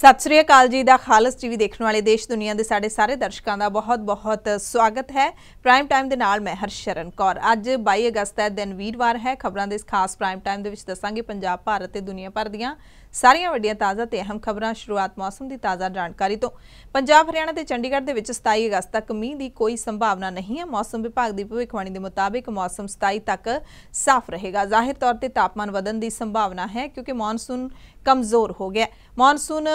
ਸਤਿ ਸ੍ਰੀ ਅਕਾਲ ਜੀ ਦਾ ਖਾਲਸ ਟੀਵੀ ਦੇਖਣ ਵਾਲੇ ਦੇਸ਼ ਦੁਨੀਆ ਦੇ ਸਾਡੇ ਸਾਰੇ ਦਰਸ਼ਕਾਂ ਦਾ ਬਹੁਤ-ਬਹੁਤ ਸਵਾਗਤ ਹੈ ਪ੍ਰਾਈਮ ਟਾਈਮ ਦੇ ਨਾਲ ਮੈਂ ਹਰਸ਼ਰਨ ਕੌਰ ਅੱਜ 22 ਅਗਸਤ ਹੈ ਦਿਨ ਵੀਰਵਾਰ ਹੈ ਖਬਰਾਂ ਦੇ ਇਸ ਖਾਸ ਪ੍ਰਾਈਮ ਟਾਈਮ ਦੇ ਵਿੱਚ ਦੱਸਾਂਗੇ ਪੰਜਾਬ ਭਾਰਤ ਤੇ ਦੁਨੀਆ ਭਰ ਦੀਆਂ ਸਾਰੀਆਂ ਵੱਡੀਆਂ ਤਾਜ਼ਾ ਤੇ ਅਹਿਮ ਖਬਰਾਂ ਸ਼ੁਰੂਆਤ ਮੌਸਮ ਦੀ ਤਾਜ਼ਾ ਜਾਣਕਾਰੀ ਤੋਂ ਪੰਜਾਬ ਹਰਿਆਣਾ ਤੇ ਚੰਡੀਗੜ੍ਹ ਦੇ ਵਿੱਚ 27 ਅਗਸਤ ਤੱਕ ਮੀਂਹ ਦੀ ਕੋਈ ਸੰਭਾਵਨਾ ਨਹੀਂ ਹੈ ਮੌਸਮ ਵਿਭਾਗ ਦੀ ਭਵਿੱਖਬਾਣੀ ਦੇ ਮੁਤਾਬਿਕ ਮੌਸਮ 27 ਤੱਕ ਸਾਫ਼ ਰਹੇਗਾ ਜ਼ਾਹਿਰ ਤੌਰ ਤੇ ਤਾਪਮਾਨ ਵਧਣ ਦੀ ਸੰਭਾਵਨਾ ਹੈ ਕਿਉਂਕਿ ਮੌਨਸੂਨ ਕਮਜ਼ੋਰ ਹੋ ਗਿਆ ਮੌਨਸੂਨ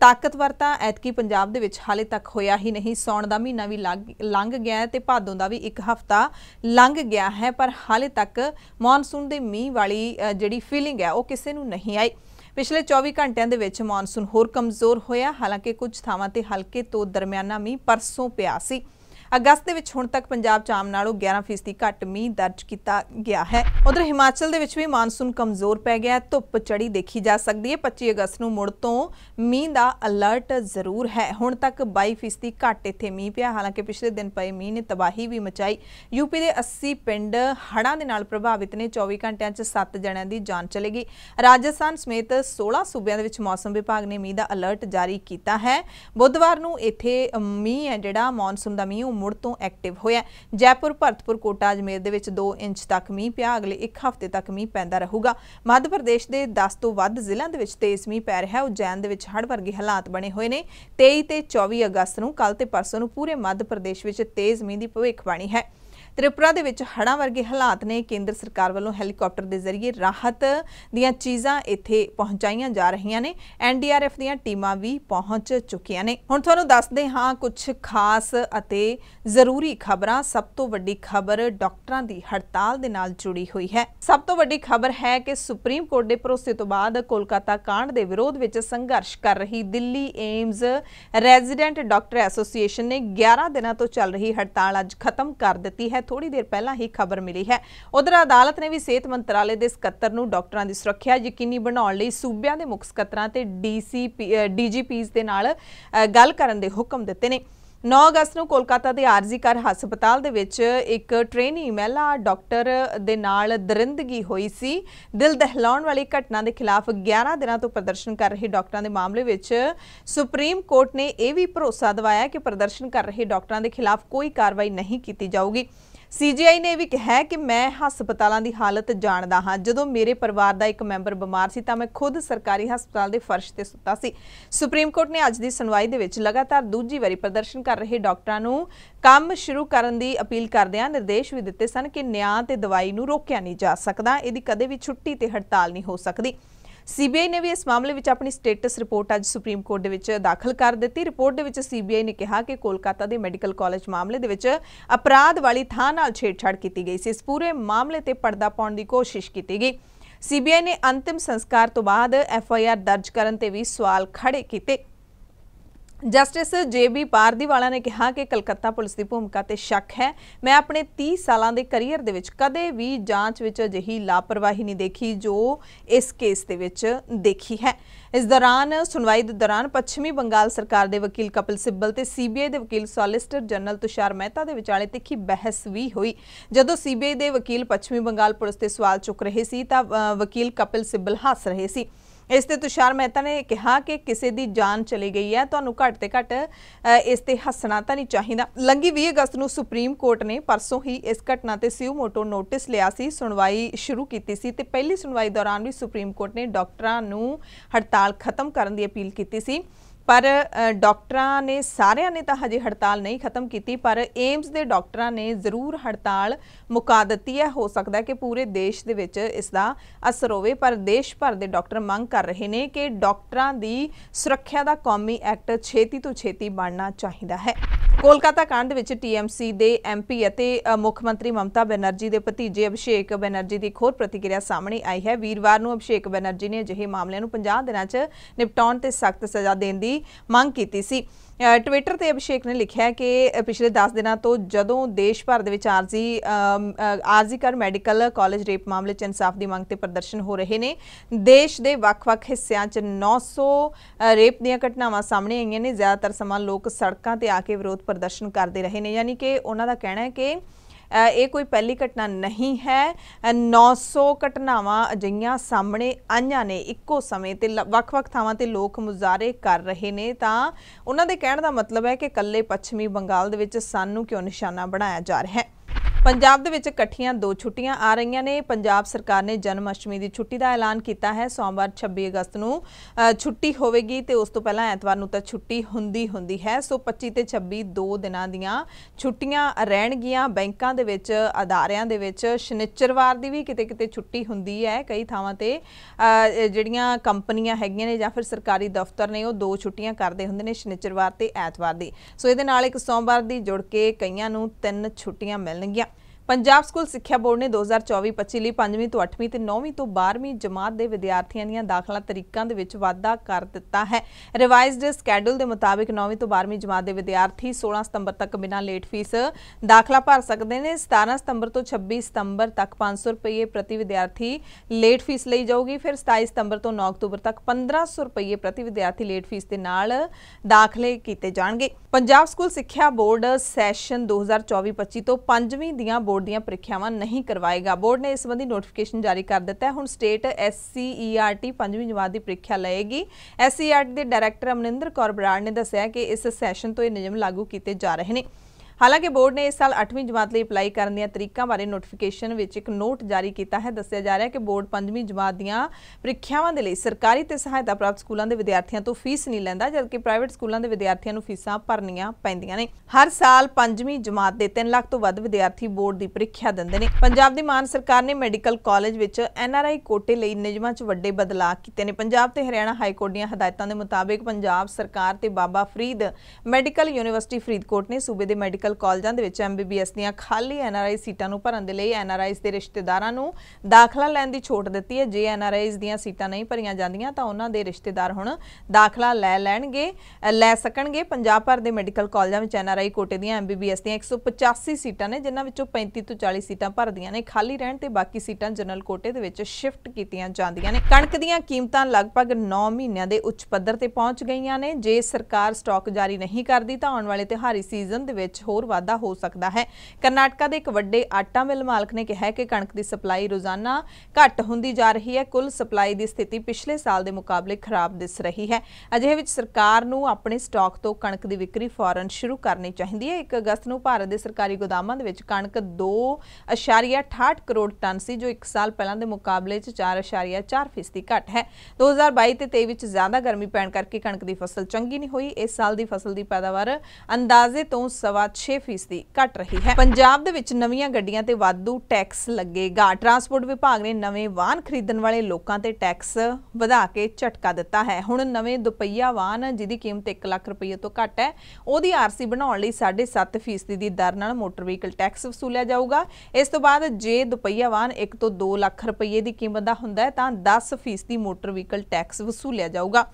ਤਾਕਤਵਰਤਾ ਐਤਕੀ ਪੰਜਾਬ ਦੇ ਵਿੱਚ ਹਾਲੇ ਤੱਕ ਹੋਇਆ ਹੀ ਨਹੀਂ ਸੌਣ ਦਾ ਮਹੀਨਾ ਵੀ ਲੰਘ ਗਿਆ ਹੈ ਤੇ ਭਾਦੋਂ ਦਾ ਵੀ ਇੱਕ ਹਫ਼ਤਾ ਲੰਘ ਗਿਆ ਹੈ ਪਰ ਹਾਲੇ ਤੱਕ ਮੌਨਸੂਨ ਦੇ ਮੀਂਹ ਵਾਲੀ ਜਿਹੜੀ ਫੀਲਿੰਗ ਹੈ ਉਹ ਕਿਸੇ ਨੂੰ ਨਹੀਂ ਆਈ ਪਿਛਲੇ 24 ਘੰਟਿਆਂ ਦੇ ਵਿੱਚ ਮੌਨਸੂਨ ਹੋਰ ਕਮਜ਼ੋਰ ਹੋਇਆ ਹਾਲਾਂਕਿ ਕੁਝ ਥਾਵਾਂ ਤੇ ਹਲਕੇ ਤੋਂ ਦਰਮਿਆਨਾ ਮੀਂਹ ਪਰਸੋਂ ਪਿਆ ਸੀ ਅਗਸਤ ਦੇ ਵਿੱਚ ਹੁਣ ਤੱਕ ਪੰਜਾਬ ਚ ਆਮ ਨਾਲੋਂ 11% ਘੱਟ ਮੀਂਹ ਦਰਜ ਕੀਤਾ ਗਿਆ ਹੈ ਉਧਰ ਹਿਮਾਚਲ ਦੇ ਵਿੱਚ ਵੀ ਮਾਨਸੂਨ ਕਮਜ਼ੋਰ ਪੈ ਗਿਆ ਧੁੱਪ ਚੜੀ ਦੇਖੀ ਜਾ ਸਕਦੀ ਹੈ 25 ਅਗਸਤ ਨੂੰ ਮੁੜ ਤੋਂ ਮੀਂਹ ਦਾ ਅਲਰਟ ਜ਼ਰੂਰ ਹੈ ਹੁਣ ਤੱਕ 22% ਘੱਟ ਇੱਥੇ ਮੀਂਹ ਪਿਆ ਹਾਲਾਂਕਿ ਪਿਛਲੇ ਦਿਨ ਪਏ ਮੀਂਹ ਨੇ ਤਬਾਹੀ ਵੀ ਮਚਾਈ ਯੂਪੀ ਦੇ 80 ਪਿੰਡ ਹੜ੍ਹਾਂ ਦੇ ਨਾਲ ਪ੍ਰਭਾਵਿਤ ਨੇ 24 ਘੰਟਿਆਂ 'ਚ 7 ਜਣਿਆਂ ਦੀ ਜਾਨ ਚਲੀ ਗਈ ਰਾਜਸਥਾਨ ਸਮੇਤ 16 ਸੂਬਿਆਂ ਦੇ ਵਿੱਚ ਮੌਸਮ ਵਿਭਾਗ ਨੇ ਮੀਂਹ ਦਾ ਅਲਰਟ ਜਾਰੀ ਕੀਤਾ ਹੈ ਬੁੱਧਵਾਰ ਨੂੰ ਇੱਥੇ ਮੀਂਹ ਹੈ ਜਿਹੜਾ ਮੌਨਸੂਨ ਦਾ ਮੀਂਹ ਮੁੜ ਤੋਂ ਐਕਟਿਵ ਹੋਇਆ ਜੈਪੁਰ ਭਰਤਪੁਰ ਕੋਟਾ ਅਜਮੇਰ ਦੇ ਵਿੱਚ 2 ਇੰਚ ਤੱਕ ਮੀਂਹ ਪਿਆ ਅਗਲੇ 1 ਹਫ਼ਤੇ ਤੱਕ ਮੀਂਹ ਪੈਂਦਾ ਰਹੂਗਾ ਮੱਧ ਪ੍ਰਦੇਸ਼ ਦੇ 10 ਤੋਂ ਵੱਧ ਜ਼ਿਲ੍ਹਿਆਂ ਦੇ ਵਿੱਚ ਤੇਜ਼ ਮੀਂਹ ਪੈ ਰਿਹਾ ਹੈ ਉਜੈਨ ਦੇ ਵਿੱਚ ਹੜ੍ਹ ਵਰਗੇ ਹਾਲਾਤ ਬਣੇ ਹੋਏ ਨੇ 23 ਤੇ 24 ਅਗਸਤ ਨੂੰ ਕੱਲ ਤੇ ਪਰਸੋਂ ਨੂੰ ਪੂਰੇ ਮੱਧ ਪ੍ਰਦੇਸ਼ ਵਿੱਚ ਤੇਜ਼ ਮੀਂਹ ਦੀ ਭਵਿੱਖਬਾਣੀ ਹੈ ਤ੍ਰਿਪੁਰਾ ਦੇ ਵਿੱਚ ਹੜ੍ਹਾਂ ਵਰਗੇ ਹਾਲਾਤ ਨੇ ਕੇਂਦਰ ਸਰਕਾਰ ਵੱਲੋਂ ਹੈਲੀਕਾਪਟਰ ਦੇ ਜ਼ਰੀਏ ਰਾਹਤ ਦੀਆਂ ਚੀਜ਼ਾਂ ਇੱਥੇ ਪਹੁੰਚਾਈਆਂ ਜਾ ਰਹੀਆਂ ਨੇ ਐਨਡੀਆਰਐਫ ਦੀਆਂ ਟੀਮਾਂ ਵੀ ਪਹੁੰਚ ਚੁੱਕੀਆਂ ਨੇ ਹੁਣ ਤੁਹਾਨੂੰ ਦੱਸਦੇ ਹਾਂ ਕੁਝ ਖਾਸ ਅਤੇ ਜ਼ਰੂਰੀ ਖਬਰਾਂ ਸਭ ਤੋਂ ਵੱਡੀ ਖਬਰ ਡਾਕਟਰਾਂ ਦੀ ਹੜਤਾਲ ਦੇ ਨਾਲ ਜੁੜੀ ਹੋਈ ਹੈ ਸਭ ਤੋਂ ਵੱਡੀ ਖਬਰ ਹੈ ਕਿ ਸੁਪਰੀਮ ਕੋਰਟ ਦੇ ਭਰੋਸੇ ਤੋਂ ਬਾਅਦ ਕੋਲਕਾਤਾ ਕਾਂਡ ਦੇ ਵਿਰੋਧ ਵਿੱਚ ਸੰਘਰਸ਼ ਕਰ ਰਹੀ Delhi AIIMS resident doctor association ਨੇ 11 ਦਿਨਾਂ ਤੋਂ ਚੱਲ ਰਹੀ ਹੜਤਾਲ ਅੱਜ ਖਤਮ ਕਰ ਦਿੱਤੀ ਹੈ ਥੋੜੀ ਦੇਰ ਪਹਿਲਾਂ ਹੀ ਖਬਰ ਮਿਲੀ ਹੈ ਉਧਰ ਅਦਾਲਤ ਨੇ ਵੀ ਸਿਹਤ ਮੰਤਰਾਲੇ ਦੇ ਸਕੱਤਰ ਨੂੰ ਡਾਕਟਰਾਂ ਦੀ ਸੁਰੱਖਿਆ ਯਕੀਨੀ ਬਣਾਉਣ ਲਈ ਸੂਬਿਆਂ ਦੇ ਮੁੱਖ ਸਕੱਤਰਾਂ ਤੇ ਡੀਸੀ ਡੀਜੀਪੀਜ਼ ਦੇ ਨਾਲ ਗੱਲ ਕਰਨ ਦੇ ਹੁਕਮ ਦਿੱਤੇ ਨੇ 9 ਅਗਸਤ ਨੂੰ ਕੋਲਕਾਤਾ ਦੇ ਆਰਜ਼ੀ ਕਰ ਹਸਪਤਾਲ ਦੇ ਵਿੱਚ ਇੱਕ ਟ੍ਰੇਨੀ ਮਹਿਲਾ ਡਾਕਟਰ ਦੇ ਨਾਲ ਦਰਿੰਦਗੀ ਹੋਈ ਸੀ ਦਿਲ ਦਹਿਲਾਉਣ ਵਾਲੀ ਘਟਨਾ ਦੇ ਖਿਲਾਫ 11 ਦਿਨਾਂ ਤੋਂ ਪ੍ਰਦਰਸ਼ਨ ਕਰ ਰਹੇ ਡਾਕਟਰਾਂ ਦੇ ਮਾਮਲੇ ਵਿੱਚ ਸੁਪਰੀਮ ਕੋਰਟ ਨੇ ਇਹ ਵੀ ਭਰੋਸਾ ਦਿਵਾਇਆ ਕਿ ਪ੍ਰਦਰਸ਼ਨ ਕਰ ਰਹੇ ਡਾਕਟਰਾਂ ਦੇ ਖਿਲਾਫ ਕੋਈ ਕਾਰਵਾਈ ਨਹੀਂ ਕੀਤੀ ਜਾਊਗੀ ਸੀਜੀਆਈ ਨੇ ਵੀ ਕਿਹਾ ਕਿ ਮੈਂ ਹਸਪਤਾਲਾਂ ਦੀ ਹਾਲਤ ਜਾਣਦਾ ਹਾਂ ਜਦੋਂ ਮੇਰੇ ਪਰਿਵਾਰ ਦਾ ਇੱਕ ਮੈਂਬਰ ਬਿਮਾਰ ਸੀ ਤਾਂ ਮੈਂ ਖੁਦ ਸਰਕਾਰੀ ਹਸਪਤਾਲ ਦੇ ਫਰਸ਼ ਤੇ ਸੁੱਤਾ ਸੀ ਸੁਪਰੀਮ ਕੋਰਟ ਨੇ ਅੱਜ ਦੀ ਸੁਣਵਾਈ ਦੇ ਵਿੱਚ ਲਗਾਤਾਰ ਦੂਜੀ ਵਾਰੀ ਪ੍ਰਦਰਸ਼ਨ ਕਰ ਰਹੇ ਡਾਕਟਰਾਂ ਨੂੰ ਕੰਮ ਸ਼ੁਰੂ ਕਰਨ ਦੀ ਅਪੀਲ ਕਰਦਿਆਂ ਨਿਰਦੇਸ਼ ਵੀ ਦਿੱਤੇ ਸਨ ਕਿ ਨਿਆਂ ਤੇ ਦਵਾਈ ਨੂੰ ਰੋਕਿਆ ਨਹੀਂ ਜਾ ਸਕਦਾ ਇਹਦੀ ਕਦੇ ਵੀ ਛੁੱਟੀ ਤੇ ਹੜਤਾਲ ਨਹੀਂ ਹੋ ਸਕਦੀ ਸੀਬੀਆਈ ਨੇ ਵੀ ਇਸ ਮਾਮਲੇ ਵਿੱਚ ਆਪਣੀ ਸਟੇਟਸ ਰਿਪੋਰਟ ਅੱਜ ਸੁਪਰੀਮ ਕੋਰਟ ਦੇ ਵਿੱਚ ਦਾਖਲ ਕਰ ਦਿੱਤੀ ਰਿਪੋਰਟ ਦੇ ਵਿੱਚ ਸੀਬੀਆਈ ਨੇ ਕਿਹਾ ਕਿ ਕੋਲਕਾਤਾ ਦੇ ਮੈਡੀਕਲ ਕਾਲਜ ਮਾਮਲੇ ਦੇ ਵਿੱਚ ਅਪਰਾਧ ਵਾਲੀ ਥਾਂ ਨਾਲ ਛੇੜਛਾੜ ਕੀਤੀ ਗਈ ਸੀ ਇਸ ਪੂਰੇ ਮਾਮਲੇ ਤੇ ਪਰਦਾ ਪਾਉਣ ਦੀ ਕੋਸ਼ਿਸ਼ ਕੀਤੀ ਗਈ ਸੀਬੀਆਈ ਨੇ ਅੰਤਿਮ ਸੰਸਕਾਰ ਤੋਂ ਬਾਅਦ ਐਫਆਈਆਰ ਦਰਜ ਕਰਨ ਤੇ ਵੀ ਸਵਾਲ ਖੜੇ ਕੀਤੇ ਜਸਟਿਸ ਜੇ ਬੀ ਪਾਰਦੀਵਾਲਾ ਨੇ ਕਿਹਾ ਕਿ ਕਲਕੱਤਾ ਪੁਲਿਸ ਦੀ ਭੂਮਿਕਾ ਤੇ ਸ਼ੱਕ ਹੈ ਮੈਂ ਆਪਣੇ 30 ਸਾਲਾਂ ਦੇ ਕੈਰੀਅਰ ਦੇ ਵਿੱਚ ਕਦੇ ਵੀ ਜਾਂਚ ਵਿੱਚ ਅਜਿਹੀ ਲਾਪਰਵਾਹੀ ਨਹੀਂ ਦੇਖੀ ਜੋ ਇਸ ਕੇਸ ਦੇ ਵਿੱਚ ਦੇਖੀ ਹੈ ਇਸ ਦੌਰਾਨ ਸੁਣਵਾਈ ਦੇ ਦੌਰਾਨ ਪੱਛਮੀ ਬੰਗਾਲ ਸਰਕਾਰ ਦੇ ਵਕੀਲ ਕਪਿਲ ਸਿੱਬਲ ਤੇ ਸੀਬੀਆਈ ਦੇ ਵਕੀਲ ਸੋਲਿਸਟਰ ਜਨਰਲ ਤੁਸ਼ਾਰ ਮਹਿਤਾ ਦੇ ਵਿਚਾਲੇ ਤਿੱਖੀ ਬਹਿਸ ਵੀ ਹੋਈ ਜਦੋਂ ਸੀਬੀਆਈ ਦੇ ਵਕੀਲ ਪੱਛਮੀ ਬੰਗਾਲ ਪੁਲਿਸ ਤੇ ਸਵਾਲ ਚੁੱਕ ਰਹੇ ਸੀ ਤਾਂ ਵਕੀਲ ਕਪਿਲ ਸਿੱਬਲ ਹੱਸ ਰਹੇ ਸੀ ਇਸ ਤੇ ਤੁਸ਼ਾਰ ਮਹਿਤਾ ਨੇ ਕਿਹਾ ਕਿ ਕਿਸੇ ਦੀ ਜਾਨ ਚਲੀ ਗਈ ਹੈ ਤੁਹਾਨੂੰ ਘੱਟ ਤੇ ਘੱਟ ਇਸ ਤੇ ਹੱਸਣਾ ਤਾਂ ਨਹੀਂ ਚਾਹੀਦਾ ਲੰਗੀ 20 ਅਗਸਤ ਨੂੰ ਸੁਪਰੀਮ ਕੋਰਟ ਨੇ ਪਰਸੋਂ ਹੀ ਇਸ ਘਟਨਾ ਤੇ ਸਿਊ ਮੋਟੋ ਨੋਟਿਸ ਲਿਆ ਸੀ ਸੁਣਵਾਈ ਸ਼ੁਰੂ ਕੀਤੀ ਸੀ ਤੇ ਪਹਿਲੀ ਸੁਣਵਾਈ ਦੌਰਾਨ ਵੀ ਸੁਪਰੀਮ ਕੋਰਟ ਨੇ ਡਾਕਟਰਾਂ ਨੂੰ ਹੜਤਾਲ ਖਤਮ ਕਰਨ ਦੀ ਅਪੀਲ ਕੀਤੀ ਸੀ ਪਰ ਡਾਕਟਰਾਂ ਨੇ ਸਾਰਿਆਂ ਨੇ ਤਾਂ ਹਜੇ ਹੜਤਾਲ ਨਹੀਂ ਖਤਮ ਕੀਤੀ ਪਰ ਏਮਸ ਦੇ ਡਾਕਟਰਾਂ ਨੇ ਜ਼ਰੂਰ ਹੜਤਾਲ ਮੁਕਾ ਦਿੱਤੀ ਹੈ ਹੋ ਸਕਦਾ ਹੈ ਕਿ ਪੂਰੇ ਦੇਸ਼ ਦੇ ਵਿੱਚ ਇਸ ਦਾ ਅਸਰ ਹੋਵੇ ਪਰ ਦੇਸ਼ ਭਰ ਦੇ ਡਾਕਟਰ ਮੰਗ ਕਰ ਰਹੇ ਨੇ ਕਿ ਡਾਕਟਰਾਂ ਦੀ ਸੁਰੱਖਿਆ ਦਾ ਕੌਮੀ ਐਕਟ ਛੇਤੀ ਤੋਂ ਛੇਤੀ ਬਣਨਾ ਚਾਹੀਦਾ ਹੈ ਕੋਲਕਾਤਾ ਕਾਂਡ ਵਿੱਚ ਟੀਐਮਸੀ ਦੇ ਐਮਪੀ ਅਤੇ ਮੁੱਖ ਮੰਤਰੀ ਮਮਤਾ ਬੈਨਰਜੀ ਦੇ ਭਤੀਜੇ ਅਭਿਸ਼ੇਕ ਬੈਨਰਜੀ ਦੀ ਖੋਰ ਪ੍ਰਤੀਕਿਰਿਆ ਸਾਹਮਣੇ ਆਈ ਹੈ ਵੀਰਵਾਰ ਨੂੰ ਅਭਿਸ਼ੇਕ ਬੈਨਰਜੀ ਨੇ ਅਜਿਹੇ ਮਾਮਲਿਆਂ ਨੂੰ 50 ਦਿਨਾਂ 'ਚ ਨਿਪਟਾਉਣ ਤੇ ਸਖਤ ਸਜ਼ਾ ਦੇਣ ਦੀ ਦੀ ਮੰਗ ਕੀਤੀ ਸੀ ਟਵਿੱਟਰ ਤੇ ਅਭਿਸ਼ੇਕ ਨੇ ਲਿਖਿਆ ਕਿ ਪਿਛਲੇ 10 ਦਿਨਾਂ ਤੋਂ ਜਦੋਂ ਦੇਸ਼ ਭਰ ਦੇ ਵਿੱਚ ਆਰਜ਼ੀ ਆਰਜ਼ੀ ਕਰ ਮੈਡੀਕਲ ਕਾਲਜ ਰੇਪ ਮਾਮਲੇ 'ਚ ਇਨਸਾਫ ਦੀ ਮੰਗ ਤੇ ਪ੍ਰਦਰਸ਼ਨ ਹੋ ਰਹੇ ਨੇ ਦੇਸ਼ ਦੇ ਵੱਖ-ਵੱਖ ਹਿੱਸਿਆਂ 'ਚ 900 ਰੇਪ ਦੀਆਂ ਘਟਨਾਵਾਂ ਸਾਹਮਣੇ ਆਈਆਂ ਨੇ ਜ਼ਿਆਦਾਤਰ ਸਮਾਂ ਲੋਕ ਸੜਕਾਂ ਤੇ ਆ ਕੇ ਵਿਰੋਧ ਪ੍ਰਦਰਸ਼ਨ ਕਰਦੇ ਰਹੇ ਨੇ ਯਾਨੀ ਕਿ ਉਹਨਾਂ ਦਾ ਕਹਿਣਾ ਹੈ ਕਿ ਇਹ ਕੋਈ ਪਹਿਲੀ ਘਟਨਾ ਨਹੀਂ ਹੈ 900 ਘਟਨਾਵਾਂ ਅਜਈਆਂ ਸਾਹਮਣੇ ਆਈਆਂ ਨੇ ਇੱਕੋ ਸਮੇਂ ਤੇ ਵੱਖ-ਵੱਖ ਥਾਵਾਂ ਤੇ ਲੋਕ ਮੁਜ਼ਾਹਰੇ ਕਰ ਰਹੇ ਨੇ ਤਾਂ ਉਹਨਾਂ ਦੇ ਕਹਿਣ ਦਾ ਮਤਲਬ ਹੈ ਕਿ ਕੱਲੇ ਪੱਛਮੀ ਬੰਗਾਲ ਦੇ ਵਿੱਚ ਸਾਨੂੰ ਕਿਉਂ ਨਿਸ਼ਾਨਾ ਬਣਾਇਆ ਜਾ ਰਿਹਾ ਹੈ ਪੰਜਾਬ ਦੇ ਵਿੱਚ ਇਕੱਠੀਆਂ ਦੋ ਛੁੱਟੀਆਂ ਆ ਰਹੀਆਂ ਨੇ ਪੰਜਾਬ ਸਰਕਾਰ ਨੇ ਜਨਮ ਅਸ਼ਟਮੀ ਦੀ ਛੁੱਟੀ ਦਾ ਐਲਾਨ ਕੀਤਾ ਹੈ ਸੋਮਵਾਰ 26 ਅਗਸਤ ਨੂੰ ਛੁੱਟੀ ਹੋਵੇਗੀ ਤੇ ਉਸ ਤੋਂ ਪਹਿਲਾਂ ਐਤਵਾਰ ਨੂੰ ਤਾਂ ਛੁੱਟੀ ਹੁੰਦੀ ਹੁੰਦੀ ਹੈ ਸੋ 25 ਤੇ 26 ਦੋ ਦਿਨਾਂ ਦੀਆਂ ਛੁੱਟੀਆਂ ਰਹਿਣਗੀਆਂ ਬੈਂਕਾਂ ਦੇ ਵਿੱਚ ਅਦਾਰਿਆਂ ਦੇ ਵਿੱਚ ਸ਼ਨੀਚਰਵਾਰ ਦੀ ਵੀ ਕਿਤੇ ਕਿਤੇ ਛੁੱਟੀ ਹੁੰਦੀ ਹੈ ਕਈ ਥਾਵਾਂ ਤੇ ਜਿਹੜੀਆਂ ਕੰਪਨੀਆਂ ਹੈਗੀਆਂ ਨੇ ਜਾਂ ਫਿਰ ਸਰਕਾਰੀ ਦਫ਼ਤਰ ਨੇ ਉਹ ਦੋ ਛੁੱਟੀਆਂ ਕਰਦੇ ਹੁੰਦੇ ਨੇ ਸ਼ਨੀਚਰਵਾਰ ਤੇ ਐਤਵਾਰ ਦੀ ਸੋ ਇਹਦੇ ਨਾਲ ਇੱਕ ਸੋਮਵਾਰ ਦੀ ਜੁੜ ਕੇ ਕਈਆਂ ਨੂੰ ਤਿੰਨ ਛੁੱਟੀਆਂ ਮਿਲਣਗੀਆਂ ਪੰਜਾਬ ਸਕੂਲ ਸਿੱਖਿਆ ਬੋਰਡ ਨੇ 2024-25 ਲਈ 5ਵੀਂ ਤੋਂ 8ਵੀਂ ਤੇ 9ਵੀਂ ਤੋਂ 12ਵੀਂ ਜਮਾਤ ਦੇ ਵਿਦਿਆਰਥੀਆਂ ਦੀਆਂ ਦਾਖਲਾ ਤਰੀਕਾਂ ਦੇ ਵਿੱਚ ਵਾਧਾ ਕਰ ਦਿੱਤਾ ਹੈ ਰਿਵਾਈਜ਼ਡ ਸਕੇਡਿਊਲ ਦੇ ਮੁਤਾਬਿਕ 9ਵੀਂ ਤੋਂ 12ਵੀਂ ਜਮਾਤ ਦੇ ਵਿਦਿਆਰਥੀ 16 ਸਤੰਬਰ ਤੱਕ ਬਿਨਾਂ ਲੇਟ ਫੀਸ ਦਾਖਲਾ ਭਰ ਸਕਦੇ ਨੇ 17 ਸਤੰਬਰ ਤੋਂ 26 ਸਤੰਬਰ ਤੱਕ 500 ਰੁਪਏ ਪ੍ਰਤੀ ਵਿਦਿਆਰਥੀ ਲੇਟ ਫੀਸ ਲਈ ਜਾਊਗੀ ਫਿਰ 27 ਸਤੰਬਰ ਤੋਂ 9 ਅਕਤੂਬਰ ਤੱਕ 1500 ਰੁਪਏ ਪ੍ਰਤੀ ਵਿਦਿਆਰਥੀ ਲੇਟ ਫੀਸ ਦੇ ਨਾਲ ਦਾਖਲੇ ਕੀਤੇ ਜਾਣਗੇ ਪੰਜਾਬ ਸਕੂਲ ਸਿੱਖਿਆ ਬੋਰਡ ਸੈਸ਼ਨ 2024-25 ਤੋਂ 5ਵੀਂ ਦੀਆਂ ਬੋਰਡ ਦੀਆਂ ਪ੍ਰੀਖਿਆਵਾਂ ਨਹੀਂ ਕਰਵਾਏਗਾ ਬੋਰਡ ਨੇ ਇਸ ਸੰਬੰਧੀ ਨੋਟੀਫਿਕੇਸ਼ਨ ਜਾਰੀ ਕਰ ਦਿੱਤਾ ਹੈ ਹੁਣ ਸਟੇਟ ਐਸਸੀਈਆਰਟੀ 5ਵੀਂ ਜਮਾਤ ਦੀ ਪ੍ਰੀਖਿਆ ਲਏਗੀ ਐਸਸੀਆਰਟੀ ਦੇ ਡਾਇਰੈਕਟਰ ਅਮਨਿੰਦਰ ਕੌਰ ਬਰਾੜ ਨੇ ਦੱਸਿਆ ਕਿ ਇਸ ਸੈਸ਼ਨ ਤੋਂ ਇਹ ਨਿਯਮ ਲਾਗੂ ਕੀਤੇ ਜਾ ਰਹੇ ਨੇ ਹਾਲਾਂਕਿ ਬੋਰਡ ਨੇ ਇਸ ਸਾਲ 8ਵੀਂ ਜਮਾਤ ਲਈ ਅਪਲਾਈ ਕਰਨ ਦੀਆਂ ਤਰੀਕਾਂ ਬਾਰੇ ਨੋਟੀਫਿਕੇਸ਼ਨ ਵਿੱਚ ਇੱਕ ਨੋਟ ਜਾਰੀ ਕੀਤਾ ਹੈ ਦੱਸਿਆ ਜਾ ਰਿਹਾ ਹੈ ਕਿ ਬੋਰਡ 5ਵੀਂ ਜਮਾਤ ਦੀਆਂ ਪ੍ਰੀਖਿਆਵਾਂ ਦੇ ਲਈ ਸਰਕਾਰੀ ਤੇ ਸਹਾਇਤਾ ਪ੍ਰਾਪਤ ਸਕੂਲਾਂ ਦੇ ਵਿਦਿਆਰਥੀਆਂ ਤੋਂ ਫੀਸ ਨਹੀਂ ਲੈਂਦਾ ਜਦਕਿ ਪ੍ਰਾਈਵੇਟ ਸਕੂਲਾਂ ਦੇ ਵਿਦਿਆਰਥੀਆਂ ਨੂੰ ਫੀਸਾਂ ਭਰਨੀਆਂ ਪੈਂਦੀਆਂ ਨੇ ਹਰ ਸਾਲ 5ਵੀਂ ਜਮਾਤ ਦੇ 3 ਲੱਖ ਤੋਂ ਵੱਧ ਵਿਦਿਆਰਥੀ ਬੋਰਡ ਦੀ ਪ੍ਰੀਖਿਆ ਦਿੰਦੇ ਨੇ ਪੰਜਾਬ ਦੀ ਮਾਨ ਸਰਕਾਰ ਨੇ ਮੈਡੀਕਲ ਕਾਲਜ ਵਿੱਚ ਐਨਆਰਆਈ ਕੋਟੇ ਲਈ ਨਿਯਮਾਂ 'ਚ ਵੱਡੇ ਬਦਲਾਅ ਕੀਤੇ ਨੇ ਪੰਜਾਬ ਤੇ ਹਰਿਆਣਾ ਹਾਈ ਕੋਰਟ ਦੀਆਂ ਹਦਾਇਤਾਂ ਦੇ ਮੁਤਾਬਕ ਪੰਜਾਬ ਸਰਕਾਰ ਤੇ ਬਾਬਾ ਫਰੀਦ ਮੈਡੀਕਲ ਯੂਨੀਵਰਸਿਟੀ ਫਰੀਦਕੋਟ ਨੇ ਸੂਬੇ ਦੇ ਮੈਡੀਕਲ ਮੈਡੀਕਲ ਕਾਲਜਾਂ ਦੇ ਵਿੱਚ ਐਮਬੀਬੀਐਸ ਦੀਆਂ ਖਾਲੀ ਐਨਆਰਆਈ ਸੀਟਾਂ ਨੂੰ ਭਰਨ ਦੇ ਲਈ ਐਨਆਰਆਈਜ਼ ਦੇ ਰਿਸ਼ਤੇਦਾਰਾਂ ਨੂੰ ਦਾਖਲਾ ਲੈਣ ਦੀ ਛੋਟ ਦਿੱਤੀ ਹੈ ਜੇ ਐਨਆਰਆਈਜ਼ ਦੀਆਂ ਸੀਟਾਂ ਨਹੀਂ ਭਰੀਆਂ ਜਾਂਦੀਆਂ ਤਾਂ ਉਹਨਾਂ ਦੇ ਰਿਸ਼ਤੇਦਾਰ ਹੁਣ ਦਾਖਲਾ ਲੈ ਲੈਣਗੇ ਲੈ ਸਕਣਗੇ ਪੰਜਾਬ ਭਰ ਦੇ ਮੈਡੀਕਲ ਕਾਲਜਾਂ ਵਿੱਚ ਐਨਆਰਆਈ ਕੋਟੇ ਦੀਆਂ ਐਮਬੀਬੀਐਸ ਦੀਆਂ 185 ਸੀਟਾਂ ਨੇ ਜਿਨ੍ਹਾਂ ਵਿੱਚੋਂ 35 ਤੋਂ 40 ਸੀਟਾਂ ਭਰਦੀਆਂ ਨੇ ਖਾਲੀ ਰਹਿਣ ਤੇ ਬਾਕੀ ਸੀਟਾਂ ਜਨਰਲ ਕੋਟੇ ਦੇ ਵਿੱਚ ਸ਼ਿਫਟ ਕੀਤੀਆਂ ਜਾਂਦੀਆਂ ਨੇ ਕਣਕ ਦੀਆਂ ਕੀਮਤਾਂ ਲਗਭਗ 9 ਮਹੀਨਿਆਂ ਦੇ ਉੱਚ ਪੱਧਰ ਤੇ ਪਹੁੰਚ ਗਈਆਂ ਨੇ ਜੇ ਸਰਕਾਰ ਸਟਾਕ ਜਾਰੀ ਨਹੀਂ ਕਰਦੀ ਤਾਂ ਆਉਣ ਵਾਲੇ ਤਿਹਾਰੀ ਸੀਜ਼ਨ ਦੇ ਵਿੱਚ ਹੋਰ ਵਾਧਾ ਹੋ ਸਕਦਾ ਹੈ ਕਰਨਾਟਕਾ ਦੇ ਇੱਕ ਵੱਡੇ ਆਟਾ ਮਿਲ ਮਾਲਕ ਨੇ ਕਿਹਾ ਕਿ ਕਣਕ ਦੀ ਸਪਲਾਈ ਰੋਜ਼ਾਨਾ ਘਟ ਹੁੰਦੀ ਜਾ ਰਹੀ ਹੈ ਕੁੱਲ ਸਪਲਾਈ ਦੀ ਸਥਿਤੀ ਪਿਛਲੇ ਸਾਲ ਦੇ ਮੁਕਾਬਲੇ ਖਰਾਬ ਦਿਸ ਰਹੀ ਹੈ ਅਜਿਹੇ ਵਿੱਚ ਸਰਕਾਰ ਨੂੰ ਆਪਣੇ ਸਟਾਕ ਤੋਂ ਕਣਕ ਦੀ ਵਿਕਰੀ ਫੌਰਨ ਸ਼ੁਰੂ ਕਰਨੀ ਚਾਹੀਦੀ ਹੈ 1 ਅਗਸਤ ਨੂੰ ਭਾਰਤ ਦੇ ਸਰਕਾਰੀ ਗੋਦਾਮਾਂ ਦੇ ਵਿੱਚ ਕਣਕ 2.68 ਕਰੋੜ ਟਨ ਸੀ ਜੋ 1 ਸਾਲ ਪਹਿਲਾਂ ਦੇ ਮੁਕਾਬਲੇ 'ਚ 4.4% ਘਟ ਹੈ 2022 ਤੇ 23 ਵਿੱਚ ਜ਼ਿਆਦਾ ਗਰਮੀ ਪੈਣ ਕਰਕੇ ਕਣਕ ਦੀ ਫਸਲ ਚੰਗੀ ਨਹੀਂ ਹੋਈ ਇਸ ਸਾਲ ਦੀ ਫਸਲ ਦੀ ਪੈਦਾਵਾਰ ਅੰਦਾਜ਼ੇ ਤੋਂ 6 6% ਘਟ ਰਹੀ ਹੈ ਪੰਜਾਬ ਦੇ ਵਿੱਚ ਨਵੀਆਂ ਗੱਡੀਆਂ ਤੇ ਵਾਧੂ ਟੈਕਸ ਲੱਗੇਗਾ ਟਰਾਂਸਪੋਰਟ ਵਿਭਾਗ ਨੇ ਨਵੇਂ ਵਾਹਨ ਖਰੀਦਣ ਵਾਲੇ ਲੋਕਾਂ ਤੇ ਟੈਕਸ ਵਧਾ ਕੇ ਝਟਕਾ ਦਿੱਤਾ ਹੈ ਹੁਣ ਨਵੇਂ ਦੁਪਹੀਆ ਵਾਹਨ ਜਿਹਦੀ ਕੀਮਤ 1 ਲੱਖ ਰੁਪਏ ਤੋਂ ਘੱਟ ਹੈ ਉਹਦੀ ਆਰਸੀ ਬਣਾਉਣ ਲਈ 7.5% ਦੀ ਦਰ ਨਾਲ ਮੋਟਰ ਵਹੀਕਲ ਟੈਕਸ ਵਸੂਲਿਆ ਜਾਊਗਾ ਇਸ ਤੋਂ ਬਾਅਦ ਜੇ ਦੁਪਹੀਆ ਵਾਹਨ 1 ਤੋਂ 2 ਲੱਖ ਰੁਪਏ ਦੀ ਕੀਮਤ ਦਾ ਹੁੰਦਾ ਹੈ ਤਾਂ 10% ਮੋਟਰ ਵਹੀਕਲ ਟੈਕਸ ਵਸੂਲਿਆ ਜਾਊਗਾ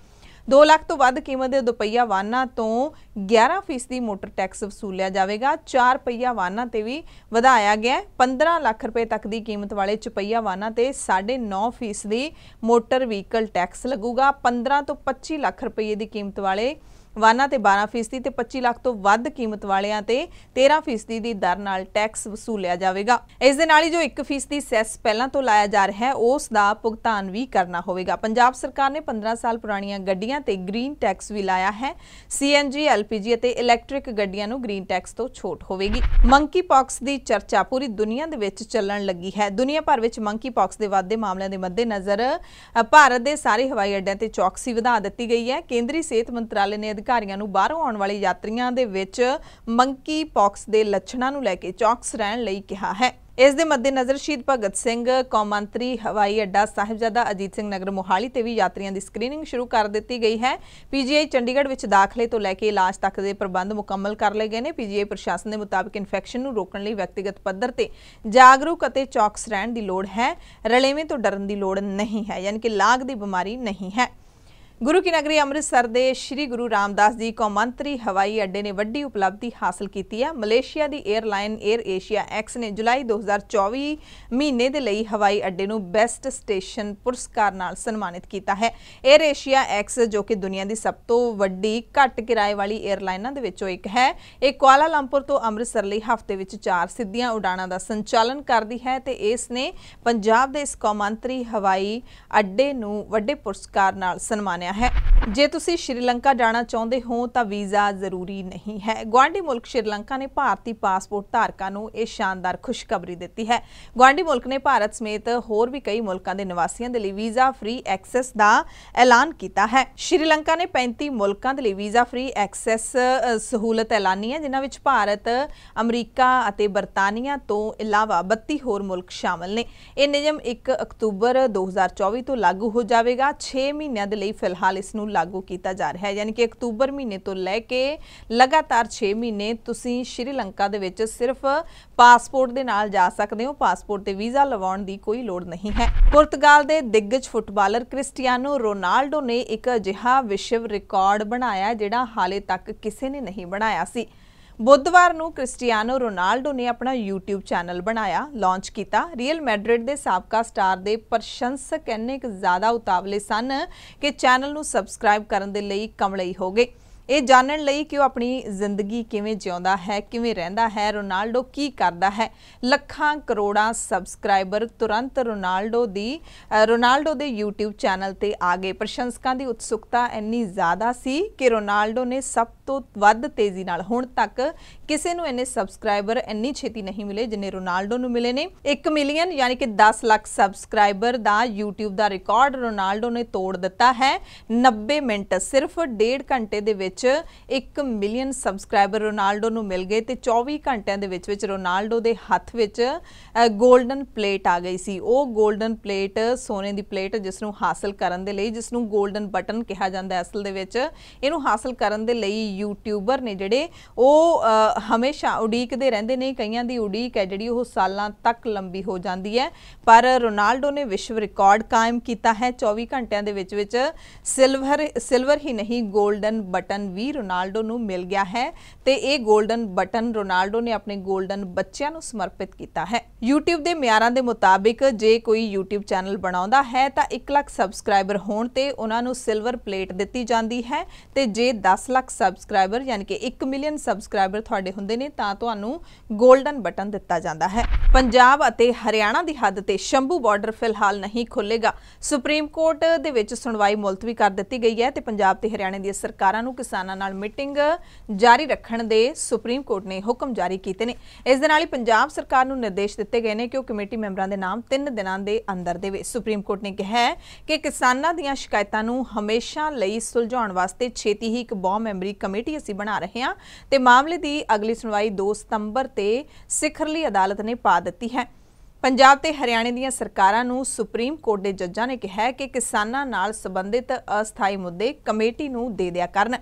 2 ਲੱਖ ਤੋਂ ਵੱਧ ਕੀਮਤ ਦੇ ਦੁਪਹੀਆ ਵਾਹਨਾਂ ਤੋਂ 11% ਮੋਟਰ ਟੈਕਸ ਵਸੂਲਿਆ ਜਾਵੇਗਾ 4 ਪਹੀਆ ਵਾਹਨਾਂ ਤੇ ਵੀ ਵਧਾਇਆ ਗਿਆ 15 ਲੱਖ ਰੁਪਏ ਤੱਕ ਦੀ ਕੀਮਤ ਵਾਲੇ ਚਪਹੀਆ ਵਾਹਨਾਂ ਤੇ 9.5% ਮੋਟਰ ਵਹੀਕਲ ਟੈਕਸ ਲੱਗੂਗਾ 15 ਤੋਂ 25 ਲੱਖ ਰੁਪਏ ਦੀ ਕੀਮਤ ਵਾਲੇ ਵਾਹਨਾਂ ਤੇ 12% ਤੇ 25 ਲੱਖ ਤੋਂ ਵੱਧ ਕੀਮਤ ਵਾਲਿਆਂ ਤੇ 13% ਦੀ ਦਰ ਨਾਲ ਟੈਕਸ ਵਸੂਲਿਆ ਜਾਵੇਗਾ ਇਸ ਦੇ ਨਾਲ ਹੀ ਜੋ 1% ਸੈਸ ਪਹਿਲਾਂ ਤੋਂ ਲਾਇਆ ਜਾ ਰਿਹਾ ਹੈ ਉਸ ਦਾ ਭੁਗਤਾਨ ਵੀ ਕਰਨਾ ਹੋਵੇਗਾ ਪੰਜਾਬ ਸਰਕਾਰ ਨੇ 15 ਸਾਲ ਪੁਰਾਣੀਆਂ ਗੱਡੀਆਂ ਤੇ ਗ੍ਰੀਨ ਟੈਕਸ ਵੀ ਲਾਇਆ ਹੈ ਸੀਐਨਜੀ ਐਲਪੀਜੀ ਅਤੇ ਇਲੈਕਟ੍ਰਿਕ ਗੱਡੀਆਂ ਨੂੰ ਗ੍ਰੀਨ ਟੈਕਸ ਤੋਂ ਛੋਟ ਹੋਵੇਗੀ ਮੰਕੀ ਪੌਕਸ ਦੀ ਚਰਚਾ ਪੂਰੀ ਦੁਨੀਆ ਦੇ ਵਿੱਚ ਚੱਲਣ ਲੱਗੀ ਹੈ ਦੁਨੀਆ ਭਰ ਵਿੱਚ ਮੰਕੀ ਪੌਕਸ ਦੇ ਵਾਧੇ ਮਾਮਲਿਆਂ ਦੇ ਮੱਦੇਨਜ਼ਰ ਭਾਰਤ ਦੇ ਸਾਰੇ ਹਵਾਈ ਅੱਡਿਆਂ ਤੇ ਚੌਕਸੀ ਵਧਾ ਦਿੱਤੀ ਗਈ ਹੈ ਕੇਂਦਰੀ ਸਿਹਤ ਮੰਤਰਾਲੇ ਨੇ ਅਧਿਕਾਰੀਆਂ ਨੂੰ ਬਾਹਰੋਂ ਆਉਣ ਵਾਲੇ ਯਾਤਰੀਆਂ ਦੇ ਵਿੱਚ ਮੰਕੀ ਪੌਕਸ ਦੇ ਲੱਛਣਾਂ ਨੂੰ ਲੈ ਕੇ ਚੌਕਸ ਰਹਿਣ ਲਈ ਕਿਹਾ ਹੈ ਇਸ ਦੇ ਮੱਦੇਨਜ਼ਰ ਸ਼ਹੀਦ ਭਗਤ ਸਿੰਘ ਕੌਮਾਂਤਰੀ ਹਵਾਈ ਅੱਡਾ ਸਾਹਿਬਜ਼ਾਦਾ ਅਜੀਤ ਸਿੰਘ ਨਗਰ ਮੋਹਾਲੀ ਤੇ ਵੀ ਯਾਤਰੀਆਂ ਦੀ ਸਕਰੀਨਿੰਗ ਸ਼ੁਰੂ ਕਰ ਦਿੱਤੀ ਗਈ ਹੈ ਪੀਜੀਆਈ ਚੰਡੀਗੜ੍ਹ ਵਿੱਚ ਦਾਖਲੇ ਤੋਂ ਲੈ ਕੇ ਇਲਾਜ ਤੱਕ ਦੇ ਪ੍ਰਬੰਧ ਮੁਕੰਮਲ ਕਰ ਲਏ ਗਏ ਨੇ ਪੀਜੀਆਈ ਪ੍ਰਸ਼ਾਸਨ ਦੇ ਮੁਤਾਬਕ ਇਨਫੈਕਸ਼ਨ ਨੂੰ ਰੋਕਣ ਲਈ ਵਿਅਕਤੀਗਤ ਪੱਧਰ ਤੇ ਜਾਗਰੂਕ ਅਤੇ ਚੌਕਸ ਰਹਿਣ ਦੀ ਲੋੜ ਹੈ ਰਲੇਵੇਂ ਤੋਂ ਡਰਨ ਦੀ ਲੋੜ ਨਹੀਂ ਹੈ ਯਾਨੀ ਕਿ ਲਾਗ ਦੀ ਬਿਮਾਰੀ ਨਹੀਂ ਹੈ ਗੁਰੂ ਕੀ ਨਗਰੀ ਅੰਮ੍ਰਿਤਸਰ ਦੇ ਸ੍ਰੀ ਗੁਰੂ ਰਾਮਦਾਸ ਜੀ ਕੌਮਾਂਤਰੀ ਹਵਾਈ ਅੱਡੇ ਨੇ ਵੱਡੀ ਉਪਲਬਧੀ ਹਾਸਲ ਕੀਤੀ ਹੈ ਮਲੇਸ਼ੀਆ ਦੀ 에ਅਰਲਾਈਨ 에ਅਰ ਏਸ਼ੀਆ ਐਕਸ ਨੇ ਜੁਲਾਈ 2024 ਮਹੀਨੇ ਦੇ ਲਈ ਹਵਾਈ ਅੱਡੇ ਨੂੰ ਬੈਸਟ ਸਟੇਸ਼ਨ ਪੁਰਸਕਾਰ ਨਾਲ ਸਨਮਾਨਿਤ ਕੀਤਾ ਹੈ 에ਅਰ ਏਸ਼ੀਆ ਐਕਸ ਜੋ ਕਿ ਦੁਨੀਆ ਦੀ ਸਭ ਤੋਂ ਵੱਡੀ ਘੱਟ ਕਿਰਾਏ ਵਾਲੀ 에ਅਰਲਾਈਨਾਂ ਦੇ ਵਿੱਚੋਂ ਇੱਕ ਹੈ ਇਹ ਕੁਆਲਾਲੰਪੁਰ ਤੋਂ ਅੰਮ੍ਰਿਤਸਰ ਲਈ ਹਫ਼ਤੇ ਵਿੱਚ ਚਾਰ ਸਿੱਧੀਆਂ ਉਡਾਣਾਂ ਦਾ ਸੰਚਾਲਨ ਕਰਦੀ ਹੈ ਤੇ ਇਸ ਨੇ ਪੰਜਾਬ ਦੇ ਇਸ ਕੌਮਾਂਤਰੀ ਹਵਾਈ ਅੱਡੇ ਨੂੰ ਵੱਡੇ ਪੁਰਸਕਾਰ ਨਾਲ ਸਨਮਾਨਿਆ ਬਣਾਇਆ ਹੈ ਜੇ ਤੁਸੀਂ ਸ਼੍ਰੀਲੰਕਾ ਜਾਣਾ ਚਾਹੁੰਦੇ ਹੋ ਤਾਂ ਵੀਜ਼ਾ ਜ਼ਰੂਰੀ ਨਹੀਂ ਹੈ ਗਵਾਂਢੀ ਮੁਲਕ ਸ਼੍ਰੀਲੰਕਾ ਨੇ ਭਾਰਤੀ ਪਾਸਪੋਰਟ ਧਾਰਕਾਂ ਨੂੰ ਇਹ ਸ਼ਾਨਦਾਰ ਖੁਸ਼ਖਬਰੀ ਦਿੱਤੀ ਹੈ ਗਵਾਂਢੀ ਮੁਲਕ ਨੇ ਭਾਰਤ ਸਮੇਤ ਹੋਰ ਵੀ ਕਈ ਮੁਲਕਾਂ ਦੇ ਨਿਵਾਸੀਆਂ ਦੇ ਲਈ ਵੀਜ਼ਾ ਫ੍ਰੀ ਐਕਸੈਸ ਦਾ ਐਲਾਨ ਕੀਤਾ ਹੈ ਸ਼੍ਰੀਲੰਕਾ ਨੇ 35 ਮੁਲਕਾਂ ਦੇ ਲਈ ਵੀਜ਼ਾ ਫ੍ਰੀ ਐਕਸੈਸ ਸਹੂਲਤ ਐਲਾਨੀ ਹੈ ਜਿਨ੍ਹਾਂ ਵਿੱਚ ਭਾਰਤ ਅਮਰੀਕਾ ਅਤੇ ਬਰਤਾਨੀਆ ਤੋਂ ਇਲਾਵਾ 32 ਹੋਰ ਮੁਲਕ ਸ਼ਾਮਲ ਨੇ ਇਹ ਨਿਯਮ 1 ਅਕਤੂਬਰ 2024 ਤੋਂ ਲਾਗੂ ਹੋ ਜਾਵੇਗਾ 6 ਮਹੀਨਿਆਂ ਦੇ ਲਈ ਫਿਲਹਾਲ ਫਿਲਹਾਲ ਇਸ ਨੂੰ ਲਾਗੂ ਕੀਤਾ ਜਾ ਰਿਹਾ ਹੈ ਯਾਨੀ ਕਿ ਅਕਤੂਬਰ ਮਹੀਨੇ ਤੋਂ ਲੈ ਕੇ ਲਗਾਤਾਰ 6 ਮਹੀਨੇ ਤੁਸੀਂ ਸ਼੍ਰੀਲੰਕਾ ਦੇ ਵਿੱਚ ਸਿਰਫ ਪਾਸਪੋਰਟ ਦੇ ਨਾਲ ਜਾ ਸਕਦੇ ਹੋ ਪਾਸਪੋਰਟ ਤੇ ਵੀਜ਼ਾ ਲਵਾਉਣ ਦੀ ਕੋਈ ਲੋੜ ਨਹੀਂ ਹੈ ਪੁਰਤਗਾਲ ਦੇ ਦਿੱਗਜ ਫੁੱਟਬਾਲਰ ਕ੍ਰਿਸਟੀਆਨੋ ਰੋਨਾਲਡੋ ਨੇ ਇੱਕ ਅਜਿਹਾ ਵਿਸ਼ਵ ਰਿਕਾਰਡ ਬਣਾਇਆ ਜਿਹੜਾ ਹਾਲੇ ਤੱਕ ਕਿਸੇ ਨੇ ਨਹੀਂ ਬਣਾਇਆ ਸੀ ਬੁੱਧਵਾਰ ਨੂੰ ਕ੍ਰਿਸਟੀਆਨੋ ਰੋਨਾਲਡੋ ਨੇ ਆਪਣਾ YouTube ਚੈਨਲ ਬਣਾਇਆ ਲਾਂਚ ਕੀਤਾ ਰੀਅਲ ਮੈਡ੍ਰਿਡ ਦੇ ਸਾਬਕਾ ਸਟਾਰ ਦੇ ਪ੍ਰਸ਼ੰਸਕ ਇੰਨੇ ਕਿ ਜ਼ਿਆਦਾ ਉਤਾਵਲੇ ਸਨ ਕਿ ਚੈਨਲ ਨੂੰ ਸਬਸਕ੍ਰਾਈਬ ਕਰਨ ਦੇ ਲਈ ਕਮਲਈ ਹੋ ਗਏ ਇਹ ਜਾਣਨ ਲਈ ਕਿ ਉਹ ਆਪਣੀ ਜ਼ਿੰਦਗੀ ਕਿਵੇਂ ਜਿਉਂਦਾ ਹੈ ਕਿਵੇਂ ਰਹਿੰਦਾ ਹੈ ਰੋਨਾਲਡੋ ਕੀ ਕਰਦਾ ਹੈ ਲੱਖਾਂ ਕਰੋੜਾਂ ਸਬਸਕ੍ਰਾਈਬਰ ਤੁਰੰਤ ਰੋਨਾਲਡੋ ਦੀ ਰੋਨਾਲਡੋ ਦੇ YouTube ਚੈਨਲ ਤੇ ਆ ਗਏ ਪ੍ਰਸ਼ੰਸਕਾਂ ਦੀ ਉਤਸੁਕਤਾ ਇੰਨੀ ਜ਼ਿਆਦਾ ਸੀ ਕਿ ਰੋਨਾਲਡੋ ਨੇ ਸਭ ਤੋਂ ਵੱਧ ਤੇਜ਼ੀ ਨਾਲ ਹੁਣ ਤੱਕ ਕਿਸੇ ਨੂੰ ਇੰਨੇ ਸਬਸਕ੍ਰਾਈਬਰ ਇੰਨੀ ਛੇਤੀ ਨਹੀਂ ਮਿਲੇ ਜਿੰਨੇ ਰੋਨਾਲਡੋ ਨੂੰ ਮਿਲੇ ਨੇ 1 ਮਿਲੀਅਨ ਯਾਨੀ ਕਿ 10 ਲੱਖ ਸਬਸਕ੍ਰਾਈਬਰ ਦਾ YouTube ਦਾ ਰਿਕਾਰਡ ਰੋਨਾਲਡੋ ਨੇ ਤੋੜ ਦਿੱਤਾ ਹੈ 90 ਮਿੰਟ ਸਿਰਫ 1.5 ਘੰਟੇ ਦੇ ਵਿੱਚ 1 ਮਿਲੀਅਨ ਸਬਸਕ੍ਰਾਈਬਰ ਰੋਨਾਲਡੋ ਨੂੰ ਮਿਲ ਗਏ ਤੇ 24 ਘੰਟਿਆਂ ਦੇ ਵਿੱਚ ਵਿੱਚ ਰੋਨਾਲਡੋ ਦੇ ਹੱਥ ਵਿੱਚ 골ਡਨ ਪਲੇਟ ਆ ਗਈ ਸੀ ਉਹ 골ਡਨ ਪਲੇਟ ਸੋਨੇ ਦੀ ਪਲੇਟ ਜਿਸ ਨੂੰ ਹਾਸਲ ਕਰਨ ਦੇ ਲਈ ਜਿਸ ਨੂੰ 골ਡਨ ਬਟਨ ਕਿਹਾ ਜਾਂਦਾ ਹੈ ਅਸਲ ਦੇ ਵਿੱਚ ਇਹਨੂੰ ਹਾਸਲ ਕਰਨ ਦੇ ਲਈ ਯੂਟਿਊਬਰ ਨੇ ਜਿਹੜੇ ਉਹ ਹਮੇਸ਼ਾ ਉਡੀਕਦੇ ਰਹਿੰਦੇ ਨੇ ਕਈਆਂ ਦੀ ਉਡੀਕ ਹੈ ਜਿਹੜੀ ਉਹ ਸਾਲਾਂ ਤੱਕ ਲੰਬੀ ਹੋ ਜਾਂਦੀ ਹੈ ਪਰ ਰੋਨਾਲਡੋ ਨੇ ਵਿਸ਼ਵ ਰਿਕਾਰਡ ਕਾਇਮ ਕੀਤਾ ਹੈ 24 ਘੰਟਿਆਂ ਦੇ ਵਿੱਚ ਵਿੱਚ ਸਿਲਵਰ ਸਿਲਵਰ ਹੀ ਨਹੀਂ 골ਡਨ ਬਟਨ ਵੀ ਰੋਨਾਲਡੋ ਨੂੰ ਮਿਲ ਗਿਆ ਹੈ ਤੇ ਇਹ 골ਡਨ ਬਟਨ ਰੋਨਾਲਡੋ ਨੇ ਆਪਣੇ 골ਡਨ ਬੱਚਿਆਂ ਨੂੰ ਸਮਰਪਿਤ ਕੀਤਾ ਹੈ YouTube ਦੇ ਮਿਆਰਾਂ ਦੇ ਮੁਤਾਬਿਕ ਜੇ ਕੋਈ YouTube ਚੈਨਲ ਬਣਾਉਂਦਾ ਹੈ ਤਾਂ 1 ਲੱਖ ਸਬਸਕ੍ਰਾਈਬਰ ਹੋਣ ਤੇ ਉਹਨਾਂ ਨੂੰ ਸਿਲਵਰ ਪਲੇਟ ਦਿੱਤੀ ਜਾਂਦੀ ਹੈ ਤੇ ਜੇ 10 ਲੱਖ ਸਬਸ ਸਬਸਕ੍ਰਾਈਬਰ ਯਾਨੀ ਕਿ 1 ਮਿਲੀਅਨ ਸਬਸਕ੍ਰਾਈਬਰ ਤੁਹਾਡੇ ਹੁੰਦੇ ਨੇ ਤਾਂ ਤੁਹਾਨੂੰ 골ਡਨ ਬਟਨ ਦਿੱਤਾ ਜਾਂਦਾ ਹੈ ਪੰਜਾਬ ਅਤੇ ਹਰਿਆਣਾ ਦੀ ਹੱਦ ਤੇ ਸ਼ੰਭੂ ਬਾਰਡਰ ਫਿਲਹਾਲ ਨਹੀਂ ਖੁੱਲੇਗਾ ਸੁਪਰੀਮ ਕੋਰਟ ਦੇ ਵਿੱਚ ਸੁਣਵਾਈ ਮੁਲਤਵੀ ਕਰ ਦਿੱਤੀ ਗਈ ਹੈ ਤੇ ਪੰਜਾਬ ਤੇ ਹਰਿਆਣਾ ਦੀਆਂ ਸਰਕਾਰਾਂ ਨੂੰ ਕਿਸਾਨਾਂ ਨਾਲ ਮੀਟਿੰਗ ਜਾਰੀ ਰੱਖਣ ਦੇ ਸੁਪਰੀਮ ਕੋਰਟ ਨੇ ਹੁਕਮ ਜਾਰੀ ਕੀਤੇ ਨੇ ਇਸ ਦੇ ਨਾਲ ਹੀ ਪੰਜਾਬ ਸਰਕਾਰ ਨੂੰ ਨਿਰਦੇਸ਼ ਦਿੱਤੇ ਗਏ ਨੇ ਕਿ ਉਹ ਕਮੇਟੀ ਮੈਂਬਰਾਂ ਦੇ ਨਾਮ 3 ਦਿਨਾਂ ਦੇ ਅੰਦਰ ਦੇਵੇ ਸੁਪਰੀਮ ਕੋਰਟ ਨੇ ਕਿਹਾ ਹੈ ਕਿ ਕਿਸਾਨਾਂ ਦੀਆਂ ਸ਼ਿਕਾਇਤਾਂ ਨੂੰ ਹਮੇਸ਼ਾ ਲਈ ਸੁਲਝਾਉਣ ਵਾਸਤੇ ਛੇਤੀ ਹੀ ਇੱਕ ਬਹੁ ਮੈਂਬਰੀ ਕਮੇਟੀ ਅਸੀਂ ਬਣਾ ਰਹੇ ਹਾਂ ਤੇ ਮਾਮਲੇ ਦੀ ਅਗਲੀ ਸੁਣਵਾਈ 2 ਸਤੰਬਰ ਤੇ ਸਿਖਰਲੀ ਅਦਾਲਤ ਨੇ ਪਾ ਦਿੱਤੀ ਹੈ ਪੰਜਾਬ ਤੇ ਹਰਿਆਣੇ ਦੀਆਂ ਸਰਕਾਰਾਂ ਨੂੰ ਸੁਪਰੀਮ ਕੋਰਟ ਦੇ ਜੱਜਾਂ ਨੇ ਕਿਹਾ ਹੈ ਕਿ ਕਿਸਾਨਾਂ ਨਾਲ ਸੰਬੰਧਿਤ ਅਸਥਾਈ ਮੁੱਦੇ ਕਮੇਟੀ ਨੂੰ ਦੇ ਦਿਆ ਕਰਨ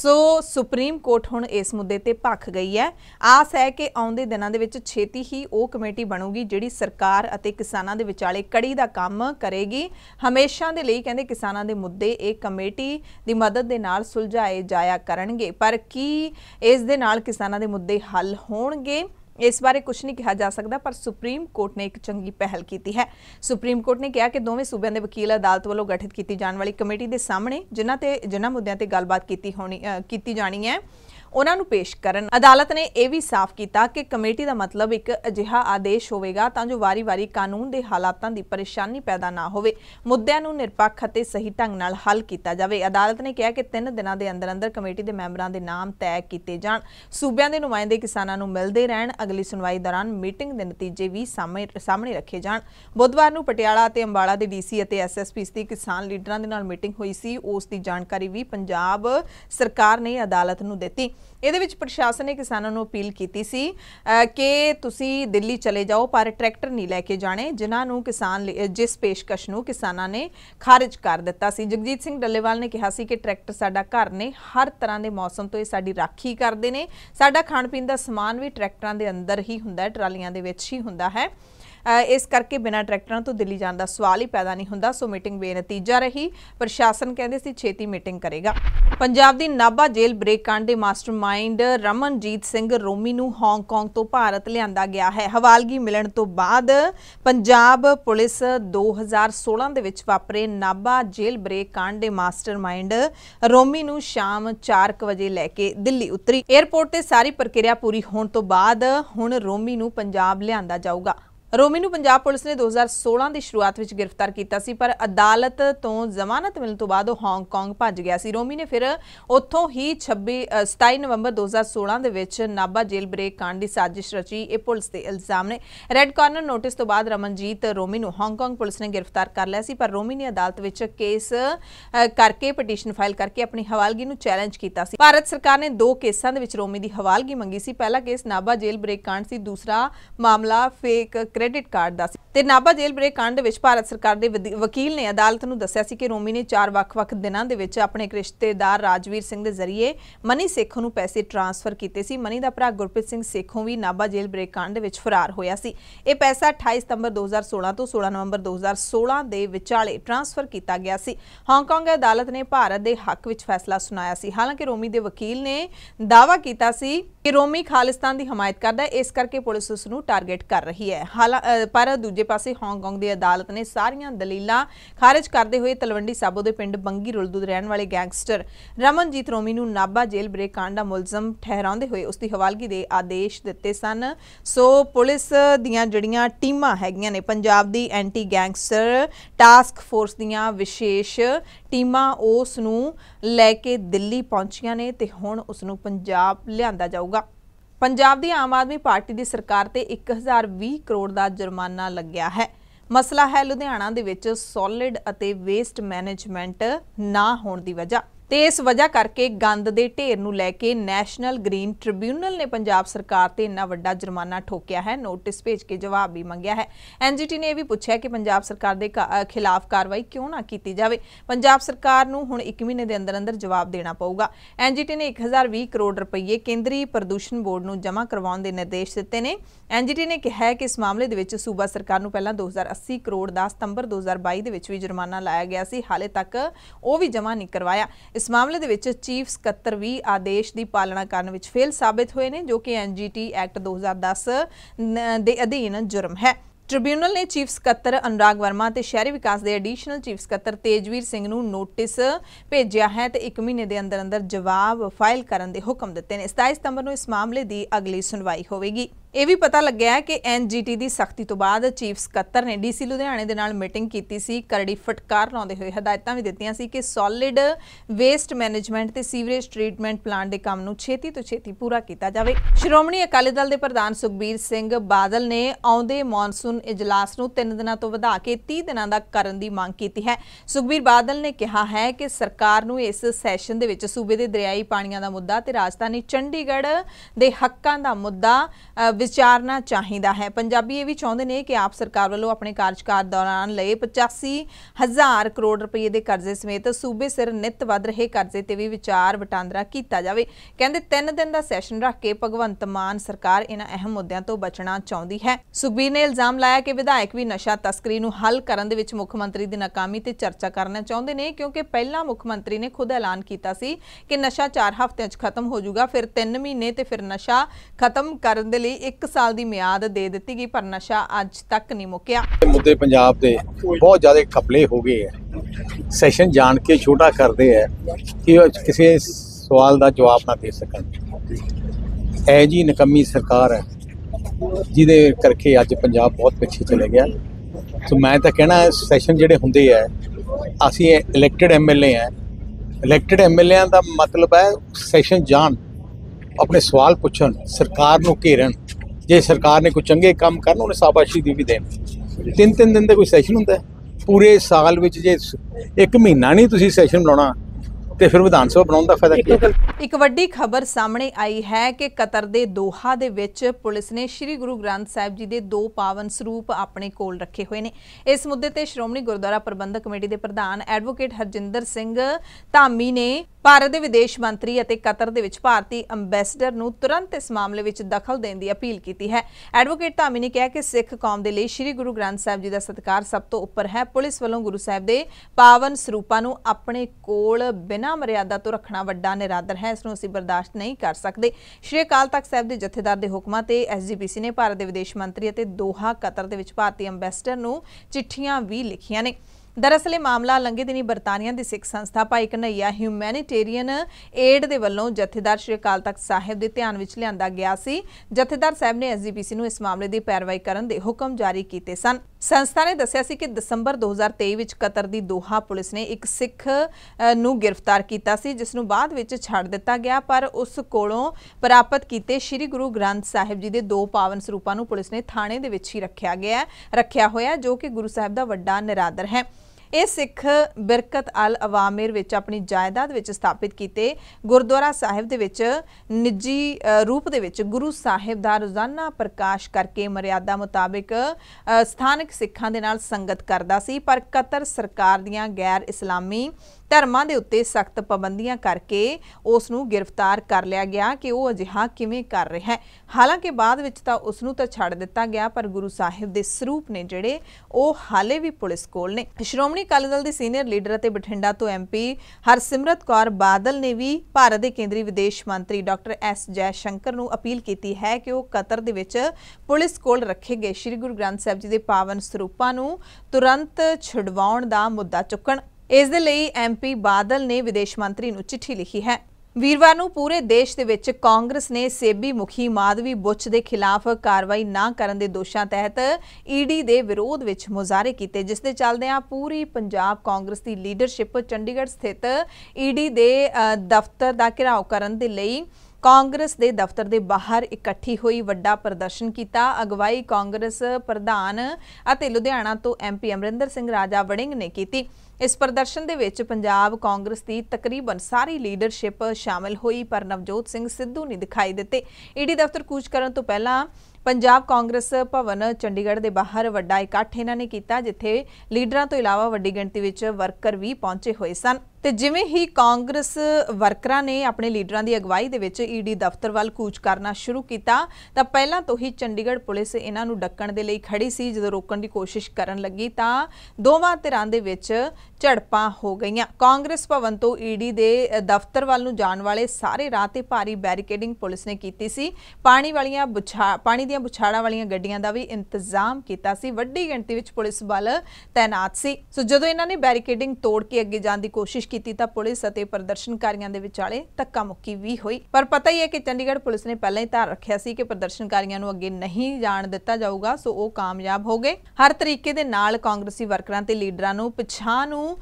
ਸੋ ਸੁਪਰੀਮ ਕੋਰਟ ਹੁਣ ਇਸ ਮੁੱਦੇ ਤੇ ਭੱਖ ਗਈ ਹੈ ਆਸ ਹੈ ਕਿ ਆਉਂਦੇ ਦਿਨਾਂ ਦੇ ਵਿੱਚ ਛੇਤੀ ਹੀ ਉਹ ਕਮੇਟੀ ਬਣੂਗੀ ਜਿਹੜੀ ਸਰਕਾਰ ਅਤੇ ਕਿਸਾਨਾਂ ਦੇ ਵਿਚਾਲੇ ਕੜੀ ਦਾ ਕੰਮ ਕਰੇਗੀ ਹਮੇਸ਼ਾ ਦੇ ਲਈ ਕਹਿੰਦੇ ਕਿਸਾਨਾਂ ਦੇ ਮੁੱਦੇ ਇਹ ਕਮੇਟੀ ਦੀ ਮਦਦ ਦੇ ਨਾਲ ਸੁਲਝਾਏ ਜਾਇਆ ਕਰਨਗੇ ਪਰ ਕੀ ਇਸ ਦੇ ਨਾਲ ਕਿਸਾਨਾਂ ਦੇ ਮੁੱਦੇ ਹੱਲ ਹੋਣਗੇ ਇਸ ਬਾਰੇ ਕੁਝ ਨਹੀਂ ਕਿਹਾ ਜਾ ਸਕਦਾ ਪਰ ਸੁਪਰੀਮ ਕੋਰਟ ਨੇ ਇੱਕ ਚੰਗੀ ਪਹਿਲ ਕੀਤੀ ਹੈ ਸੁਪਰੀਮ ਕੋਰਟ ਨੇ ਕਿਹਾ ਕਿ ਦੋਵੇਂ ਸੂਬਿਆਂ ਦੇ ਵਕੀਲ ਅਦਾਲਤ ਵੱਲੋਂ ਗਠਿਤ ਕੀਤੀ ਜਾਣ ਵਾਲੀ ਕਮੇਟੀ ਦੇ ਸਾਹਮਣੇ ਜਿਨ੍ਹਾਂ ਤੇ ਜਿਨ੍ਹਾਂ ਮੁੱਦਿਆਂ ਤੇ ਗੱਲਬਾਤ ਕੀਤੀ ਹੋਣੀ ਕੀਤੀ ਜਾਣੀ ਹੈ ਉਹਨਾਂ ਨੂੰ ਪੇਸ਼ ਕਰਨ ਅਦਾਲਤ ਨੇ ਇਹ ਵੀ ਸਾਫ਼ ਕੀਤਾ ਕਿ ਕਮੇਟੀ ਦਾ ਮਤਲਬ ਇੱਕ ਅਜਿਹਾ ਆਦੇਸ਼ ਹੋਵੇਗਾ ਤਾਂ ਜੋ ਵਾਰੀ-ਵਾਰੀ ਕਾਨੂੰਨ ਦੇ ਹਾਲਾਤਾਂ ਦੀ ਪਰੇਸ਼ਾਨੀ ਪੈਦਾ ਨਾ ਹੋਵੇ ਮੁੱਦਿਆਂ ਨੂੰ ਨਿਰਪੱਖ ਅਤੇ ਸਹੀ ਢੰਗ ਨਾਲ ਹੱਲ ਕੀਤਾ ਜਾਵੇ ਅਦਾਲਤ ਨੇ ਕਿਹਾ ਕਿ 3 ਦਿਨਾਂ ਦੇ ਅੰਦਰ-ਅੰਦਰ ਕਮੇਟੀ ਦੇ ਮੈਂਬਰਾਂ ਦੇ ਨਾਮ ਤੈਅ ਕੀਤੇ ਜਾਣ ਸੂਬਿਆਂ ਦੇ ਨੁਮਾਇੰਦੇ ਕਿਸਾਨਾਂ ਨੂੰ ਮਿਲਦੇ ਰਹਿਣ ਅਗਲੀ ਸੁਣਵਾਈ ਦੌਰਾਨ ਮੀਟਿੰਗ ਦੇ ਨਤੀਜੇ ਵੀ ਸਾਹਮਣੇ ਰੱਖੇ ਜਾਣ ਬੁੱਧਵਾਰ ਨੂੰ ਪਟਿਆਲਾ ਅਤੇ ਅੰਬਾਲਾ ਦੇ ਡੀਸੀ ਅਤੇ ਐਸਐਸਪੀ ਸਥਿਤ ਕਿਸਾਨ ਲੀਡਰਾਂ ਦੇ ਨਾਲ ਮੀਟਿੰਗ ਹੋਈ ਸੀ ਉਸ ਦੀ ਜਾਣਕਾਰੀ ਵੀ ਪੰਜਾਬ ਸਰਕਾਰ ਨੇ ਅਦਾਲਤ ਨੂੰ ਦਿੱਤੀ ਇਹਦੇ ਵਿੱਚ ਪ੍ਰਸ਼ਾਸਨ ਨੇ ਕਿਸਾਨਾਂ ਨੂੰ ਅਪੀਲ ਕੀਤੀ ਸੀ ਕਿ ਤੁਸੀਂ ਦਿੱਲੀ ਚਲੇ ਜਾਓ ਪਰ ਟਰੈਕਟਰ ਨਹੀਂ ਲੈ ਕੇ ਜਾਣੇ ਜਿਨ੍ਹਾਂ ਨੂੰ ਕਿਸਾਨ ਜਿਸ ਪੇਸ਼ਕਸ਼ ਨੂੰ ਕਿਸਾਨਾਂ ਨੇ ਖਾਰਜ ਕਰ ਦਿੱਤਾ ਸੀ ਜਗਜੀਤ ਸਿੰਘ ਡੱਲੇਵਾਲ ਨੇ ਕਿਹਾ ਸੀ ਕਿ ਟਰੈਕਟਰ ਸਾਡਾ ਘਰ ਨੇ ਹਰ ਤਰ੍ਹਾਂ ਦੇ ਮੌਸਮ ਤੋਂ ਇਹ ਸਾਡੀ ਰਾਖੀ ਕਰਦੇ ਨੇ ਸਾਡਾ ਖਾਣ ਪੀਣ ਦਾ ਸਮਾਨ ਵੀ ਟਰੈਕਟਰਾਂ ਦੇ ਅੰਦਰ ਹੀ ਹੁੰਦਾ ਹੈ ਟਰਾਲੀਆਂ ਦੇ ਵਿੱਚ ਹੀ ਹੁੰਦਾ ਹੈ ਇਸ ਕਰਕੇ ਬਿਨਾਂ ਟਰੈਕਟਰਾਂ ਤੋਂ ਦਿੱਲੀ ਜਾਣ ਦਾ ਸਵਾਲ ਹੀ ਪੈਦਾ ਨਹੀਂ ਹੁੰਦਾ ਸੋ ਮੀਟਿੰਗ ਬੇਨਤੀਜਾ ਰਹੀ ਪ੍ਰਸ਼ਾਸਨ ਕਹਿੰਦੇ ਸੀ ਛੇਤੀ ਮੀਟਿੰਗ ਕਰੇਗਾ ਪੰਜਾਬ ਦੀ ਨਾਬਾ ਜੇਲ੍ਹ ਬ੍ਰੇਕ ਕਾਂਡ ਦੇ ਮਾਸਟਰਮਾਈਂਡ ਰਮਨਜੀਤ ਸਿੰਘ ਰੋਮੀ ਨੂੰ ਹਾਂਗਕਾਂਗ ਤੋਂ ਭਾਰਤ ਲਿਆਂਦਾ ਗਿਆ ਹੈ ਹਵਾਲਗੀ ਮਿਲਣ ਤੋਂ ਬਾਅਦ ਪੰਜਾਬ ਪੁਲਿਸ 2016 ਦੇ ਵਿੱਚ ਵਾਪਰੇ ਨਾਬਾ ਜੇਲ੍ਹ ਬ੍ਰੇਕ ਕਾਂਡ ਦੇ ਮਾਸਟਰਮਾਈਂਡ ਰੋਮੀ ਨੂੰ ਸ਼ਾਮ 4:00 ਵਜੇ ਲੈ ਕੇ ਦਿੱਲੀ ਉਤਰੀ 에ਅਰਪੋਰਟ ਤੇ ਸਾਰੀ ਪ੍ਰਕਿਰਿਆ ਪੂਰੀ ਹੋਣ ਤੋਂ ਬਾਅਦ ਹੁਣ ਰੋਮੀ ਨੂੰ ਪੰਜਾਬ ਲਿਆਂਦਾ ਜਾਊਗਾ ਰੋਮੀ ਨੂੰ ਪੰਜਾਬ ਪੁਲਿਸ ਨੇ 2016 ਦੀ ਸ਼ੁਰੂਆਤ ਵਿੱਚ ਗ੍ਰਿਫਤਾਰ ਕੀਤਾ ਸੀ ਪਰ ਅਦਾਲਤ ਤੋਂ ਜ਼ਮਾਨਤ ਮਿਲਣ ਤੋਂ ਬਾਅਦ ਉਹ ਹਾਂਗਕਾਂਗ ਭੱਜ ਗਿਆ ਸੀ ਰੋਮੀ ਨੇ ਫਿਰ ਉੱਥੋਂ ਹੀ 26 27 ਨਵੰਬਰ 2016 ਦੇ ਵਿੱਚ ਨਾਬਾ ਜੇਲ੍ਹ ਬ੍ਰੇਕ ਕਾਂਡ ਦੀ ਸਾਜ਼ਿਸ਼ ਰਚੀ ਇਹ ਪੁਲਿਸ ਦੇ ਇਲਜ਼ਾਮ ਨੇ ਰੈੱਡ ਕਾਰਨਰ ਨੋਟਿਸ ਤੋਂ ਬਾਅਦ ਰਮਨਜੀਤ ਰੋਮੀ ਨੂੰ ਹਾਂਗਕਾਂਗ ਪੁਲਿਸ ਨੇ ਗ੍ਰਿਫਤਾਰ ਕਰ ਲਿਆ ਸੀ ਪਰ ਰੋਮੀ ਨੇ ਅਦਾਲਤ ਵਿੱਚ ਕੇਸ ਕਰਕੇ ਪਟੀਸ਼ਨ ਫਾਈਲ ਕਰਕੇ ਆਪਣੀ ਹਵਾਲਗੀ ਨੂੰ ਚੈਲੰਜ ਕੀਤਾ ਸੀ ਭਾਰਤ ਸਰਕਾਰ ਨੇ ਦੋ ਕੇਸਾਂ ਦੇ ਵਿੱਚ ਰੋਮੀ ਦੀ ਹਵਾਲਗੀ ਮੰਗੀ ਸੀ ਪਹਿਲਾ ਕੇਸ ਨਾਬਾ ਜੇਲ੍ਹ ਬ੍ਰੇਕ ਕਾਂਡ ਸੀ ਦੂਸਰਾ ਮਾਮਲਾ ਫੇਕ ਕ੍ਰੈਡਿਟ ਕਾਰਡ ਦਾ ਸੀ ਤੇ ਨਾਬਾ ਜੇਲ੍ਹ ਬ੍ਰੇਕ ਕਾਂਡ ਵਿੱਚ ਭਾਰਤ ਸਰਕਾਰ ਦੇ ਵਕੀਲ ਨੇ ਅਦਾਲਤ ਨੂੰ ਦੱਸਿਆ ਸੀ ਕਿ ਰੋਮੀ ਨੇ ਚਾਰ ਵੱਖ-ਵੱਖ ਦਿਨਾਂ ਦੇ ਵਿੱਚ ਆਪਣੇ ਇੱਕ ਰਿਸ਼ਤੇਦਾਰ ਰਾਜਵੀਰ ਸਿੰਘ ਦੇ ਜ਼ਰੀਏ ਮਨੀ ਸੇਖੋਂ ਨੂੰ ਪੈਸੇ ਟ੍ਰਾਂਸਫਰ ਕੀਤੇ ਸੀ ਮਨੀ ਦਾ ਭਰਾ ਗੁਰਪ੍ਰੀਤ ਸਿੰਘ ਸੇਖੋਂ ਵੀ ਨਾਬਾ ਜੇਲ੍ਹ ਬ੍ਰੇਕ ਕਾਂਡ ਵਿੱਚ ਫਰਾਰ ਹੋਇਆ ਸੀ ਇਹ ਪੈਸਾ 28 ਸਤੰਬਰ 2016 ਤੋਂ 16 ਨਵੰਬਰ 2016 ਦੇ ਵਿਚਾਲੇ ਟ੍ਰਾਂਸਫਰ ਕੀਤਾ ਗਿਆ ਸੀ ਹਾਂਗਕਾਂਗ ਅਦਾਲਤ ਨੇ ਭਾਰਤ ਦੇ ਹੱਕ ਵਿੱਚ ਫੈਸਲਾ ਸੁਣਾਇਆ ਸੀ ਹਾਲਾਂਕਿ ਰੋਮੀ ਦੇ ਵਕੀਲ ਨੇ ਦਾਵਾ ਕੀਤਾ ਸੀ ਕਿ ਰੋਮੀ ਖਾਲਿਸਤਾਨ ਦੀ ਹਮਾਇਤ ਕਰਦਾ ਹੈ ਇਸ ਕਰਕੇ ਪੁਲਿਸ ਉਸ ਨੂੰ ਟਾਰਗੇਟ ਕਰ ਰਹੀ ਹੈ ਹਾਲਾਂਕਿ ਪਰ ਦੂਜੇ ਪਾਸੇ ਹਾਂਗਕਾਂਗ ਦੀ ਅਦਾਲਤ ਨੇ ਸਾਰੀਆਂ ਦਲੀਲਾਂ ਖਾਰਜ ਕਰਦੇ ਹੋਏ ਤਲਵੰਡੀ ਸਾਬੋ ਦੇ ਪਿੰਡ ਬੰਗੀ ਰੁਲਦੂ ਦੇ ਰਹਿਣ ਵਾਲੇ ਗੈਂਗਸਟਰ ਰਮਨਜੀਤ ਰੋਮੀ ਨੂੰ ਨਾਬਾ ਜੇਲ੍ਹ ਬ੍ਰੇਕ ਕਾਂਡ ਦਾ ਮੁਲਜ਼ਮ ਠਹਿਰਾਉਂਦੇ ਹੋਏ ਉਸ ਦੀ ਹਵਾਲਗੀ ਦੇ ਆਦੇਸ਼ ਦਿੱਤੇ ਸਨ ਸੋ ਪੁਲਿਸ ਦੀਆਂ ਜਿਹੜੀਆਂ ਟੀਮਾਂ ਹੈਗੀਆਂ ਨੇ ਪੰਜਾਬ ਦੀ ਐਂਟੀ ਗੈਂਗਸਟਰ ਟਾਸਕ ਫੋਰਸ ਦੀਆਂ ਵਿਸ਼ੇਸ਼ ਟੀਮਾਂ ਉਸ ਨੂੰ ਲੈ ਕੇ ਦਿੱਲੀ ਪਹੁੰਚੀਆਂ ਨੇ ਤੇ ਹੁਣ ਉਸ ਨੂੰ ਪੰਜਾਬ ਲਿਆਂਦਾ ਜਾਊਗਾ ਪੰਜਾਬ ਦੀ ਆਮ ਆਦਮੀ ਪਾਰਟੀ ਦੀ ਸਰਕਾਰ ਤੇ 1020 ਕਰੋੜ ਦਾ ਜੁਰਮਾਨਾ ਲੱਗਿਆ ਹੈ ਮਸਲਾ ਹੈ ਲੁਧਿਆਣਾ ਦੇ ਵਿੱਚ ਸੋਲਿਡ ਅਤੇ ਵੇਸਟ ਮੈਨੇਜਮੈਂਟ ਨਾ ਹੋਣ ਦੀ ਵਜ੍ਹਾ ਤੇ ਇਸ ਵਜ੍ਹਾ ਕਰਕੇ ਗੰਦ ਦੇ ਢੇਰ ਨੂੰ ਲੈ ਕੇ ਨੈਸ਼ਨਲ ਗ੍ਰੀਨ ਟ੍ਰਿਬਿਊਨਲ ਨੇ ਪੰਜਾਬ ਸਰਕਾਰ ਤੇ ਇੰਨਾ ਵੱਡਾ ਜੁਰਮਾਨਾ ਠੋਕਿਆ ਹੈ ਨੋਟਿਸ ਭੇਜ ਕੇ ਜਵਾਬ ਵੀ ਮੰਗਿਆ ਹੈ ਐਨਜੀਟੀ ਨੇ ਇਹ ਵੀ ਪੁੱਛਿਆ ਕਿ ਪੰਜਾਬ ਸਰਕਾਰ ਦੇ ਖਿਲਾਫ ਕਾਰਵਾਈ ਕਿਉਂ ਨਾ ਕੀਤੀ ਜਾਵੇ ਪੰਜਾਬ ਸਰਕਾਰ ਨੂੰ ਹੁਣ 1 ਮਹੀਨੇ ਦੇ ਅੰਦਰ ਅੰਦਰ ਜਵਾਬ ਦੇਣਾ ਪਊਗਾ ਐਨਜੀਟੀ ਨੇ 1020 ਕਰੋੜ ਰੁਪਏ ਕੇਂਦਰੀ ਪ੍ਰਦੂਸ਼ਣ ਬੋਰਡ ਨੂੰ ਜਮ੍ਹਾਂ ਕਰਵਾਉਣ ਦੇ ਨਿਰਦੇਸ਼ ਦਿੱਤੇ ਨੇ ਐਨਜੀਟੀ ਨੇ ਕਿਹਾ ਕਿ ਇਸ ਮਾਮਲੇ ਦੇ ਵਿੱਚ ਸੂਬਾ ਸਰਕਾਰ ਨੂੰ ਪਹਿਲਾਂ 2080 ਕਰੋੜ ਦਾ ਸਤੰਬਰ 2022 ਦੇ ਵਿੱਚ ਵੀ ਜੁਰਮਾਨਾ ਲਾਇਆ ਗਿਆ ਸੀ ਹਾਲੇ ਤੱਕ ਉਹ ਵੀ ਜਮ੍ਹਾਂ ਨਹੀਂ ਕਰਵਾਇਆ ਇਸ ਮਾਮਲੇ ਦੇ ਵਿੱਚ ਚੀਫ ਸਕੱਤਰ ਵੀ ਆਦੇਸ਼ ਦੀ ਪਾਲਣਾ ਕਰਨ ਵਿੱਚ ਫੇਲ ਸਾਬਿਤ ਹੋਏ ਨੇ ਜੋ ਕਿ ਐਨਜੀਟੀ ਐਕਟ 2010 ਦੇ ਅਧੀਨ ਜੁਰਮ ਹੈ ਟ੍ਰਿਬਿਊਨਲ ਨੇ ਚੀਫ ਸਕੱਤਰ ਅਨਰਾਗ ਵਰਮਾ ਤੇ ਸ਼ਹਿਰੀ ਵਿਕਾਸ ਦੇ ਐਡੀਸ਼ਨਲ ਚੀਫ ਸਕੱਤਰ ਤੇਜਵੀਰ ਸਿੰਘ ਨੂੰ ਨੋਟਿਸ ਭੇਜਿਆ ਹੈ ਤੇ 1 ਮਹੀਨੇ ਦੇ ਅੰਦਰ ਅੰਦਰ ਜਵਾਬ ਫਾਈਲ ਕਰਨ ਦੇ ਹੁਕਮ ਦਿੱਤੇ ਨੇ 27 ਸਤੰਬਰ ਨੂੰ ਇਸ ਮਾਮਲੇ ਦੀ ਅਗਲੀ ਸੁਣਵਾਈ ਹੋਵੇਗੀ ਇਹ ਵੀ ਪਤਾ ਲੱਗਿਆ ਕਿ ਐਨਜੀਟੀ ਦੀ ਸਖਤੀ ਤੋਂ ਬਾਅਦ ਚੀਫ ਸਕੱਤਰ ਨੇ ਡੀਸੀ ਲੁਧਿਆਣੇ ਦੇ ਨਾਲ ਮੀਟਿੰਗ ਕੀਤੀ ਸੀ ਕਰੜੀ ਫਟਕਾਰ ਲਾਉਂਦੇ ਹੋਏ ਹਦਾਇਤਾਂ ਵੀ ਦਿੱਤੀਆਂ ਸੀ ਕਿ ਸੋਲਿਡ ਵੇਸਟ ਮੈਨੇਜਮੈਂਟ ਤੇ ਸੀਵਰੇਜ ਟ੍ਰੀਟਮੈਂਟ ਪਲਾਂਟ ਦੇ ਕੰਮ ਨੂੰ ਛੇਤੀ ਤੋਂ ਛੇਤੀ ਪੂਰਾ ਕੀਤਾ ਜਾਵੇ ਸ਼੍ਰੋਮਣੀ ਅਕਾਲੀ ਦਲ ਦੇ ਪ੍ਰਧਾਨ ਸੁਖਬੀਰ ਸਿੰਘ ਬਾਦਲ ਨੇ ਆਉਂਦੇ ਮੌਨਸੂਨ ਇਜਲਾਸ ਨੂੰ 3 ਦਿਨਾਂ ਤੋਂ ਵਧਾ ਕੇ 30 ਦਿਨਾਂ ਦਾ ਕਰਨ ਦੀ ਮੰਗ ਕੀਤੀ ਹੈ ਸੁਖਬੀਰ ਬਾਦਲ ਨੇ ਕਿਹਾ ਹੈ ਕਿ ਸਰਕਾਰ ਨੂੰ ਇਸ ਸੈਸ਼ਨ ਦੇ ਵਿੱਚ ਸੂਬੇ ਦੇ ਦਰਿਆਈ ਪਾਣੀਆਂ ਦਾ ਮੁੱਦਾ ਤੇ ਰਾਜਧਾਨੀ ਚੰਡੀਗੜ੍ਹ ਦੇ ਹੱਕਾਂ ਦਾ ਮੁੱਦਾ ਵਿਚਾਰਨਾ ਚਾਹੀਦਾ ਹੈ ਪੰਜਾਬੀ ਇਹ ਵੀ ਚਾਹੁੰਦੇ ਨੇ ਕਿ ਆਪ ਸਰਕਾਰ ਵੱਲੋਂ ਆਪਣੇ ਕਾਰਜਕਾਰ ਦੌਰਾਨ ਲਏ 85000 ਕਰੋੜ ਰੁਪਏ ਦੇ ਕਰਜ਼ੇ ਸਮੇਤ ਸੂਬੇ ਸਿਰ ਨਿਤ ਵੱਧ ਰਹੇ ਕਰਜ਼ੇ ਤੇ ਵੀ ਵਿਚਾਰ ਵਟਾਂਦਰਾ ਕੀਤਾ ਜਾਵੇ ਕਹਿੰਦੇ 3 ਦਿਨ ਦਾ ਸੈਸ਼ਨ ਰੱਖ ਕੇ ਭਗਵੰਤ ਮਾਨ ਸਰਕਾਰ ਇਹਨਾਂ ਅਹਿਮ ਮੁੱਦਿਆਂ ਤੋਂ ਬਚਣਾ ਚਾਹੁੰਦੀ ਹੈ ਸੁਖਬੀਰ ਨੇ ਇਲਜ਼ਾਮ ਲਾਇਆ ਕਿ ਵਿਧਾਇਕ ਵੀ ਨਸ਼ਾ ਤਸਕਰੀ ਨੂੰ ਹੱਲ ਕਰਨ ਦੇ ਵਿੱਚ ਮੁੱਖ ਮੰਤਰੀ ਦੀ ਨਾਕਾਮੀ ਤੇ ਚਰਚਾ ਕਰਨਾ ਚਾਹੁੰਦੇ ਨੇ ਕਿਉਂਕਿ ਪਹਿਲਾਂ ਮੁੱਖ ਮੰਤਰੀ ਨੇ ਖੁਦ ਐਲਾਨ ਕੀਤਾ ਸੀ ਕਿ ਨਸ਼ਾ 4 ਹਫ਼ਤਿਆਂ 'ਚ ਖਤਮ ਹੋ ਜਾਊਗਾ ਫਿਰ 3 ਮਹੀਨੇ ਤੇ ਫਿਰ ਨਸ਼ਾ ਖਤਮ ਕਰਨ ਦੇ ਲਈ 1 ਸਾਲ ਦੀ ਮਿਆਦ ਦੇ ਦਿੱਤੀ ਗਈ ਪਰ ਨਸ਼ਾ ਅੱਜ ਤੱਕ ਨਹੀਂ ਮੁੱਕਿਆ ਮੁੱਦੇ ਪੰਜਾਬ ਦੇ ਬਹੁਤ ਜ਼ਿਆਦਾ ਖਪਲੇ ਹੋ ਗਏ ਹੈ ਸੈਸ਼ਨ ਜਾਣ ਕੇ ਛੋਟਾ ਕਰਦੇ ਹੈ ਕਿ ਕਿਸੇ ਸਵਾਲ ਦਾ ਜਵਾਬ ਨਾ ਦੇ ਸਕਣ ਐ ਜੀ ਨਕਮੀ ਸਰਕਾਰ ਹੈ ਜਿਹਦੇ ਕਰਕੇ ਅੱਜ ਪੰਜਾਬ ਬਹੁਤ ਪਿੱਛੇ ਚਲੇ ਗਿਆ ਸੋ ਮੈਂ ਤਾਂ ਕਹਿਣਾ ਸੈਸ਼ਨ ਜਿਹੜੇ ਹੁੰਦੇ ਆ ਅਸੀਂ ਇਲੈਕਟਿਡ ਐਮਐਲਏ ਆ ਇਲੈਕਟਿਡ ਐਮਐਲਏਆਂ ਦਾ ਮਤਲਬ ਹੈ ਸੈਸ਼ਨ ਜਾਣ ਆਪਣੇ ਸਵਾਲ ਪੁੱਛਣ ਸਰਕਾਰ ਨੂੰ ਘੇਰਨ ਜੇ ਸਰਕਾਰ ਨੇ ਕੋਈ ਚੰਗੇ ਕੰਮ ਕਰਨ ਉਹਨੇ ਸ਼ਾਬਾਸ਼ੀ ਦੀ ਵੀ ਦੇਣ ਤਿੰਨ ਤਿੰਨ ਦਿਨ ਦਾ ਕੋਈ ਸੈਸ਼ਨ ਹੁੰਦਾ ਪੂਰੇ ਸਾਲ ਵਿੱਚ ਜੇ ਇੱਕ ਮਹੀਨਾ ਨਹੀਂ ਤੁਸੀਂ ਸੈਸ਼ਨ ਬਣਾਉਣਾ ਤੇ ਫਿਰ ਵਿਧਾਨ ਸਭਾ ਬਣਾਉਣ ਦਾ ਫਾਇਦਾ ਕੀ ਇੱਕ ਵੱਡੀ ਖਬਰ ਸਾਹਮਣੇ ਆਈ ਹੈ ਕਿ ਕਤਰ ਦੇ ਦੋਹਾ ਦੇ ਵਿੱਚ ਪੁਲਿਸ ਨੇ ਸ੍ਰੀ ਗੁਰੂ ਗ੍ਰੰਥ ਸਾਹਿਬ ਜੀ ਦੇ ਦੋ ਪਾਵਨ ਸਰੂਪ ਆਪਣੇ ਕੋਲ ਰੱਖੇ ਹੋਏ ਨੇ ਇਸ ਮੁੱਦੇ ਤੇ ਸ਼੍ਰੋਮਣੀ ਗੁਰਦੁਆਰਾ ਪ੍ਰਬੰਧਕ ਕਮੇਟੀ ਦੇ ਪ੍ਰਧਾਨ ਐਡਵੋਕੇਟ ਹਰਜਿੰਦਰ ਸਿੰਘ ਧਾਮੀ ਨੇ ਭਾਰਤ ਦੇ ਵਿਦੇਸ਼ ਮੰਤਰੀ ਅਤੇ ਕਤਰ ਦੇ ਵਿੱਚ ਭਾਰਤੀ ਐਮਬੈਸਡਰ ਨੂੰ ਤੁਰੰਤ ਇਸ ਮਾਮਲੇ ਵਿੱਚ ਦਖਲ ਦੇਣ ਦੀ ਅਪੀਲ ਕੀਤੀ ਹੈ ਐਡਵੋਕੇਟ ਧਾਮੀ ਨੇ ਕਿਹਾ ਕਿ ਸਿੱਖ ਕੌਮ ਦੇ ਲਈ ਸ੍ਰੀ ਗੁਰੂ ਗ੍ਰੰਥ ਸਾਹਿਬ ਜੀ ਦਾ ਸਤਿਕਾਰ ਸਭ ਤੋਂ ਉੱਪਰ ਹੈ ਪੁਲਿਸ ਵੱਲੋਂ ਗੁਰੂ ਸਾਹਿਬ ਦੇ ਪਾਵਨ ਸਰੂਪਾਂ ਨੂੰ ਆਪਣੇ ਕੋਲ ਬਿਨਾਂ ਮਰਿਆਦਾ ਤੋਂ ਰੱਖਣਾ ਵੱਡਾ ਨਿਰਾਦਰ ਹੈ ਇਸ ਨੂੰ ਅਸੀਂ ਬਰਦਾਸ਼ਤ ਨਹੀਂ ਕਰ ਸਕਦੇ ਸ਼੍ਰੀ ਅਕਾਲ ਤਖਤ ਸਾਹਿਬ ਦੇ ਜਥੇਦਾਰ ਦੇ ਹੁਕਮਾਂ ਤੇ ਐਸਜੀਪੀਸੀ ਨੇ ਭਾਰਤ ਦੇ ਵਿਦੇਸ਼ ਮੰਤਰੀ ਅਤੇ ਦੋਹਾ ਕਤਰ ਦੇ ਵਿੱਚ ਭਾਰਤੀ ਐਮਬੈਸਡਰ ਨੂੰ ਚਿੱਠੀਆਂ ਵੀ ਲਿਖੀਆਂ ਨੇ ਦਰਅਸਲ ਇਹ ਮਾਮਲਾ ਲੰਗੇ ਦਿਨੀ ਬਰਤਾਨੀਆਂ ਦੀ ਸਿੱਖ ਸੰਸਥਾ ਭਾਈ ਕਨਈਆ ਹਿਊਮੈਨਿਟੇਰੀਅਨ ਏਡ ਦੇ ਵੱਲੋਂ ਜਥੇਦਾਰ ਸ਼੍ਰੀ ਅਕਾਲ ਤਖਤ ਸਾਹਿਬ ਦੇ ਧਿਆਨ ਵਿੱਚ ਲਿਆਂਦਾ ਗਿਆ ਸੀ ਜਥੇਦਾਰ ਸਾਹਿਬ ਨੇ ਐਸਜੀਪੀਸੀ ਨੂੰ ਇਸ ਮਾਮਲੇ ਦੀ ਪੈਰਵਾਈ ਕਰਨ ਦੇ ਹੁਕਮ ਜਾਰੀ ਕੀਤੇ ਸਨ ਸੰਸਥਾ ਨੇ ਦੱਸਿਆ ਸੀ ਕਿ ਦਸੰਬਰ 2023 ਵਿੱਚ ਕਤਰ ਦੀ ਦੋਹਾ ਪੁਲਿਸ ਨੇ ਇੱਕ ਸਿੱਖ ਨੂੰ ਗ੍ਰਿਫਤਾਰ ਕੀਤਾ ਸੀ ਜਿਸ ਨੂੰ ਬਾਅਦ ਵਿੱਚ ਛੱਡ ਦਿੱਤਾ ਗਿਆ ਪਰ ਉਸ ਕੋਲੋਂ ਪ੍ਰਾਪਤ ਕੀਤੇ ਸ੍ਰੀ ਗੁਰੂ ਗ੍ਰੰਥ ਸਾਹਿਬ ਜੀ ਦੇ ਦੋ ਪਾਵਨ ਸਰੂਪਾਂ ਨੂੰ ਪੁਲਿਸ ਨੇ ਥਾਣੇ ਦੇ ਵਿੱਚ ਹੀ ਰੱਖਿਆ ਗਿਆ ਰੱਖਿਆ ਹੋਇਆ ਜੋ ਕਿ ਗੁਰੂ ਸਾਹਿਬ ਦਾ ਵੱਡਾ ਨਿਰਾਦਰ ਹੈ ਇਹ ਸਿੱਖ ਬਰਕਤ ਅਲ ਅਵਾਮਿਰ ਵਿੱਚ ਆਪਣੀ ਜਾਇਦਾਦ ਵਿੱਚ ਸਥਾਪਿਤ ਕੀਤੇ ਗੁਰਦੁਆਰਾ ਸਾਹਿਬ ਦੇ ਵਿੱਚ ਨਿੱਜੀ ਰੂਪ ਦੇ ਵਿੱਚ ਗੁਰੂ ਸਾਹਿਬ ਦਾ ਰੋਜ਼ਾਨਾ ਪ੍ਰਕਾਸ਼ ਕਰਕੇ ਮਰਿਆਦਾ ਮੁਤਾਬਿਕ ਸਥਾਨਕ ਸਿੱਖਾਂ ਦੇ ਨਾਲ ਸੰਗਤ ਕਰਦਾ ਸੀ ਪਰ ਕਤਰ ਸਰਕਾਰ ਦੀਆਂ ਗੈਰ ਇਸਲਾਮੀ ਧਰਮਾਂ ਦੇ ਉੱਤੇ ਸਖਤ ਪਾਬੰਦੀਆਂ ਕਰਕੇ ਉਸ ਨੂੰ ਗ੍ਰਿਫਤਾਰ ਕਰ ਲਿਆ ਗਿਆ ਕਿ ਉਹ ਅਜਿਹਾ ਕਿਵੇਂ ਕਰ ਰਿਹਾ ਹੈ ਹਾਲਾਂਕਿ ਬਾਅਦ ਵਿੱਚ ਤਾਂ ਉਸ ਨੂੰ ਤਾਂ ਛੱਡ ਦਿੱਤਾ ਗਿਆ ਪਰ ਗੁਰੂ ਸਾਹਿਬ ਦੇ ਸਰੂਪ ਨੇ ਜਿਹੜੇ ਉਹ ਹਾਲੇ ਵੀ ਪੁਲਿਸ ਕੋਲ ਨੇ ਸ਼੍ਰੋਮਣੀ ਅਕਾਲੀ ਦਲ ਦੇ ਸੀਨੀਅਰ ਲੀਡਰ ਅਤੇ ਬਠਿੰਡਾ ਤੋਂ ਐਮਪੀ ਹਰਸਿਮਰਤ ਕੌਰ ਬਾਦਲ ਨੇ ਵੀ ਭਾਰਤ ਦੇ ਕੇਂਦਰੀ ਵਿਦੇਸ਼ ਮੰਤਰੀ ਡਾਕਟਰ ਐਸ ਜੈ ਸ਼ੰਕਰ ਨੂੰ ਅਪੀਲ ਕੀਤੀ ਹੈ ਕਿ ਉਹ ਕਤਰ ਦੇ ਵਿੱਚ ਪੁਲਿਸ ਕੋਲ ਰੱਖੇ ਗਏ ਸ੍ਰੀ ਗੁਰੂ ਗ੍ਰੰਥ ਸਾਹਿਬ ਜੀ ਦੇ ਪਾਵਨ ਸਰੂਪਾਂ ਨੂੰ ਤੁਰੰਤ ਛੁਡਵਾਉਣ ਦਾ ਮੁੱਦਾ ਚੁੱਕਣ ਇਸ ਦੇ ਲਈ ਐਮਪੀ ਬਾਦਲ ਨੇ ਵਿਦੇਸ਼ ਮੰਤਰੀ ਨੂੰ ਚਿੱਠੀ ਲਿਖੀ ਹੈ ਵੀਰਵਾਰ ਨੂੰ ਪੂਰੇ ਦੇਸ਼ ਦੇ ਵਿੱਚ ਕਾਂਗਰਸ ਨੇ ਸੇਬੀ ਮੁਖੀ ਮਾਧਵੀ ਬੁੱਚ ਦੇ ਖਿਲਾਫ ਕਾਰਵਾਈ ਨਾ ਕਰਨ ਦੇ ਦੋਸ਼ਾਂ ਤਹਿਤ ਈਡੀ ਦੇ ਵਿਰੋਧ ਵਿੱਚ ਮੁਜ਼ਾਹਰੇ ਕੀਤੇ ਜਿਸ ਦੇ ਆ ਪੂਰੀ ਪੰਜਾਬ ਕਾਂਗਰਸ ਦੀ ਲੀਡਰਸ਼ਿਪ ਚੰਡੀਗੜ੍ਹ ਸਥਿਤ ਈਡੀ ਦੇ ਦਫ਼ਤਰ ਦਾ ਘਿਰਾਓ ਕਰਨ ਦੇ ਲਈ ਕਾਂਗਰਸ ਦੇ ਦਫ਼ਤਰ ਦੇ ਬਾਹਰ ਇਕੱਠੀ ਹੋਈ ਵੱਡਾ ਪ੍ਰਦਰਸ਼ਨ ਕੀਤਾ ਅਗਵਾਈ ਕਾਂਗਰਸ ਪ੍ਰਧਾਨ ਅਤੇ ਲੁਧਿਆਣਾ ਤੋਂ ਐਮਪੀ ਅਮਰਿੰਦਰ ਸਿੰਘ ਰਾਜਾ ਵੜਿੰਗ ਨੇ ਕੀਤੀ ਇਸ ਪ੍ਰਦਰਸ਼ਨ ਦੇ ਵਿੱਚ ਪੰਜਾਬ ਕਾਂਗਰਸ ਦੀ ਤਕਰੀਬਨ ਸਾਰੀ ਲੀਡਰਸ਼ਿਪ ਸ਼ਾਮਲ ਹੋਈ ਪਰ ਨਵਜੋਤ ਸਿੰਘ ਸਿੱਧੂ ਨਹੀਂ ਦਿਖਾਈ ਦਿੱਤੇ ਈਡੀ ਦਫ਼ਤਰ ਕੂਚ ਕਰਨ ਤੋਂ ਪਹਿਲਾਂ ਪੰਜਾਬ ਕਾਂਗਰਸ ਭਵਨ ਚੰਡੀਗੜ੍ਹ ਦੇ ਬਾਹਰ ਵੱਡਾ ਇਕੱਠ ਇਹਨਾਂ ਨੇ ਕੀਤਾ ਜਿੱਥੇ ਲੀਡਰਾਂ ਤੋਂ ਇਲਾਵਾ ਵੱਡੀ ਗਿਣਤੀ ਵਿੱਚ ਵਰਕਰ ਵੀ ਪਹੁੰਚੇ ਹੋਏ ਸਨ ਤੇ ਜਿਵੇਂ ਹੀ ਕਾਂਗਰਸ ਵਰਕਰਾਂ ਨੇ ਆਪਣੇ ਲੀਡਰਾਂ ਦੀ ਅਗਵਾਈ ਦੇ ਵਿੱਚ ਈਡੀ ਦਫ਼ਤਰ ਵੱਲ ਕੂਚ ਕਰਨਾ ਸ਼ੁਰੂ ਕੀਤਾ ਤਾਂ ਪਹਿਲਾਂ ਤੋਂ ਹੀ ਚੰਡੀਗੜ੍ਹ ਪੁਲਿਸ ਇਹਨਾਂ ਨੂੰ ਡੱਕਣ ਦੇ ਲਈ ਖੜੀ ਸੀ ਜਦੋਂ ਰੋਕਣ ਦੀ ਕੋਸ਼ਿਸ਼ ਕਰਨ ਲੱਗੀ ਤਾਂ ਦੋਵਾਂ ਧਿਰਾਂ ਦੇ ਵਿੱਚ ਝੜਪਾਂ ਹੋ ਗਈਆਂ ਕਾਂਗਰਸ ਭਵਨ ਤੋਂ ਈਡੀ ਦੇ ਦਫ਼ਤਰ ਵੱਲ ਨੂੰ ਜਾਣ ਵਾਲੇ ਸਾਰੇ ਰਾਹ ਤੇ ਭਾਰੀ ਬੈਰੀਕੇਡਿੰਗ ਪੁਲਿਸ ਨੇ ਕੀਤੀ ਸੀ ਪਾਣੀ ਵਾਲੀਆਂ ਬੁਛਾ ਪਾਣੀ ਦੀਆਂ ਬੁਛਾੜਾਂ ਵਾਲੀਆਂ ਗੱਡੀਆਂ ਦਾ ਵੀ ਇੰਤਜ਼ਾਮ ਕੀਤਾ ਸੀ ਵੱਡੀ ਗਿਣਤੀ ਵਿੱਚ ਪੁਲਿਸ ਬਲ ਤਾਇਨਾਤ ਸੀ ਸੋ ਜਦੋਂ ਇਹਨਾਂ ਨੇ ਬੈਰੀਕੇਡਿੰਗ ਤੋੜ ਕੇ ਅੱਗੇ ਜਾਣ ਦੀ ਕੋਸ਼ਿਸ਼ ਕੀਤੀ ਤਾਂ ਪੁਲਿਸ ਅਤੇ ਪ੍ਰਦਰਸ਼ਨਕਾਰੀਆਂ ਦੇ ਵਿਚਾਲੇ ਧੱਕਾ ਮੁੱਕੀ ਵੀ ਹੋਈ ਪਰ ਪਤਾ ਹੀ ਹੈ ਕਿ ਚੰਡੀਗੜ੍ਹ ਪੁਲਿਸ ਨੇ ਪਹਿਲਾਂ ਹੀ ਧਾਰ ਰੱਖਿਆ ਸੀ ਕਿ ਪ੍ਰਦਰਸ਼ਨਕਾਰੀਆਂ ਨੂੰ ਅੱਗੇ ਨਹੀਂ ਜਾਣ ਦਿੱਤਾ ਜਾਊਗਾ ਸੋ ਉਹ ਕਾਮਯਾਬ ਹੋ ਗਏ ਹਰ ਤਰੀਕੇ ਦੇ ਨਾਲ ਕਾਂਗਰਸੀ ਵਰਕਰਾਂ ਤੇ ਲੀਡਰਾਂ ਨੂੰ ਪਛਾਣ ਨੂੰ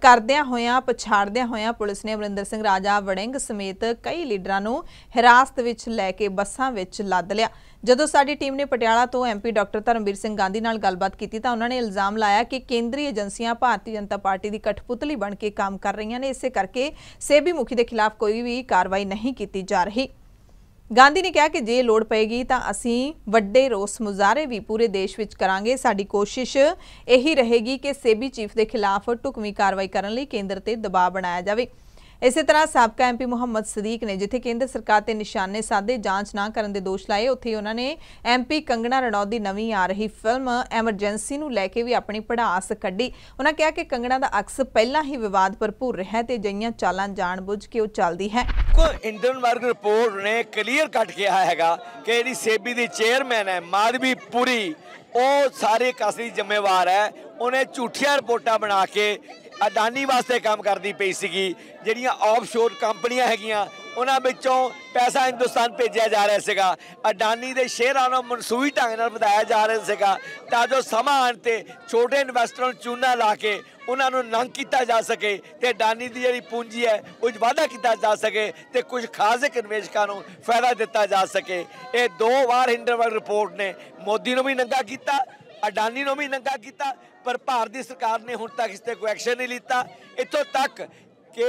ਕਰਦਿਆਂ ਹੋਇਆਂ ਪਛਾੜਦਿਆਂ ਹੋਇਆਂ ਪੁਲਿਸ ਨੇ ਅਮਰਿੰਦਰ ਸਿੰਘ ਰਾਜਾ ਵੜਿੰਗ ਸਮੇਤ ਕਈ ਲੀਡਰਾਂ ਨੂੰ ਹਿਰਾਸਤ ਵਿੱਚ ਲੈ ਕੇ ਬੱਸਾਂ ਵਿੱਚ ਲੱਦ ਲਿਆ ਜਦੋਂ ਸਾਡੀ ਟੀਮ ਨੇ ਪਟਿਆਲਾ ਤੋਂ ਐਮਪੀ ਡਾਕਟਰ ਧਰਮਵੀਰ ਸਿੰਘ ਗਾਂਧੀ ਨਾਲ ਗੱਲਬਾਤ ਕੀਤੀ ਤਾਂ ਉਹਨਾਂ ਨੇ ਇਲਜ਼ਾਮ ਲਾਇਆ ਕਿ ਕੇਂਦਰੀ ਏਜੰਸੀਆਂ ਭਾਰਤੀ ਜਨਤਾ ਪਾਰਟੀ ਦੀ ਕਠਪੁਤਲੀ ਬਣ ਕੇ ਕੰਮ ਕਰ ਰਹੀਆਂ ਨੇ ਇਸੇ ਕਰਕੇ ਸੇਬੀ ਮੁਖੀ ਦੇ ਖਿਲਾਫ ਕੋਈ ਵੀ ਕਾਰਵਾਈ ਨਹੀਂ ਕੀਤੀ ਜਾ ਰਹੀ ਗਾਂਧੀ ਨੇ ਕਿਹਾ ਕਿ ਜੇ ਲੋੜ ਪਏਗੀ ਤਾਂ ਅਸੀਂ ਵੱਡੇ ਰੋਸ ਮੁਜ਼ਾਹਰੇ ਵੀ ਪੂਰੇ ਦੇਸ਼ ਵਿੱਚ ਕਰਾਂਗੇ ਸਾਡੀ ਕੋਸ਼ਿਸ਼ ਇਹੀ ਰਹੇਗੀ ਕਿ ਸੇਬੀ ਚੀਫ ਦੇ ਖਿਲਾਫ ਟੁਕਵੀਂ ਕਾਰਵਾਈ ਕਰਨ ਲਈ ਕੇਂਦਰ ਤੇ ਦਬਾਅ ਬਣਾਇਆ ਜਾਵੇ ਇਸੇ ਤਰ੍ਹਾਂ ਸਾਬਕਾ ਐਮਪੀ ਮੁਹੰਮਦ ਸਦੀਕ ਨੇ ਜਿੱਥੇ ਕੇਂਦਰ ਸਰਕਾਰ ਤੇ ਨਿਸ਼ਾਨੇ ਸਾਧੇ ਜਾਂਚ ਨਾ ਕਰਨ ਦੇ ਦੋਸ਼ ਲਾਏ ਉੱਥੇ ਉਹਨਾਂ ਨੇ ਐਮਪੀ ਕੰਗਣਾ ਰਣੌਤ ਦੀ ਨਵੀਂ ਆ ਰਹੀ ਫਿਲਮ ਐਮਰਜੈਂਸੀ ਨੂੰ ਲੈ ਕੇ ਵੀ ਆਪਣੀ ਪੜਾਸ ਕੱਢੀ ਉਹਨਾਂ ਕਿਹਾ ਕਿ ਕੰਗਣਾ ਦਾ ਅਕਸ ਪਹਿਲਾਂ ਹੀ ਵਿਵਾਦ ਭਰਪੂਰ ਰਿਹਾ ਤੇ ਜਈਆਂ ਚਾਲਾਂ ਜਾਣਬੁੱਝ ਕੇ ਉਹ ਚੱਲਦੀ ਹੈ ਕੋ ਇੰਡੀਅਨ ਮਾਰਗ ਰਿਪੋਰਟ ਨੇ ਕਲੀਅਰ ਕੱਟ ਕੇ ਆਇਆ ਹੈਗਾ ਕਿ ਜਿਹੜੀ ਸੇਬੀ ਦੀ ਚੇਅਰਮੈਨ ਹੈ ਮਾਧਵੀ ਪੁਰੀ ਉਹ ਸਾਰੇ ਕਸਰੀ ਜ਼ਿੰਮੇਵਾਰ ਹੈ ਉਹਨੇ ਝੂਠੀਆਂ ਰਿਪੋਰਟਾਂ ਬਣਾ ਕੇ ਅਡਾਨੀ ਵਾਸਤੇ ਕੰਮ ਕਰਦੀ ਪਈ ਸੀਗੀ ਜਿਹੜੀਆਂ ਆਫਸ਼ੋਰ ਕੰਪਨੀਆਂ ਹੈਗੀਆਂ ਉਹਨਾਂ ਵਿੱਚੋਂ ਪੈਸਾ ਹਿੰਦੁਸਤਾਨ ਭੇਜਿਆ ਜਾ ਰਿਹਾ ਸੀਗਾ ਅਡਾਨੀ ਦੇ ਸ਼ੇਅਰਾਂ ਨੂੰ ਮਨਸੂਈ ਢੰਗ ਨਾਲ ਵਧਾਇਆ ਜਾ ਰਿਹਾ ਸੀਗਾ ਤਾਂ ਜੋ ਸਮਾਂ ਆਣ ਤੇ ਛੋਟੇ ਇਨਵੈਸਟਰਾਂ ਨੂੰ ਚੂਨਾ ਲਾ ਕੇ ਉਹਨਾਂ ਨੂੰ ਨੰਗ ਕੀਤਾ ਜਾ ਸਕੇ ਤੇ ਅਡਾਨੀ ਦੀ ਜਿਹੜੀ ਪੂੰਜੀ ਹੈ ਉਹ ਵਾਧਾ ਕੀਤਾ ਜਾ ਸਕੇ ਤੇ ਕੁਝ ਖਾਸਕ ਨਿਵੇਸ਼ਕਾਂ ਨੂੰ ਫਾਇਦਾ ਦਿੱਤਾ ਜਾ ਸਕੇ ਇਹ ਦੋ ਵਾਰ ਹਿੰਡਰਵਰਡ ਰਿਪੋਰਟ ਨੇ ਮੋਦੀ ਨੂੰ ਵੀ ਨੰਗਾ ਕੀਤਾ ਅਡਾਨੀ ਨੂੰ ਵੀ ਨੰਗਾ ਕੀਤਾ ਪਰ ਭਾਰਤ ਦੀ ਸਰਕਾਰ ਨੇ ਹੁਣ ਤੱਕ ਇਸ ਤੇ ਕੋਈ ਐਕਸ਼ਨ ਨਹੀਂ ਲੀਤਾ ਇੱਥੋਂ ਤੱਕ ਕਿ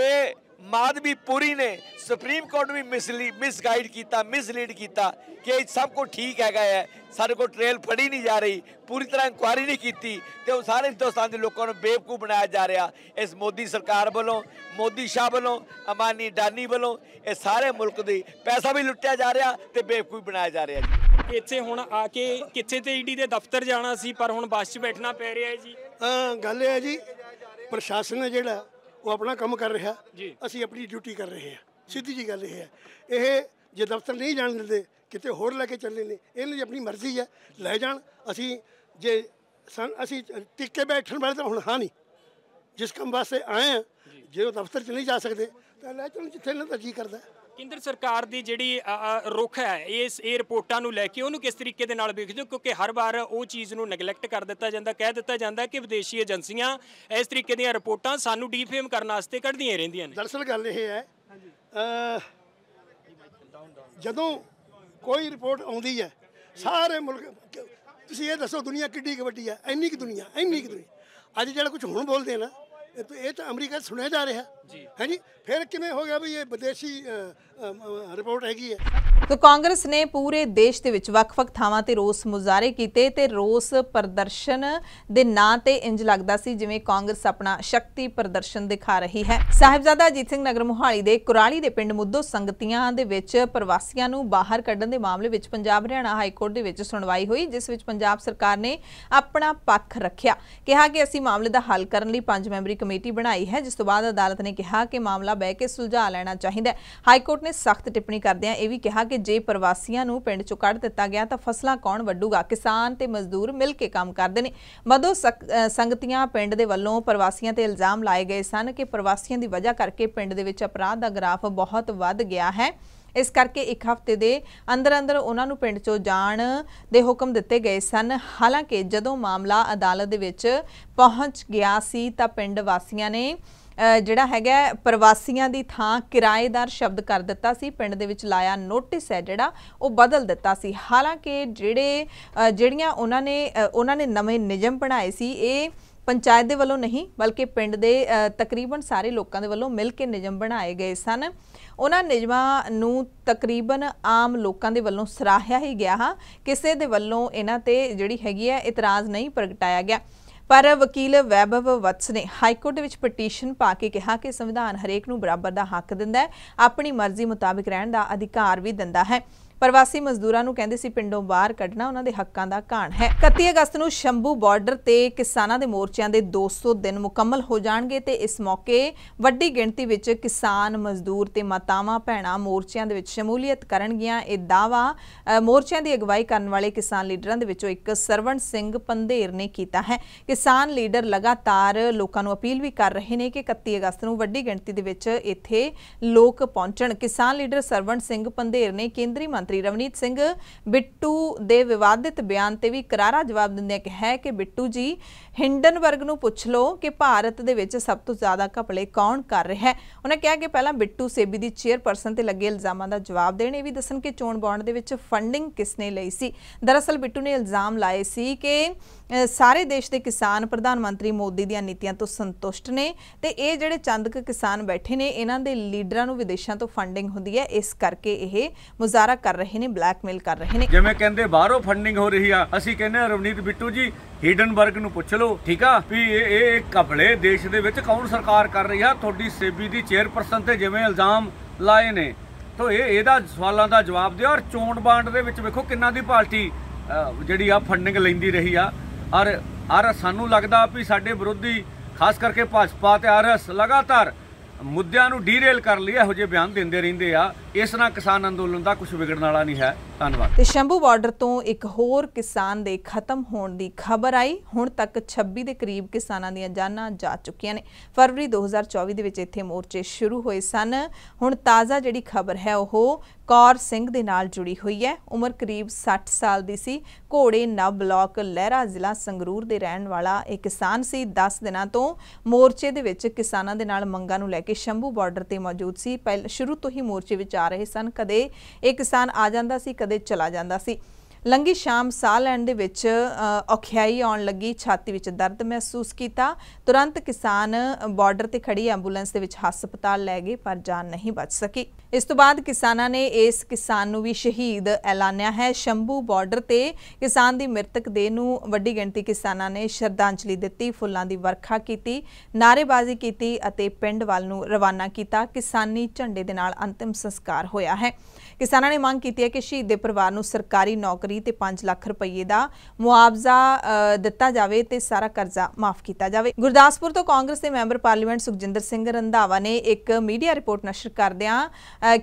ਮਾਦਵੀ ਪੁਰੀ ਨੇ ਸੁਪਰੀਮ ਕੋਰਟ ਨੂੰ ਵੀ ਮਿਸਲੀ ਮਿਸਗਾਈਡ ਕੀਤਾ ਮਿਸਲੀਡ ਕੀਤਾ ਕਿ ਸਭ ਕੁਝ ਠੀਕ ਹੈਗਾ ਹੈ ਸਾਡੇ ਕੋਲ ਟ੍ਰੇਲ ਫੜੀ ਨਹੀਂ ਜਾ ਰਹੀ ਪੂਰੀ ਤਰ੍ਹਾਂ ਇਨਕੁਆਰੀ ਨਹੀਂ ਕੀਤੀ ਤੇ ਉਹ ਸਾਰੇ ਹਿੰਦੁਸਤਾਨ ਦੇ ਲੋਕਾਂ ਨੂੰ ਬੇਵਕੂ ਬਣਾਇਆ ਜਾ ਰਿਹਾ ਇਸ ਮੋਦੀ ਸਰਕਾਰ ਵੱਲੋਂ ਮੋਦੀ ਸ਼ਾਹ ਵੱਲੋਂ ਅਮਾਨੀ ਡਾਨੀ ਵੱਲੋਂ ਇਹ ਸਾਰੇ ਮੁਲਕ ਦੀ ਪੈਸਾ ਵੀ ਲੁੱਟਿਆ ਜਾ ਰਿਹਾ ਤੇ ਬੇਵਕੂ ਬਣਾਇਆ ਜਾ ਰਿਹਾ ਇੱਥੇ ਹੁਣ ਆ ਕੇ ਕਿੱਥੇ ਤੇ ਈਡੀ ਦੇ ਦਫ਼ਤਰ ਜਾਣਾ ਸੀ ਪਰ ਹੁਣ ਬੱਸ 'ਚ ਬੈਠਣਾ ਪੈ ਰਿਹਾ ਹੈ ਜੀ ਹਾਂ ਗੱਲ ਇਹ ਹੈ ਜੀ ਪ੍ਰਸ਼ਾਸਨ ਜਿਹੜਾ ਉਹ ਆਪਣਾ ਕੰਮ ਕਰ ਰਿਹਾ ਅਸੀਂ ਆਪਣੀ ਡਿਊਟੀ ਕਰ ਰਹੇ ਹਾਂ ਸਿੱਧੀ ਜੀ ਗੱਲ ਇਹ ਹੈ ਇਹ ਜੇ ਦਫ਼ਤਰ ਨਹੀਂ ਜਾਣ ਦਿੰਦੇ ਕਿਤੇ ਹੋਰ ਲੈ ਕੇ ਚੱਲੇ ਨੇ ਇਹਨਾਂ ਦੀ ਆਪਣੀ ਮਰਜ਼ੀ ਹੈ ਲੈ ਜਾਣ ਅਸੀਂ ਜੇ ਸਨ ਅਸੀਂ ਟਿੱਕੇ ਬੈਠਣ ਵਾਲੇ ਤਾਂ ਹੁਣ ਹਾਂ ਨਹੀਂ ਜਿਸ ਕੰਮ ਵਾਸਤੇ ਆਏ ਆ ਜੇ ਉਹ ਦਫ਼ਤਰ 'ਚ ਨਹੀਂ ਜਾ ਸਕਦੇ ਤਾਂ ਲੈ ਚੱਲ ਜਿੱਥੇ ਨਾ ਦਾ ਕਰਦਾ ਕੇਂਦਰ ਸਰਕਾਰ ਦੀ ਜਿਹੜੀ ਰੁਖ ਹੈ ਇਸ ਇਹ ਰਿਪੋਰਟਾਂ ਨੂੰ ਲੈ ਕੇ ਉਹਨੂੰ ਕਿਸ ਤਰੀਕੇ ਦੇ ਨਾਲ ਵੇਖਦੇ ਹੋ ਕਿਉਂਕਿ ਹਰ ਵਾਰ ਉਹ ਚੀਜ਼ ਨੂੰ ਨੈਗਲੈਕਟ ਕਰ ਦਿੱਤਾ ਜਾਂਦਾ ਕਹਿ ਦਿੱਤਾ ਜਾਂਦਾ ਕਿ ਵਿਦੇਸ਼ੀ ਏਜੰਸੀਆਂ ਇਸ ਤਰੀਕੇ ਦੀਆਂ ਰਿਪੋਰਟਾਂ ਸਾਨੂੰ ਡੀਫੇਮ ਕਰਨ ਵਾਸਤੇ ਕੱਢਦੀਆਂ ਰਹਿੰਦੀਆਂ ਨੇ ਦਰਸਲ ਗੱਲ ਇਹ ਹੈ ਜਦੋਂ ਕੋਈ ਰਿਪੋਰਟ ਆਉਂਦੀ ਹੈ ਸਾਰੇ ਮੁਲਕ ਤੁਸੀਂ ਇਹ ਦੱਸੋ ਦੁਨੀਆ ਕਿੱਡੀ ਕਬੱਡੀ ਵੱਡੀ ਹੈ ਇੰਨੀ ਕਿ ਦੁਨੀਆ ਇੰਨੀ ਕਿ ਦੁਨੀਆ ਅੱਜ ਜਿਹੜਾ ਕੁਝ ਹੁਣ ਬੋਲਦੇ ਨਾ ਇਹ ਤਾਂ ਅਮਰੀਕਾ ਸੁਣਿਆ ਜਾ ਰਿਹਾ ਹੈ ਜੀ ਫਿਰ ਕਿਵੇਂ ਹੋ ਗਿਆ ਵੀ ਇਹ ਵਿਦੇਸ਼ੀ ਰਿਪੋਰਟ ਹੈਗੀ ਹੈ ਤੋ ਕਾਂਗਰਸ ਨੇ ਪੂਰੇ ਦੇਸ਼ ਦੇ ਵਿੱਚ ਵੱਖ-ਵੱਖ ਥਾਵਾਂ ਤੇ ਰੋਸ ਮੁਜ਼ਾਹਰੇ ਕੀਤੇ ਤੇ ਰੋਸ ਪ੍ਰਦਰਸ਼ਨ ਦੇ ਨਾਂ ਤੇ ਇੰਜ ਲੱਗਦਾ ਸੀ ਜਿਵੇਂ ਕਾਂਗਰਸ ਆਪਣਾ ਸ਼ਕਤੀ ਪ੍ਰਦਰਸ਼ਨ ਦਿਖਾ ਰਹੀ ਹੈ ਸਾਹਿਬਜ਼ਾਦਾ ਅਜੀਤ ਸਿੰਘ ਨਗਰ ਮੁਹਾਲੀ ਦੇ ਕੁਰਾਲੀ ਦੇ ਪਿੰਡ ਮੁੱਦੋ ਸੰਗਤੀਆਂ ਦੇ ਵਿੱਚ ਪ੍ਰਵਾਸੀਆਂ ਨੂੰ ਬਾਹਰ ਕੱਢਣ ਦੇ ਮਾਮਲੇ ਵਿੱਚ ਪੰਜਾਬ ਹਰਿਆਣਾ ਹਾਈ ਕੋਰਟ ਦੇ ਵਿੱਚ ਸੁਣਵਾਈ ਹੋਈ ਜਿਸ ਵਿੱਚ ਪੰਜਾਬ ਸਰਕਾਰ ਨੇ ਆਪਣਾ ਪੱਖ ਰੱਖਿਆ ਕਿਹਾ ਕਿ ਅਸੀਂ ਮਾਮਲੇ ਦਾ ਹੱਲ ਕਰਨ ਲਈ ਪੰਜ ਮੈਂਬਰੀ ਕਮੇਟੀ ਬਣਾਈ ਹੈ ਜਿਸ ਤੋਂ ਬਾਅਦ ਅਦਾਲਤ ਨੇ ਕਿਹਾ ਕਿ ਮਾਮਲਾ ਬਹਿ ਕੇ ਸੁਲਝਾ ਲੈਣਾ ਚਾਹੀਦਾ ਹੈ ਹਾਈ ਕੋਰਟ ਨੇ ਨੇ ਸਖਤ ਟਿੱਪਣੀ ਕਰਦਿਆਂ ਇਹ ਵੀ ਕਿਹਾ ਕਿ ਜੇ ਪ੍ਰਵਾਸੀਆਂ ਨੂੰ ਪਿੰਡ ਚੋਂ ਕੱਢ ਦਿੱਤਾ ਗਿਆ ਤਾਂ ਫਸਲਾਂ ਕੌਣ ਵੱਢੂਗਾ ਕਿਸਾਨ ਤੇ ਮਜ਼ਦੂਰ ਮਿਲ ਕੇ ਕੰਮ ਕਰਦੇ ਨੇ ਮਦੋ ਸੰਗਤੀਆਂ ਪਿੰਡ ਦੇ ਵੱਲੋਂ ਪ੍ਰਵਾਸੀਆਂ ਤੇ ਇਲਜ਼ਾਮ ਲਾਏ ਗਏ ਸਨ ਕਿ ਪ੍ਰਵਾਸੀਆਂ ਦੀ ਵਜ੍ਹਾ ਕਰਕੇ ਪਿੰਡ ਦੇ ਵਿੱਚ ਅਪਰਾਧ ਦਾ ਗ੍ਰਾਫ ਬਹੁਤ ਵੱਧ ਗਿਆ ਹੈ ਇਸ ਕਰਕੇ ਇੱਕ ਹਫ਼ਤੇ ਦੇ ਅੰਦਰ ਅੰਦਰ ਉਹਨਾਂ ਨੂੰ ਪਿੰਡ ਚੋਂ ਜਾਣ ਦੇ ਹੁਕਮ ਦਿੱਤੇ ਗਏ ਸਨ ਹਾਲਾਂਕਿ ਜਦੋਂ ਮਾਮਲਾ ਅਦਾਲਤ ਦੇ ਵਿੱਚ ਪਹੁੰਚ ਗਿਆ ਸੀ ਤਾਂ ਪਿੰਡ ਵਾਸੀਆਂ ਨੇ ਜਿਹੜਾ ਹੈਗਾ ਪ੍ਰਵਾਸੀਆਂ ਦੀ ਥਾਂ ਕਿਰਾਏਦਾਰ ਸ਼ਬਦ ਕਰ ਦਿੱਤਾ ਸੀ ਪਿੰਡ ਦੇ ਵਿੱਚ ਲਾਇਆ ਨੋਟਿਸ ਹੈ ਜਿਹੜਾ ਉਹ ਬਦਲ ਦਿੱਤਾ ਸੀ ਹਾਲਾਂਕਿ ਜਿਹੜੇ ਜਿਹੜੀਆਂ ਉਹਨਾਂ ਨੇ ਉਹਨਾਂ ਨੇ ਨਵੇਂ ਨਿਯਮ ਬਣਾਏ ਸੀ ਇਹ ਪੰਚਾਇਤ ਦੇ ਵੱਲੋਂ ਨਹੀਂ ਬਲਕਿ ਪਿੰਡ ਦੇ ਤਕਰੀਬਨ ਸਾਰੇ ਲੋਕਾਂ ਦੇ ਵੱਲੋਂ ਮਿਲ ਕੇ ਨਿਯਮ ਬਣਾਏ ਗਏ ਸਨ ਉਹਨਾਂ ਨਿਯਮਾਂ ਨੂੰ ਤਕਰੀਬਨ ਆਮ ਲੋਕਾਂ ਦੇ ਵੱਲੋਂ ਸਰਾਹਿਆ ਹੀ ਗਿਆ ਹਾਂ ਕਿਸੇ ਦੇ ਵੱਲੋਂ ਇਹਨਾਂ ਤੇ ਜਿਹੜੀ ਹੈਗੀ ਹੈ ਇਤਰਾਜ਼ ਨਹੀਂ ਪ੍ਰਗਟਾਇਆ ਗਿਆ ਪਰ ਵਕੀਲ ਵੈਭਵ ਵਤਸ ਨੇ ਹਾਈਕੋਰਟ ਵਿੱਚ ਪਟੀਸ਼ਨ ਪਾ ਕੇ ਕਿਹਾ ਕਿ ਸੰਵਿਧਾਨ ਹਰੇਕ ਨੂੰ ਬਰਾਬਰ ਦਾ ਹੱਕ ਦਿੰਦਾ ਹੈ ਆਪਣੀ ਮਰਜ਼ੀ ਮੁਤਾਬਕ ਰਹਿਣ ਦਾ ਅਧਿਕਾਰ ਵੀ ਦਿੰਦਾ ਹੈ ਪ੍ਰਵਾਸੀ ਮਜ਼ਦੂਰਾਂ ਨੂੰ ਕਹਿੰਦੇ ਸੀ ਪਿੰਡੋਂ ਬਾਹਰ ਕੱਢਣਾ ਉਹਨਾਂ ਦੇ ਹੱਕਾਂ ਦਾ ਕਾਣ ਹੈ 31 ਅਗਸਤ ਨੂੰ ਸ਼ੰਭੂ ਬਾਰਡਰ ਤੇ ਕਿਸਾਨਾਂ ਦੇ ਮੋਰਚਿਆਂ ਦੇ 200 ਦਿਨ ਮੁਕੰਮਲ ਹੋ ਜਾਣਗੇ ਤੇ ਇਸ ਮੌਕੇ ਵੱਡੀ ਗਿਣਤੀ ਵਿੱਚ ਕਿਸਾਨ ਮਜ਼ਦੂਰ ਤੇ ਮਾਤਾਵਾਂ ਭੈਣਾਂ ਮੋਰਚਿਆਂ ਦੇ ਵਿੱਚ ਸ਼ਮੂਲੀਅਤ ਕਰਨਗੀਆਂ ਇਹ ਦਾਵਾ ਮੋਰਚਿਆਂ ਦੀ ਅਗਵਾਈ ਕਰਨ ਵਾਲੇ ਕਿਸਾਨ ਲੀਡਰਾਂ ਦੇ ਵਿੱਚੋਂ ਇੱਕ ਸਰਵਣ ਸਿੰਘ ਪੰਧੇਰ ਨੇ ਕੀਤਾ ਹੈ ਕਿਸਾਨ ਲੀਡਰ ਲਗਾਤਾਰ ਲੋਕਾਂ ਨੂੰ ਅਪੀਲ ਵੀ ਕਰ ਰਹੇ ਨੇ ਕਿ 31 ਅਗਸਤ ਨੂੰ ਵੱਡੀ ਗਿਣਤੀ ਦੇ ਵਿੱਚ ਇੱਥੇ ਲੋਕ ਪਹੁੰਚਣ ਕਿਸਾਨ ਲੀਡਰ ਸਰਵਣ ਸਿੰਘ ਪੰਧੇਰ ਨੇ ਕੇਂਦਰੀ ਮੰਤਰੀ ਮੰਤਰੀ ਰਵਨੀਤ ਸਿੰਘ ਬਿੱਟੂ ਦੇ ਵਿਵਾਦਿਤ ਬਿਆਨ ਤੇ ਵੀ ਕਰਾਰਾ ਜਵਾਬ ਦਿੰਦਿਆਂ ਕਿਹਾ ਕਿ ਬਿੱਟੂ ਜੀ ਹਿੰਡਨਬਰਗ ਨੂੰ ਪੁੱਛ ਲਓ ਕਿ ਭਾਰਤ ਦੇ ਵਿੱਚ ਸਭ ਤੋਂ ਜ਼ਿਆਦਾ ਘਪਲੇ ਕੌਣ ਕਰ ਰਿਹਾ ਹੈ ਉਹਨਾਂ ਕਿਹਾ ਕਿ ਪਹਿਲਾਂ ਬਿੱਟੂ ਸੇਬੀ ਦੀ ਚੇਅਰਪਰਸਨ ਤੇ ਲੱਗੇ ਇਲਜ਼ਾਮਾਂ ਦਾ ਜਵਾਬ ਦੇਣ ਇਹ ਵੀ ਦੱਸਣ ਕਿ ਚੋਣ ਬੌਂਡ ਦੇ ਵਿੱਚ ਫੰਡਿੰਗ ਕਿਸ ਨੇ ਲਈ ਸੀ ਦਰਅਸਲ ਬਿੱਟੂ ਨੇ ਇਲਜ਼ਾਮ ਲਾਏ ਸੀ ਕਿ ਸਾਰੇ ਦੇਸ਼ ਦੇ ਕਿਸਾਨ ਪ੍ਰਧਾਨ ਮੰਤਰੀ ਮੋਦੀ ਦੀਆਂ ਨੀਤੀਆਂ ਤੋਂ ਸੰਤੁਸ਼ਟ ਨੇ ਤੇ ਇਹ ਜਿਹੜੇ ਚੰਦ ਕੁ ਕਿਸਾਨ ਬੈਠੇ ਨੇ ਇਹਨਾਂ ਦੇ ਲੀਡਰਾਂ ਨੂੰ ਵਿਦੇਸ਼ਾਂ ਤੋਂ ਫੰਡਿੰਗ ਹੁੰਦੀ ਹੈ ਇਸ ਕਰਕੇ ਇਹ ਮੁਜ਼ਾਹਰਾ ਕਰ ਰਹੇ ਨੇ ਬਲੈਕਮੇਲ ਕਰ ਰਹੇ ਨੇ ਜਿਵੇਂ ਕਹਿੰਦੇ ਬਾਹਰੋਂ ਫੰਡਿੰਗ ਹੋ ਰਹੀ ਆ ਅਸੀਂ ਕਹਿੰਦੇ ਆ ਰਵਨੀਤ ਬਿੱਟੂ ਜੀ ਹਿਡਨਬਰਗ ਨੂੰ ਪੁੱਛ ਲਓ ਠੀਕ ਆ ਵੀ ਇਹ ਇਹ ਕਪੜੇ ਦੇਸ਼ ਦੇ ਵਿੱਚ ਕੌਣ ਸਰਕਾਰ ਕਰ ਰਹੀ ਆ ਤੁਹਾਡੀ ਸੇਬੀ ਦੀ ਚੇਅਰਪਰਸਨ ਤੇ ਜਿਵੇਂ ਇਲਜ਼ਾਮ ਲਾਏ ਨੇ ਤੋ ਇਹ ਇਹਦਾ ਸਵਾਲਾਂ ਦਾ ਜਵਾਬ ਦਿਓ ਔਰ ਚੋਣ ਬਾਂਡ ਦੇ ਵਿੱਚ ਵੇਖੋ ਕਿੰਨਾ ਦੀ ਪਾਰਟੀ ਜਿਹੜੀ ਆ ਫੰਡਿੰਗ ਲੈਂਦੀ ਰਹੀ ਆ ਔਰ ਔਰ ਸਾਨੂੰ ਲੱਗਦਾ ਵੀ ਸਾਡੇ ਵਿਰੋਧੀ ਖਾਸ ਕਰਕੇ ਭਾਜਪਾ ਤੇ ਆਰਐਸ ਲਗਾਤਾਰ ਮੁੱਦਿਆਂ ਨੂੰ ਡੀਰੇਲ ਕਰ ਲਈ ਇਹੋ ਜਿਹੇ ਬਿਆਨ ਦਿੰਦੇ ਰਹਿੰਦੇ ਆ ਇਸ ਨਾਲ ਕਿਸਾਨ ਅੰਦੋਲਨ ਦਾ ਕੁਝ ਵਿਗੜਨ ਵਾਲਾ ਨਹੀਂ ਹੈ ਧੰਨਵਾਦ ਤੇ ਸ਼ੰਭੂ ਬਾਰਡਰ ਤੋਂ ਇੱਕ ਹੋਰ ਕਿਸਾਨ ਦੇ ਖਤਮ ਹੋਣ ਦੀ ਖਬਰ ਆਈ ਹੁਣ ਤੱਕ 26 ਦੇ ਕਰੀਬ ਕਿਸਾਨਾਂ ਦੀਆਂ ਜਾਨਾਂ ਜਾ ਚੁੱਕੀਆਂ ਨੇ ਫਰਵਰੀ 2024 ਦੇ ਵਿੱਚ ਇੱਥੇ ਮੋਰਚੇ ਸ਼ੁਰੂ ਹੋਏ ਸਨ ਹੁਣ ਤਾਜ਼ਾ ਜਿਹੜੀ ਖਬਰ ਹੈ ਉਹ ਕੌਰ ਸਿੰਘ ਦੇ ਨਾਲ ਜੁੜੀ ਹੋਈ ਹੈ ਉਮਰ ਕਰੀਬ 60 ਸਾਲ ਦੀ ਸੀ ਘੋੜੇ ਨਾ ਬਲਾਕ ਲਹਿਰਾ ਜ਼ਿਲ੍ਹਾ ਸੰਗਰੂਰ ਦੇ ਰਹਿਣ ਵਾਲਾ ਇਹ ਕਿਸਾਨ ਸੀ 10 ਦਿਨਾਂ ਤੋਂ ਮੋਰਚੇ ਦੇ ਵਿੱਚ ਕਿਸਾਨਾਂ ਦੇ ਨਾਲ ਮੰਗਾਂ ਨੂੰ ਲੈ ਕੇ ਕਿ ਸ਼ੰਭੂ ਬਾਰਡਰ ਤੇ ਮੌਜੂਦ ਸੀ ਪਹਿਲ ਸ਼ੁਰੂ ਤੋਂ ਹੀ ਮੋਰਚੇ ਵਿੱਚ ਆ ਰਹੇ ਸਨ ਕਦੇ ਇਹ ਕਿਸਾਨ ਆ ਜਾਂਦਾ ਸੀ ਕਦੇ ਚਲਾ ਜਾਂਦਾ ਸੀ ਲੰਗੀ ਸ਼ਾਮ ਸਾਹ ਲੈਣ ਦੇ ਵਿੱਚ ਔਖਿਆਈ ਆਉਣ ਲੱਗੀ ਛਾਤੀ ਵਿੱਚ ਦਰਦ ਮਹਿਸੂਸ ਕੀਤਾ ਤੁਰੰਤ ਕਿਸਾਨ ਬਾਰਡਰ ਤੇ ਖੜੀ ਐਂਬੂਲੈਂਸ ਦੇ ਵਿੱਚ ਹਸਪਤਾਲ ਲੈ ਗਏ ਪਰ ਜਾਨ ਨਹੀਂ ਬਚ ਸਕੀ ਇਸ ਤੋਂ ਬਾਅਦ ਕਿਸਾਨਾਂ ਨੇ ਇਸ ਕਿਸਾਨ ਨੂੰ ਵੀ ਸ਼ਹੀਦ ਐਲਾਨਿਆ ਹੈ ਸ਼ੰਭੂ ਬਾਰਡਰ ਤੇ ਕਿਸਾਨ ਦੀ ਮ੍ਰਿਤਕ ਦੇ ਨੂੰ ਵੱਡੀ ਗਿਣਤੀ ਕਿਸਾਨਾਂ ਨੇ ਸ਼ਰਧਾਂਜਲੀ ਦਿੱਤੀ ਫੁੱਲਾਂ ਦੀ ਵਰਖਾ ਕੀਤੀ ਨਾਰੇਬਾਜ਼ੀ ਕੀਤੀ ਅਤੇ ਪਿੰਡ ਵੱਲ ਨੂੰ ਰਵਾਨਾ ਕੀਤਾ ਕਿਸਾਨੀ ਝੰਡੇ ਦੇ ਨਾਲ ਅੰਤਿਮ ਸੰਸਕਾਰ ਹੋਇਆ ਹੈ ਕਿਸਾਨਾਂ ਨੇ ਮੰਗ ਕੀਤੀ ਹੈ ਕਿ ਸ਼ਹੀਦ ਦੇ ਪਰਿਵਾਰ ਨੂੰ ਸਰਕਾਰੀ ਨੌਕਰੀ ਤੇ 5 ਲੱਖ ਰੁਪਏ ਦਾ ਮੁਆਵਜ਼ਾ ਦਿੱਤਾ ਜਾਵੇ ਤੇ ਸਾਰਾ ਕਰਜ਼ਾ ਮਾਫ ਕੀਤਾ ਜਾਵੇ ਗੁਰਦਾਸਪੁਰ ਤੋਂ ਕਾਂਗਰਸ ਦੇ ਮੈਂਬਰ ਪਾਰਲੀਮੈਂਟ ਸੁਖਜਿੰਦਰ ਸਿੰਘ ਰੰਧਾਵਾ ਨੇ ਇੱਕ ਮੀਡੀਆ ਰਿਪੋਰਟ ਨਸ਼ਰ ਕਰਦਿਆਂ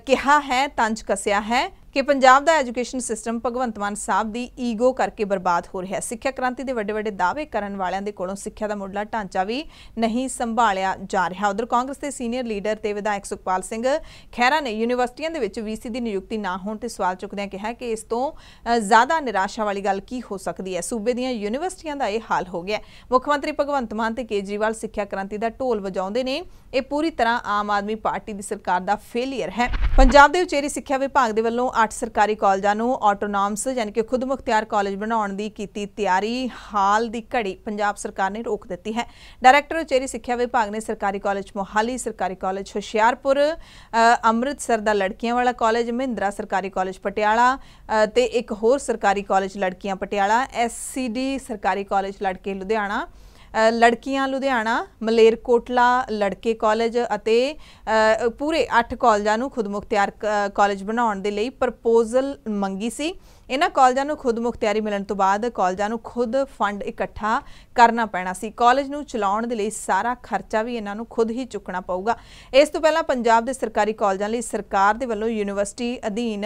ਕਿਹਾ ਹੈ ਤੰਜ ਕਸਿਆ ਹੈ ਕਿ ਪੰਜਾਬ ਦਾ ਐਜੂਕੇਸ਼ਨ ਸਿਸਟਮ ਭਗਵੰਤ ਮਾਨ ਸਾਹਿਬ ਦੀ ਈਗੋ ਕਰਕੇ ਬਰਬਾਦ ਹੋ ਰਿਹਾ ਹੈ ਸਿੱਖਿਆ ਕ੍ਰਾਂਤੀ ਦੇ ਵੱਡੇ ਵੱਡੇ ਦਾਅਵੇ ਕਰਨ ਵਾਲਿਆਂ ਦੇ ਕੋਲੋਂ ਸਿੱਖਿਆ ਦਾ ਮੁੱਢਲਾ ਢਾਂਚਾ ਵੀ ਨਹੀਂ ਸੰਭਾਲਿਆ ਜਾ ਰਿਹਾ ਉਧਰ ਕਾਂਗਰਸ ਦੇ ਸੀਨੀਅਰ ਲੀਡਰ ਤੇ ਵਿਧਾਇਕ ਸੁਖਪਾਲ ਸਿੰਘ ਖਹਿਰਾ ਨੇ ਯੂਨੀਵਰਸਿਟੀਆਂ ਦੇ ਵਿੱਚ ਵੀਸੀ ਦੀ ਨਿਯੁਕਤੀ ਨਾ ਹੋਣ ਤੇ ਸਵਾਲ ਚੁੱਕਦਿਆਂ ਕਿਹਾ ਕਿ ਇਸ ਤੋਂ ਜ਼ਿਆਦਾ ਨਿਰਾਸ਼ਾ ਵਾਲੀ ਗੱਲ ਕੀ ਹੋ ਸਕਦੀ ਹੈ ਸੂਬੇ ਦੀਆਂ ਯੂਨੀਵਰਸਿਟੀਆਂ ਦਾ ਇਹ ਹਾਲ ਹੋ ਗਿਆ ਮੁੱਖ ਮੰਤਰੀ ਭਗਵੰਤ ਮਾਨ ਤੇ ਕੇਜਰੀਵਾਲ ਸਿੱਖਿਆ ਕ੍ਰਾਂਤੀ ਦਾ ਢੋਲ ਵਜਾਉਂਦੇ ਨੇ ਇਹ ਪੂਰੀ ਤਰ੍ਹਾਂ ਆਮ ਆਦਮੀ ਪਾਰਟੀ ਦੀ ਸਰਕਾਰ ਦਾ ਫੇਲਿਅਰ ਹੈ ਪੰਜਾਬ ਦੇ ਉਚੇਰੀ ਸਿੱਖਿਆ ਵਿਭਾਗ ਦੇ ਵੱਲੋਂ 8 ਸਰਕਾਰੀ ਕਾਲਜਾਂ ਨੂੰ ਆਟੋਨੋਮਸ ਯਾਨੀ ਕਿ ਖੁਦਮੁਖਤਿਆਰ ਕਾਲਜ ਬਣਾਉਣ ਦੀ ਕੀਤੀ ਤਿਆਰੀ ਹਾਲ ਦੀ ਘੜੀ ਪੰਜਾਬ ਸਰਕਾਰ ਨੇ ਰੋਕ ਦਿੱਤੀ ਹੈ ਡਾਇਰੈਕਟਰ ਉਚੇਰੀ ਸਿੱਖਿਆ ਵਿਭਾਗ ਨੇ ਸਰਕਾਰੀ ਕਾਲਜ ਮੋਹਾਲੀ ਸਰਕਾਰੀ ਕਾਲਜ ਹੁਸ਼ਿਆਰਪੁਰ ਅੰਮ੍ਰਿਤਸਰ ਦਾ ਲੜਕੀਆਂ ਵਾਲਾ ਕਾਲਜ ਮਹਿੰਦਰਾ ਸਰਕਾਰੀ ਕਾਲਜ ਪਟਿਆਲਾ ਤੇ ਇੱਕ ਹੋਰ ਸਰਕਾਰੀ ਕਾਲਜ ਲੜਕੀਆਂ ਪਟਿਆਲਾ ਐਸਸੀਡੀ ਸਰਕਾਰੀ ਕਾਲਜ ਲੜਕੇ ਲੁਧਿਆਣਾ ਲੜਕੀਆਂ ਲੁਧਿਆਣਾ ਮਲੇਰਕੋਟਲਾ ਲੜਕੇ ਕਾਲਜ ਅਤੇ ਪੂਰੇ 8 ਕਾਲਜਾਂ ਨੂੰ ਖੁਦਮੁਖਤਿਆਰ ਕਾਲਜ ਬਣਾਉਣ ਦੇ ਲਈ ਪ੍ਰਪੋਜ਼ਲ ਮੰਗੀ ਸੀ ਇਹਨਾਂ ਕਾਲਜਾਂ ਨੂੰ ਖੁਦ ਮੁਖਤਿਆਰੀ ਮਿਲਣ ਤੋਂ ਬਾਅਦ ਕਾਲਜਾਂ ਨੂੰ ਖੁਦ ਫੰਡ ਇਕੱਠਾ ਕਰਨਾ ਪੈਣਾ ਸੀ ਕਾਲਜ ਨੂੰ ਚਲਾਉਣ ਦੇ ਲਈ ਸਾਰਾ ਖਰਚਾ ਵੀ ਇਹਨਾਂ ਨੂੰ ਖੁਦ ਹੀ ਚੁੱਕਣਾ ਪਊਗਾ ਇਸ ਤੋਂ ਪਹਿਲਾਂ ਪੰਜਾਬ ਦੇ ਸਰਕਾਰੀ ਕਾਲਜਾਂ ਲਈ ਸਰਕਾਰ ਦੇ ਵੱਲੋਂ ਯੂਨੀਵਰਸਿਟੀ ਅਧੀਨ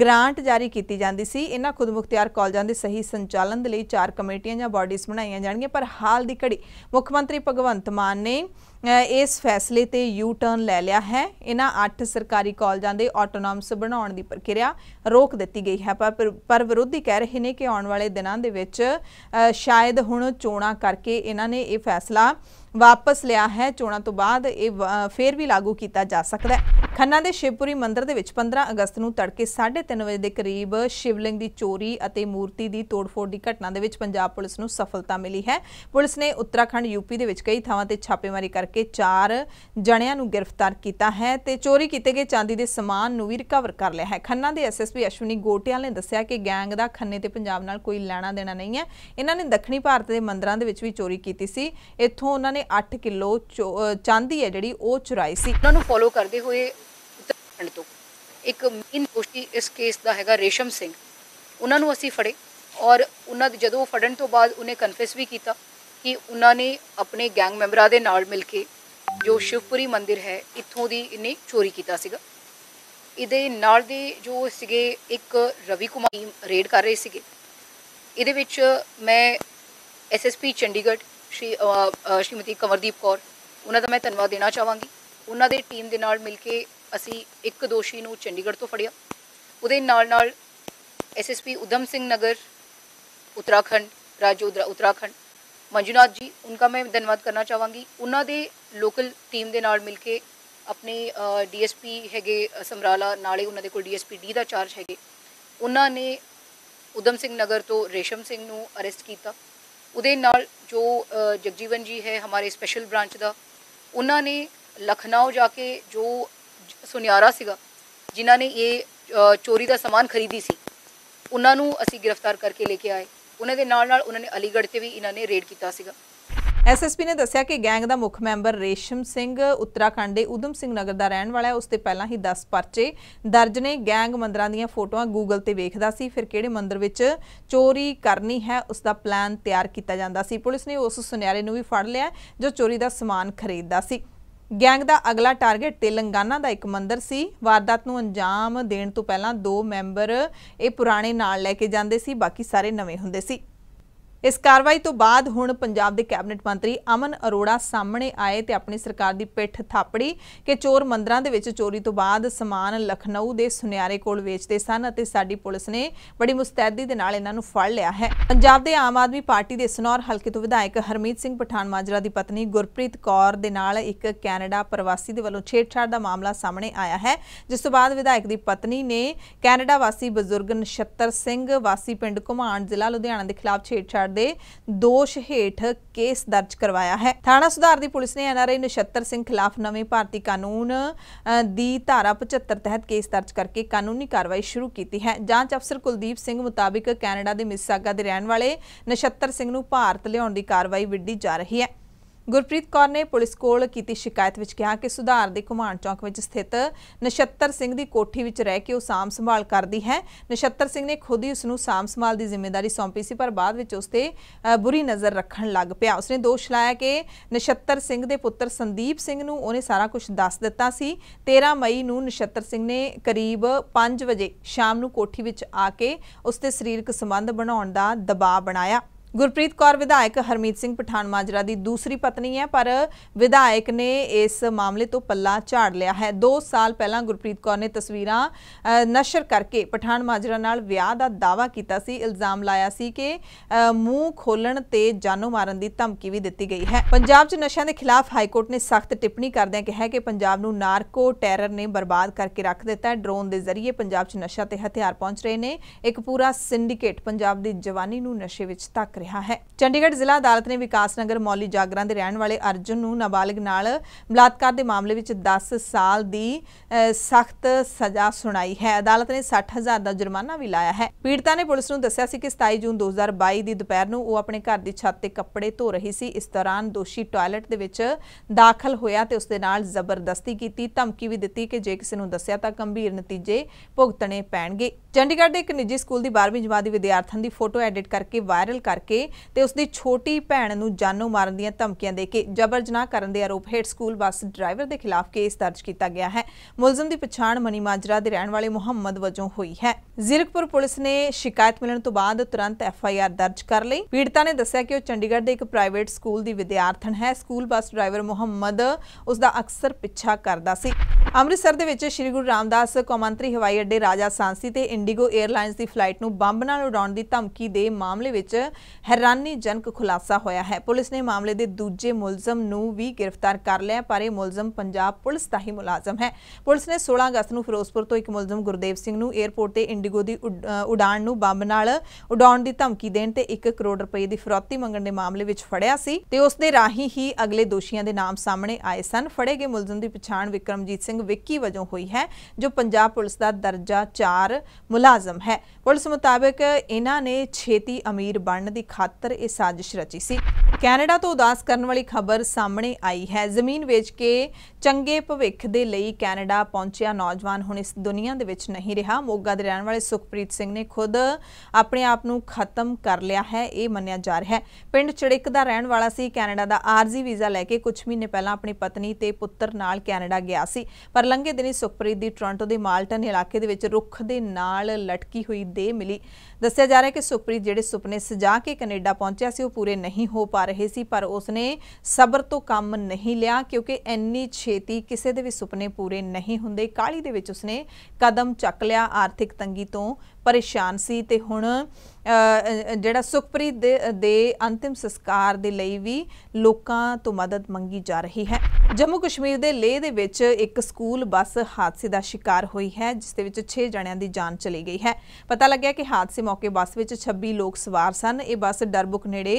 ਗ੍ਰਾਂਟ ਜਾਰੀ ਕੀਤੀ ਜਾਂਦੀ ਸੀ ਇਹਨਾਂ ਖੁਦ ਮੁਖਤਿਆਰ ਕਾਲਜਾਂ ਦੇ ਸਹੀ ਸੰਚਾਲਨ ਦੇ ਲਈ ਚਾਰ ਕਮੇਟੀਆਂ ਜਾਂ ਬਾਡੀਜ਼ ਬਣਾਈਆਂ ਜਾਣਗੀਆਂ ਪਰ ਹਾਲ ਦੀ ਘੜੀ ਮੁੱਖ ਮੰਤਰੀ ਭਗਵੰਤ ਮਾਨ ਨੇ ਇਸ ਫੈਸਲੇ ਤੇ ਯੂ ਟਰਨ ਲੈ ਲਿਆ ਹੈ ਇਹਨਾਂ 8 ਸਰਕਾਰੀ ਕਾਲਜਾਂ ਦੇ ਆਟੋਨੋਮਸ ਬਣਾਉਣ ਦੀ ਪ੍ਰਕਿਰਿਆ ਰੋਕ ਦਿੱਤੀ ਗਈ ਹੈ ਪਰ ਵਿਰੋਧੀ ਕਹਿ ਰਹੇ ਨੇ ਕਿ ਆਉਣ ਵਾਲੇ ਦਿਨਾਂ ਦੇ ਵਿੱਚ ਸ਼ਾਇਦ ਹੁਣ ਚੋਣਾਂ ਕਰਕੇ ਇਹਨਾਂ ਨੇ ਇਹ ਫੈਸਲਾ ਵਾਪਸ ਲਿਆ ਹੈ ਚੋਣਾਂ ਤੋਂ ਬਾਅਦ ਇਹ ਫੇਰ ਵੀ ਲਾਗੂ ਕੀਤਾ ਜਾ ਸਕਦਾ ਹੈ ਖੰਨਾ ਦੇ ਸ਼ਿਵਪੁਰੀ ਮੰਦਿਰ ਦੇ ਵਿੱਚ 15 ਅਗਸਤ ਨੂੰ ਤੜਕੇ 3:30 ਵਜੇ ਦੇ ਕਰੀਬ ਸ਼ਿਵਲਿੰਗ ਦੀ ਚੋਰੀ ਅਤੇ ਮੂਰਤੀ ਦੀ ਤੋੜਫੋੜ ਦੀ ਘਟਨਾ ਦੇ ਵਿੱਚ ਪੰਜਾਬ ਪੁਲਿਸ ਨੂੰ ਸਫਲਤਾ ਮਿਲੀ ਹੈ ਪੁਲਿਸ ਨੇ ਉੱਤਰਾਖੰਡ ਯੂਪੀ ਦੇ ਵਿੱਚ ਕਈ ਥਾਵਾਂ ਤੇ ਛਾਪੇਮਾਰੀ ਕਰਕੇ 4 ਜਣਿਆਂ ਨੂੰ ਗ੍ਰਿਫਤਾਰ ਕੀਤਾ ਹੈ ਤੇ ਚੋਰੀ ਕੀਤੇ ਗਏ ਚਾਂਦੀ ਦੇ ਸਮਾਨ ਨੂੰ ਵੀ ਰਿਕਵਰ ਕਰ ਲਿਆ ਹੈ ਖੰਨਾ ਦੇ ਐਸਐਸਪੀ ਅਸ਼ਵਨੀ ਗੋਟਿਆਲ ਨੇ ਦੱਸਿਆ ਕਿ ਗੈਂਗ ਦਾ ਖੰਨੇ ਤੇ ਪੰਜਾਬ ਨਾਲ ਕੋਈ ਲੈਣਾ ਦੇਣਾ ਨਹੀਂ ਹੈ ਇਹਨਾਂ ਨੇ ਦੱਖਣੀ ਭਾਰਤ ਦੇ ਮੰਦਿਰਾਂ ਦੇ ਵਿੱਚ ਵੀ ਚੋਰੀ ਕੀਤੀ ਸੀ ਇੱਥੋਂ ਉਹਨਾਂ ਨੇ 8 ਕਿਲੋ ਚਾਂਦੀ ਹੈ ਜਿਹੜੀ ਉਹ ਚੁਰਾਈ ਸੀ ਉਹਨਾਂ ਨੂੰ ਫੋਲੋ ਕਰਦੇ ਹੋਏ ਕੱਢਣ ਤੋਂ ਇੱਕ ਮੇਨ ਦੋਸ਼ੀ ਇਸ ਕੇਸ ਦਾ ਹੈਗਾ ਰੇਸ਼ਮ ਸਿੰਘ ਉਹਨਾਂ ਨੂੰ ਅਸੀਂ ਫੜੇ ਔਰ ਉਹਨਾਂ ਦੇ ਜਦੋਂ ਫੜਨ ਤੋਂ ਬਾਅਦ ਉਹਨੇ ਕਨਫੈਸ ਵੀ ਕੀਤਾ ਕਿ ਉਹਨਾਂ ਨੇ ਆਪਣੇ ਗੈਂਗ ਮੈਂਬਰਾਂ ਦੇ ਨਾਲ ਮਿਲ ਕੇ ਜੋ ਸ਼ਿਵਪੁਰੀ ਮੰਦਿਰ ਹੈ ਇੱਥੋਂ ਦੀ ਇਹਨੇ ਚੋਰੀ ਕੀਤਾ ਸੀਗਾ ਇਹਦੇ ਨਾਲ ਦੇ ਜੋ ਸੀਗੇ ਇੱਕ ਰਵੀ ਕੁਮਾਰ ਰੇਡ ਕਰ ਰਹੇ ਸੀਗੇ ਇਹਦੇ ਵਿੱਚ ਮੈਂ ਐਸਐਸਪੀ ਚੰਡੀਗੜ੍ਹ ਸ਼੍ਰੀ ਸ਼੍ਰੀਮਤੀ ਕਮਰਦੀਪ ਕੌਰ ਉਹਨਾਂ ਦਾ ਮੈਂ ਧੰਨਵਾਦ ਦੇਣਾ ਚਾਹਾਂਗੀ ਉਹਨਾਂ ਦੇ ਟੀਮ ਦੇ ਨਾਲ ਮਿਲ ਕੇ ਅਸੀਂ ਇੱਕ ਦੋਸ਼ੀ ਨੂੰ ਚੰਡੀਗੜ੍ਹ ਤੋਂ ਫੜਿਆ ਉਹਦੇ ਨਾਲ ਨਾਲ ਐਸਐਸਪੀ ਉਦਮ ਸਿੰਘ ਨਗਰ ਉਤਰਾਖੰਡ ਰਾਜ ਉਤਰਾਖੰਡ ਮੰਜੂਨਾਥ ਜੀ ਉਹਨਾਂ ਮੈਂ ਧੰਨਵਾਦ ਕਰਨਾ ਚਾਹਾਂਗੀ ਉਹਨਾਂ ਦੇ ਲੋਕਲ ਟੀਮ ਦੇ ਨਾਲ ਮਿਲ ਕੇ ਆਪਣੇ ਡੀਐਸਪੀ ਹੈਗੇ ਸਮਰਾਲਾ ਨਾਲੇ ਉਹਨਾਂ ਦੇ ਕੋਲ ਡੀਐਸਪੀ ਡੀ ਦਾ ਚਾਰਜ ਹੈਗੇ ਉਹਨਾਂ ਨੇ ਉਦਮ ਸਿੰਘ ਨਗਰ ਤੋਂ ਰੇਸ਼ਮ ਸਿੰਘ ਨੂੰ ਅਰੈਸਟ ਕੀਤਾ ਉਹਦੇ ਨਾਲ ਜੋ ਜਗਜੀਵਨ ਜੀ ਹੈ ਹਮਾਰੇ ਸਪੈਸ਼ਲ ਬ੍ਰਾਂਚ ਦਾ ਉਹਨਾਂ ਨੇ ਲਖਨਊ ਜਾ ਕੇ ਜੋ ਸੁਨਿਆਰਾ ਸੀਗਾ ਜਿਨ੍ਹਾਂ ਨੇ ਇਹ ਚੋਰੀ ਦਾ ਸਮਾਨ ਖਰੀਦੀ ਸੀ ਉਹਨਾਂ ਨੂੰ ਅਸੀਂ ਗ੍ਰਿਫਤਾਰ ਕਰਕੇ ਲੈ ਕੇ ਆਏ ਉਹਨਾਂ ਦੇ ਨਾਲ ਨਾਲ ਉਹਨਾਂ ਨੇ ਅਲੀਗੜ੍ਹ ਤੇ ਵੀ ਇਹਨਾਂ ਨੇ ਰੇਡ ਕੀਤਾ ਸੀਗਾ ਐਸਐਸਪੀ ਨੇ ਦੱਸਿਆ ਕਿ ਗੈਂਗ ਦਾ ਮੁੱਖ ਮੈਂਬਰ ਰੇਸ਼ਮ ਸਿੰਘ ਉੱਤਰਾਖੰਡ ਦੇ ਉਦਮ ਸਿੰਘ ਨਗਰ ਦਾ ਰਹਿਣ ਵਾਲਾ ਹੈ ਉਸ ਤੇ ਪਹਿਲਾਂ ਹੀ 10 ਪਰਚੇ ਦਰਜ ਨੇ ਗੈਂਗ ਮੰਦਰਾਂ ਦੀਆਂ ਫੋਟੋਆਂ ਗੂਗਲ ਤੇ ਵੇਖਦਾ ਸੀ ਫਿਰ ਕਿਹੜੇ ਮੰਦਰ ਵਿੱਚ ਚੋਰੀ ਕਰਨੀ ਹੈ ਉਸ ਦਾ ਪਲਾਨ ਤਿਆਰ ਕੀਤਾ ਜਾਂਦਾ ਸੀ ਪੁਲਿਸ ਨੇ ਉਸ ਸੁਨਿਆਰੇ ਨੂੰ ਵੀ ਫੜ ਲਿਆ ਜੋ ਚੋਰੀ ਦਾ ਸਮਾਨ ਖਰੀਦਦਾ ਸੀ ਗੈਂਗ ਦਾ ਅਗਲਾ ਟਾਰਗੇਟ ਤੇਲੰਗਾਨਾ ਦਾ ਇੱਕ ਮੰਦਿਰ ਸੀ ਵਾਰਦਾਤ ਨੂੰ ਅੰਜਾਮ ਦੇਣ ਤੋਂ ਪਹਿਲਾਂ ਦੋ ਮੈਂਬਰ ਇਹ ਪੁਰਾਣੇ ਨਾਲ ਲੈ ਕੇ ਜਾਂਦੇ ਸੀ ਬਾਕੀ ਸਾਰੇ ਨਵੇਂ ਹੁੰਦੇ ਸੀ ਇਸ ਕਾਰਵਾਈ ਤੋਂ ਬਾਅਦ ਹੁਣ ਪੰਜਾਬ ਦੇ ਕੈਬਨਿਟ ਮੰਤਰੀ ਅਮਨ ਅਰੋੜਾ ਸਾਹਮਣੇ ਆਏ ਤੇ ਆਪਣੀ ਸਰਕਾਰ ਦੀ ਪਿੱਠ ਥਾਪੜੀ ਕਿ ਚੋਰ ਮੰਦਰਾਂ ਦੇ ਵਿੱਚ ਚੋਰੀ ਤੋਂ ਬਾਅਦ ਸਮਾਨ ਲਖਨਊ ਦੇ ਸੁਨਿਆਰੇ ਕੋਲ ਵੇਚਦੇ ਸਨ ਅਤੇ ਸਾਡੀ ਪੁਲਿਸ ਨੇ ਬੜੀ ਮੁਸਤੈਦੀ ਦੇ ਨਾਲ ਇਹਨਾਂ ਨੂੰ ਫੜ ਲਿਆ ਹੈ ਪੰਜਾਬ ਦੇ ਆਮ ਆਦਮੀ ਪਾਰਟੀ ਦੇ ਸਨੌਰ ਹਲਕੇ ਤੋਂ ਵਿਧਾਇਕ ਹਰਮੀਤ ਸਿੰਘ ਪਠਾਨ ਮਾਜਰਾ ਦੀ ਪਤਨੀ ਗੁਰਪ੍ਰੀਤ ਕੌਰ ਦੇ ਨਾਲ ਇੱਕ ਕੈਨੇਡਾ ਪ੍ਰਵਾਸੀ ਦੇ ਵੱਲੋਂ ਛੇੜਛਾੜ ਦਾ ਮਾਮਲਾ ਸਾਹਮਣੇ ਆਇਆ ਹੈ ਜਿਸ ਤੋਂ ਬਾਅਦ ਵਿਧਾਇਕ ਦੀ ਪਤਨੀ ਨੇ ਕੈਨੇਡਾ ਵਾਸੀ ਬਜ਼ੁਰਗ ਨਛੱਤਰ ਸਿੰਘ ਵਾਸੀ ਪਿੰਡ ਘੁਮਾਣ ਜ਼ਿਲ੍ਹਾ ਲੁਧਿਆਣਾ ਦੇ ਖਿਲਾਫ ਛੇੜਛਾੜ ਦੇ ਦੋਸ਼ ਹੇਠ ਕੇਸ ਦਰਜ ਕਰਵਾਇਆ ਹੈ ਥਾਣਾ ਸੁਧਾਰ ਦੀ ਪੁਲਿਸ ਨੇ ਐਨਆਰਆਈ ਨਛੱਤਰ ਸਿੰਘ ਖਿਲਾਫ ਨਵੇਂ ਭਾਰਤੀ ਕਾਨੂੰਨ ਦੀ ਧਾਰਾ 75 ਤਹਿਤ ਕੇਸ ਦਰਜ ਕਰਕੇ ਕਾਨੂੰਨੀ ਕਾਰਵਾਈ ਸ਼ੁਰੂ ਕੀਤੀ ਹੈ ਜਾਂਚ ਅਫਸਰ ਕੁਲਦੀਪ ਸਿੰਘ ਮੁਤਾਬਿਕ ਕੈਨੇਡਾ ਦੇ ਮਿਸਾਗਾ ਦੇ ਰਹਿਣ ਵਾਲੇ ਨਛੱਤਰ ਸਿੰਘ ਨੂੰ ਭਾਰਤ ਲਿਆਉਣ ਦੀ ਕਾਰਵਾਈ ਵਿੱਢੀ ਜਾ ਰਹੀ ਹੈ ਗੁਰਪ੍ਰੀਤ ਕੌਰ ਨੇ ਪੁਲਿਸ ਕੋਲ ਕੀਤੀ ਸ਼ਿਕਾਇਤ ਵਿੱਚ ਕਿਹਾ ਕਿ ਸੁਧਾਰ ਦੇ ਘੁਮਾਣ ਚੌਕ ਵਿੱਚ ਸਥਿਤ ਨਛੱਤਰ ਸਿੰਘ ਦੀ ਕੋਠੀ ਵਿੱਚ ਰਹਿ ਕੇ ਉਹ ਸਾਮ ਸੰਭਾਲ ਕਰਦੀ ਹੈ ਨਛੱਤਰ ਸਿੰਘ ਨੇ ਖੁਦ ਹੀ ਉਸ ਨੂੰ ਸਾਮ ਸੰਭਾਲ ਦੀ ਜ਼ਿੰਮੇਵਾਰੀ ਸੌਂਪੀ ਸੀ ਪਰ ਬਾਅਦ ਵਿੱਚ ਉਸ ਤੇ ਬੁਰੀ ਨਜ਼ਰ ਰੱਖਣ ਲੱਗ ਪਿਆ ਉਸਨੇ ਦੋਸ਼ ਲਾਇਆ ਕਿ ਨਛੱਤਰ ਸਿੰਘ ਦੇ ਪੁੱਤਰ ਸੰਦੀਪ ਸਿੰਘ ਨੂੰ ਉਹਨੇ ਸਾਰਾ ਕੁਝ ਦੱਸ ਦਿੱਤਾ ਸੀ 13 ਮਈ ਨੂੰ ਨਛੱਤਰ ਸਿੰਘ ਨੇ ਕਰੀਬ 5 ਵਜੇ ਸ਼ਾਮ ਨੂੰ ਕੋਠੀ ਵਿੱਚ ਆ ਕੇ ਉਸ ਤੇ ਸਰੀਰਕ ਸੰਬੰਧ ਬਣਾਉਣ ਦਾ ਦਬਾਅ ਬਣਾਇਆ ਗੁਰਪ੍ਰੀਤ ਕੌਰ ਵਿਧਾਇਕ ਹਰਮੀਤ ਸਿੰਘ ਪਠਾਨ ਮਾਜਰਾ ਦੀ ਦੂਸਰੀ ਪਤਨੀ ਹੈ ਪਰ ਵਿਧਾਇਕ ਨੇ ਇਸ ਮਾਮਲੇ ਤੋਂ ਪੱਲਾ ਝਾੜ ਲਿਆ ਹੈ 2 ਸਾਲ ਪਹਿਲਾਂ ਗੁਰਪ੍ਰੀਤ ਕੌਰ ਨੇ ਤਸਵੀਰਾਂ ਨਸ਼ਰ ਕਰਕੇ ਪਠਾਨ ਮਾਜਰਾ ਨਾਲ ਵਿਆਹ ਦਾ ਦਾਵਾ ਕੀਤਾ ਸੀ ਇਲਜ਼ਾਮ ਲਾਇਆ ਸੀ ਕਿ ਮੂੰਹ ਖੋਲਣ ਤੇ ਜਾਨੋਂ ਮਾਰਨ ਦੀ ਧਮਕੀ ਵੀ ਦਿੱਤੀ ਗਈ ਹੈ ਪੰਜਾਬ 'ਚ ਨਸ਼ਿਆਂ ਦੇ ਖਿਲਾਫ ਹਾਈ ਕੋਰਟ ਨੇ ਸਖਤ ਟਿੱਪਣੀ ਕਰਦਿਆਂ ਕਿਹਾ ਕਿ ਪੰਜਾਬ ਨੂੰ ਨਾਰਕੋ ਟੈਰਰ ਨੇ ਬਰਬਾਦ ਕਰਕੇ ਰੱਖ ਦਿੱਤਾ ਹੈ ਡਰੋਨ ਦੇ ਜ਼ਰੀਏ ਪੰਜਾਬ 'ਚ ਨਸ਼ਾ ਤੇ ਹਥਿਆਰ ਪਹੁੰਚ ਰਹੇ ਨੇ ਇੱਕ ਪੂਰਾ ਸਿੰਡੀਕੇਟ ਪੰਜਾਬ ਦੀ ਜਵਾਨੀ ਨੂੰ ਨਸ਼ੇ ਵਿੱਚ ਧੱਕ ਰਿਹਾ ਹੈ ਚੰਡੀਗੜ੍ਹ ਜ਼ਿਲ੍ਹਾ ਅਦਾਲਤ ਨੇ ਵਿਕਾਸ ਨਗਰ ਮੌਲੀ ਜਾਗਰਾਂ ਦੇ ਰਹਿਣ ਵਾਲੇ ਅਰਜੁਨ ਨੂੰ ਨਾਬਾਲਗ ਨਾਲ ਬਲਾਤਕਾਰ ਦੇ ਮਾਮਲੇ ਵਿੱਚ 10 ਸਾਲ ਦੀ ਸਖਤ ਸਜ਼ਾ ਸੁਣਾਈ ਹੈ ਅਦਾਲਤ ਨੇ 60000 ਦਾ ਜੁਰਮਾਨਾ ਵੀ ਲਾਇਆ ਹੈ ਪੀੜਤਾ ਨੇ ਪੁਲਿਸ ਨੂੰ ਦੱਸਿਆ ਸੀ ਕਿ 27 ਜੂਨ 2022 ਦੀ ਦੁਪਹਿਰ ਨੂੰ ਉਹ ਆਪਣੇ ਘਰ ਦੀ ਛੱਤ ਤੇ ਕੱਪੜੇ ਧੋ ਰਹੀ ਸੀ ਇਸ ਦੌਰਾਨ ਦੋਸ਼ੀ ਟਾਇਲਟ ਦੇ ਵਿੱਚ ਦਾਖਲ ਹੋਇਆ ਤੇ ਉਸ ਦੇ ਨਾਲ ਜ਼ਬਰਦਸਤੀ ਕੀਤੀ ਧਮਕੀ ਵੀ ਦਿੱਤੀ ਕਿ ਜੇ ਕਿਸੇ ਨੂੰ ਦੱਸਿਆ ਤਾਂ ਗੰਭੀਰ ਨਤੀਜੇ ਭੁਗਤਣੇ ਪੈਣਗੇ ਚੰਡੀਗੜ੍ਹ ਦੇ ਇੱਕ ਨਿੱਜੀ ਸਕੂਲ ਦੀ 12ਵੀਂ ਜਮਾਤ ਦੀ ਵਿਦਿਆਰਥਣ ਦੀ ਫੋਟੋ ਐਡਿਟ ਕਰਕੇ ਵਾਇਰਲ ਕਰਕੇ ਤੇ ਉਸ ਦੀ ਛੋਟੀ ਭੈਣ ਨੂੰ ਜਾਨੋਂ ਮਾਰਨ ਦੀਆਂ ਧਮਕੀਆਂ ਦੇ ਕੇ ਜਬਰ ਜਨਾਹ ਕਰਨ ਦੇ ਆਰੋਪ ਹੇਠ ਸਕੂਲ ਬੱਸ ਡਰਾਈਵਰ ਦੇ ਖਿਲਾਫ ਕੇਸ ਦਰਜ ਕੀਤਾ ਗਿਆ ਹੈ ਮੁਲਜ਼ਮ ਦੀ ਪਛਾਣ ਮਨੀ ਮਾਜਰਾ ਦੇ ਰਹਿਣ ਵਾਲੇ ਮੁਹੰਮਦ ਵਜੋਂ ਹੋਈ ਹੈ ਜ਼ਿਰਕਪੁਰ ਪੁਲਿਸ ਨੇ ਸ਼ਿਕਾਇਤ ਮਿਲਣ ਤੋਂ ਬਾਅਦ ਤੁਰੰਤ ਐਫ ਆਈ ਆਰ ਦਰਜ ਕਰ ਲਈ ਪੀੜਤਾ ਨੇ ਦੱਸਿਆ ਕਿ ਉਹ ਚੰਡੀਗੜ੍ਹ ਦੇ ਇੱਕ ਪ੍ਰਾਈਵੇਟ ਸਕੂਲ ਦੀ ਵਿਦਿਆਰਥਣ ਹੈ ਸਕੂਲ ਬੱਸ ਡਰਾਈਵਰ ਮੁਹੰਮਦ ਉਸ ਦਾ ਅਕਸਰ ਪਿੱਛਾ ਕਰਦਾ ਸੀ ਅੰਮ੍ਰਿਤਸਰ ਦੇ ਵਿੱਚ ਸ੍ਰੀ ਗੁਰੂ ਰਾਮਦਾਸ ਕੌਮਾਂਤਰੀ ਹਵਾਈ ਅੱਡੇ ਰਾਜਾ ਸਾਂਸੀ ਤੇ ਇੰਡੀਗੋ 에ਅਰਲਾਈਨਸ ਦੀ ਫਲਾਈਟ ਨੂੰ ਬੰਬ ਨਾਲ ਉਡਾਉਣ ਦੀ ਧਮਕੀ ਦੇ ਮਾਮਲੇ ਵਿੱਚ ਹੈਰਾਨੀਜਨਕ ਖੁਲਾਸਾ ਹੋਇਆ ਹੈ ਪੁਲਿਸ ਨੇ ਮਾਮਲੇ ਦੇ ਦੂਜੇ ਮੁਲਜ਼ਮ ਨੂੰ ਵੀ ਗ੍ਰਿਫਤਾਰ ਕਰ ਲਿਆ ਪਰ ਇਹ ਮੁਲਜ਼ਮ ਪੰਜਾਬ ਪੁਲਿਸ ਦਾ ਹੀ ਮੁਲਾਜ਼ਮ ਹੈ ਪੁਲਿਸ ਨੇ 16 ਅਗਸਤ ਨੂੰ ਫਿਰੋਜ਼ਪੁਰ ਤੋਂ ਇੱਕ ਮੁਲਜ਼ਮ ਗੁਰਦੇਵ ਸਿੰਘ ਨੂੰ 에ਅਰਪੋਰਟ ਤੇ ਇੰਡੀਗੋ ਦੀ ਉਡਾਣ ਨੂੰ ਬੰਬ ਨਾਲ ਉਡਾਉਣ ਦੀ ਧਮਕੀ ਦੇਣ ਤੇ 1 ਕਰੋੜ ਰੁਪਏ ਦੀ ਫਰੋਤੀ ਮੰਗਣ ਦੇ ਮਾਮਲੇ ਵਿੱਚ ਫੜਿਆ ਸੀ ਤੇ ਉਸ ਦੇ ਰਾਹੀਂ ਹੀ ਅਗਲੇ ਦੋਸ਼ੀਆਂ ਦੇ ਨਾਮ ਸਾਹਮਣੇ ਆਏ ਸਨ ਫੜੇ ਗਏ ਮੁਲਜ਼ਮ ਦੀ ਪਛਾਣ ਵਿਕਰਮਜੀਤ ਸਿੰਘ ਵਿੱਕੀ ਵਜੋਂ ਹੋਈ ਹੈ ਜੋ ਪੰਜਾਬ ਪੁਲਿਸ ਦਾ ਦਰਜਾ 4 ਮੁਲਾਜ਼ਮ ਹੈ ਪੁਲਿਸ ਮੁਤਾਬਕ ਇਹਨਾਂ ਨੇ ਛੇਤੀ ਅਮੀਰ ਬਣਨ ਦੀ ਖਾਤਰ ਇਹ ਸਾਜ਼ਿਸ਼ ਰਚੀ ਸੀ ਕੈਨੇਡਾ ਤੋਂ ਉਦਾਸ ਕਰਨ ਵਾਲੀ ਖਬਰ ਸਾਹਮਣੇ ਆਈ ਹੈ ਜ਼ਮੀਨ ਵੇਚ ਕੇ ਚੰਗੇ ਭਵਿੱਖ ਦੇ ਲਈ ਕੈਨੇਡਾ ਪਹੁੰਚਿਆ ਨੌਜਵਾਨ ਹੁਣ ਇਸ ਦੁਨੀਆ ਦੇ ਵਿੱਚ ਨਹੀਂ ਰਿਹਾ ਮੋਗਾ ਦੇ ਰਹਿਣ ਵਾਲੇ ਸੁਖਪ੍ਰੀਤ ਸਿੰਘ ਨੇ ਖੁਦ ਆਪਣੇ ਆਪ ਨੂੰ ਖਤਮ ਕਰ ਲਿਆ ਹੈ ਇਹ ਮੰਨਿਆ ਜਾ ਰਿਹਾ ਹੈ ਪਿੰਡ ਚੜਿੱਕ ਦਾ ਰਹਿਣ ਵਾਲਾ ਸੀ ਕੈਨੇਡਾ ਦਾ ਆਰਜ਼ੀ ਵੀਜ਼ਾ ਲੈ ਕੇ ਕੁਝ ਮਹੀਨੇ ਪਹਿਲਾਂ ਆਪਣੀ ਪਤਨੀ ਤੇ ਪੁੱਤਰ ਨਾਲ ਕੈਨੇਡਾ ਗਿਆ ਸੀ ਪਰ ਲੰਘੇ ਦਿਨੀ ਸੁਖਪ੍ਰੀਤ ਦੀ ਟੋਰਾਂਟੋ ਦੇ ਮਾਲਟਨ ਇਲਾਕੇ ਦੇ ਵਿੱਚ ਰੁੱਖ ਦੇ ਨਾਲ ਲਟਕੀ ਹੋਈ ਦੇਹ ਮਿਲੀ ਦੱਸਿਆ ਜਾ ਰਿਹਾ ਕਿ ਸੁਖਪ੍ਰੀਤ ਜਿਹੜੇ ਸੁਪਨੇ ਸਜਾ ਕੇ ਕੈਨੇਡਾ ਪਹੁੰਚਿਆ ਸੀ ਉਹ ਪੂਰੇ ਨਹੀਂ ਹੋ ਪਾ ਰਹੇ ਸੀ ਪਰ ਉਸਨੇ ਸਬਰ ਤੋਂ ਕੰਮ ਨਹੀਂ ਲਿਆ ਕਿਉਂਕਿ ਇੰਨੀ ਛੇਤੀ ਕਿਸੇ ਦੇ ਵੀ ਸੁਪਨੇ ਪੂਰੇ ਨਹੀਂ ਹੁੰਦੇ ਕਾਲੀ ਦੇ ਵਿੱਚ ਉਸਨੇ ਕਦਮ ਚੱਕ ਲਿਆ ਆਰਥਿਕ ਤੰਗੀ ਤੋਂ ਪਰੇਸ਼ਾਨ ਸੀ ਤੇ ਹੁਣ ਜਿਹੜਾ ਸੁਖਪ੍ਰੀਤ ਦੇ ਦੇ ਅੰਤਿਮ ਸੰਸਕਾਰ ਦੇ ਲਈ ਵੀ ਲੋਕਾਂ ਤੋਂ ਮਦਦ ਮੰਗੀ ਜਾ ਰਹੀ ਹੈ ਜੰਮੂ ਕਸ਼ਮੀਰ ਦੇ ਲੇਹ ਦੇ ਵਿੱਚ ਇੱਕ ਸਕੂਲ ਬੱਸ ਹਾਦਸੇ ਦਾ ਸ਼ਿਕਾਰ ਹੋਈ ਹੈ ਜਿਸ ਦੇ ਵਿੱਚ 6 ਜਣਿਆਂ ਦੀ ਜਾਨ ਚਲੀ ਗਈ ਹੈ ਪਤਾ ਲੱਗਿਆ ਕਿ ਹਾਦਸੇ ਮੌਕੇ ਬੱਸ ਵਿੱਚ 26 ਲੋਕ ਸਵਾਰ ਸਨ ਇਹ ਬੱਸ ਡਰਬੁਕ ਨੇੜੇ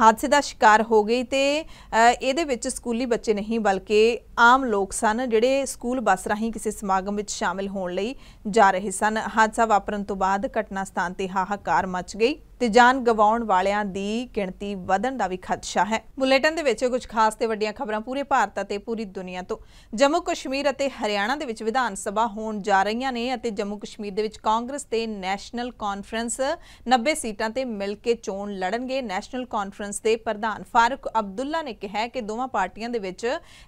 ਹਾਦਸੇ ਦਾ ਸ਼ਿਕਾਰ ਹੋ ਗਈ ਤੇ ਇਹਦੇ ਵਿੱਚ ਸਕੂਲੀ ਬੱਚੇ ਨਹੀਂ ਬਲਕਿ ਆਮ ਲੋਕ ਸਨ ਜਿਹੜੇ ਸਕੂਲ ਬੱਸ ਰਾਹੀਂ ਕਿਸੇ ਸਮਾਗਮ ਵਿੱਚ ਸ਼ਾਮਿਲ ਹੋਣ ਲਈ ਜਾ ਰਹੇ ਸਨ ਹਾਦਸਾ ਵਾਪਰਨ ਤੋਂ बाद घटना स्थान से हाहाकार मच गई ਤੇ ਜਾਨ ਗਵਾਉਣ ਵਾਲਿਆਂ ਦੀ ਗਿਣਤੀ ਵਧਣ ਦਾ ਵੀ ਖਦਸ਼ਾ ਹੈ ਬੁਲੇਟਿਨ ਦੇ ਵਿੱਚ ਕੁਝ ਖਾਸ ਤੇ ਵੱਡੀਆਂ ਖਬਰਾਂ ਪੂਰੇ ਭਾਰਤ ਅਤੇ ਪੂਰੀ ਦੁਨੀਆ ਤੋਂ ਜੰਮੂ ਕਸ਼ਮੀਰ ਅਤੇ ਹਰਿਆਣਾ ਦੇ ਵਿੱਚ ਵਿਧਾਨ ਸਭਾ ਹੋਣ ਜਾ ਰਹੀਆਂ ਨੇ ਅਤੇ ਜੰਮੂ ਕਸ਼ਮੀਰ ਦੇ ਵਿੱਚ ਕਾਂਗਰਸ ਤੇ ਨੈਸ਼ਨਲ ਕਾਨਫਰੰਸ 90 ਸੀਟਾਂ ਤੇ ਮਿਲ ਕੇ ਚੋਣ ਲੜਨਗੇ ਨੈਸ਼ਨਲ ਕਾਨਫਰੰਸ ਦੇ ਪ੍ਰਧਾਨ ਫਾਰੂਕ ਅਬਦੁੱਲਾ ਨੇ ਕਿਹਾ ਕਿ ਦੋਵਾਂ ਪਾਰਟੀਆਂ ਦੇ ਵਿੱਚ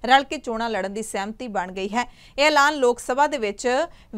ਰਲ ਕੇ ਚੋਣਾਂ ਲੜਨ ਦੀ ਸਹਿਮਤੀ ਬਣ ਗਈ ਹੈ ਇਹ ਐਲਾਨ ਲੋਕ ਸਭਾ ਦੇ ਵਿੱਚ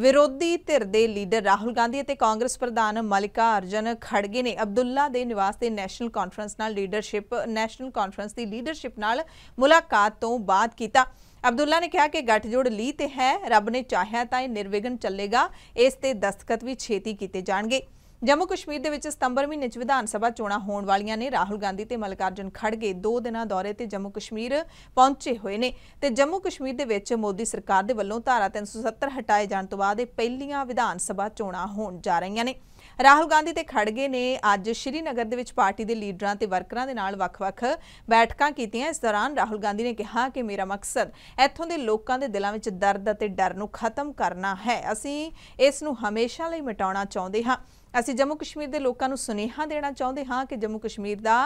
ਵਿਰੋਧੀ ਧਿਰ ਦੇ ਲੀਡਰ ਰਾਹੁਲ ਗਾਂਧੀ ਅਤੇ ਕਾਂਗਰਸ ਪ੍ਰਧਾਨ ਮਲਿਕਾ ਅਰਜਨ ਖੜਗੇ ਨੇ ਅਬਦੁੱਲਾ ਦੇ ਨਿਵਾਸ ਤੇ ਨੈਸ਼ਨਲ ਕਾਨਫਰੰਸ ਨਾਲ ਲੀਡਰਸ਼ਿਪ ਨੈਸ਼ਨਲ ਕਾਨਫਰੰਸ ਦੀ ਲੀਡਰਸ਼ਿਪ ਨਾਲ ਮੁਲਾਕਾਤ ਤੋਂ ਬਾਅਦ ਕੀਤਾ ਅਬਦੁੱਲਾ ਨੇ ਕਿਹਾ ਕਿ ਗੱਠਜੋੜ ਲਈ ਤੇ ਹੈ ਰੱਬ ਨੇ ਚਾਹਿਆ ਤਾਂ ਇਹ ਨਿਰਵਿਘਨ ਚੱਲੇਗਾ ਇਸ ਤੇ ਦਸਤਖਤ ਵੀ ਛੇਤੀ ਕੀਤੇ ਜਾਣਗੇ ਜੰਮੂ ਕਸ਼ਮੀਰ ਦੇ ਵਿੱਚ ਸਤੰਬਰ ਮਹੀਨੇ 'ਚ ਵਿਧਾਨ ਸਭਾ ਚੋਣਾਂ ਹੋਣ ਵਾਲੀਆਂ ਨੇ ਰਾਹੁਲ ਗਾਂਧੀ ਤੇ ਮਲਕਾਰਜਨ ਖੜਗੇ ਦੋ ਦਿਨਾਂ ਦੌਰੇ ਤੇ ਜੰਮੂ ਕਸ਼ਮੀਰ ਪਹੁੰਚੇ ਹੋਏ ਨੇ ਤੇ ਜੰਮੂ ਕਸ਼ਮੀਰ ਦੇ ਵਿੱਚ ਮੋਦੀ ਸਰਕਾਰ ਦੇ ਵੱਲੋਂ ਧਾਰਾ 370 ਹਟਾਏ ਜਾਣ ਤੋਂ ਬਾਅਦ ਇਹ ਪਹਿਲੀਆਂ ਵਿਧਾਨ ਸਭਾ ਚੋਣਾਂ ਹੋਣ ਜਾ ਰਹੀਆਂ ਨੇ ਰਾਹੁਲ ਗਾਂਧੀ ਤੇ ਖੜਗੇ ਨੇ ਅੱਜ ਸ਼੍ਰੀਨਗਰ ਦੇ ਵਿੱਚ ਪਾਰਟੀ ਦੇ ਲੀਡਰਾਂ ਤੇ ਵਰਕਰਾਂ ਦੇ ਨਾਲ ਵੱਖ-ਵੱਖ ਬੈਠਕਾਂ ਕੀਤੀਆਂ ਇਸ ਦੌਰਾਨ ਰਾਹੁਲ ਗਾਂਧੀ ਨੇ ਕਿਹਾ ਕਿ ਮੇਰਾ ਮਕਸਦ ਇੱਥੋਂ ਦੇ ਲੋਕਾਂ ਦੇ ਦਿਲਾਂ ਵਿੱਚ ਦਰਦ ਅਤੇ ਡਰ ਨੂੰ ਖਤਮ ਕਰਨਾ ਹੈ ਅਸੀਂ ਇਸ ਨੂੰ ਹਮੇਸ਼ਾ ਲਈ ਮਿਟਾਉਣਾ ਚਾਹੁੰਦੇ ਹਾਂ ਅਸੀਂ ਜੰਮੂ ਕਸ਼ਮੀਰ ਦੇ ਲੋਕਾਂ ਨੂੰ ਸੁਨੇਹਾ ਦੇਣਾ ਚਾਹੁੰਦੇ ਹਾਂ ਕਿ ਜੰਮੂ ਕਸ਼ਮੀਰ ਦਾ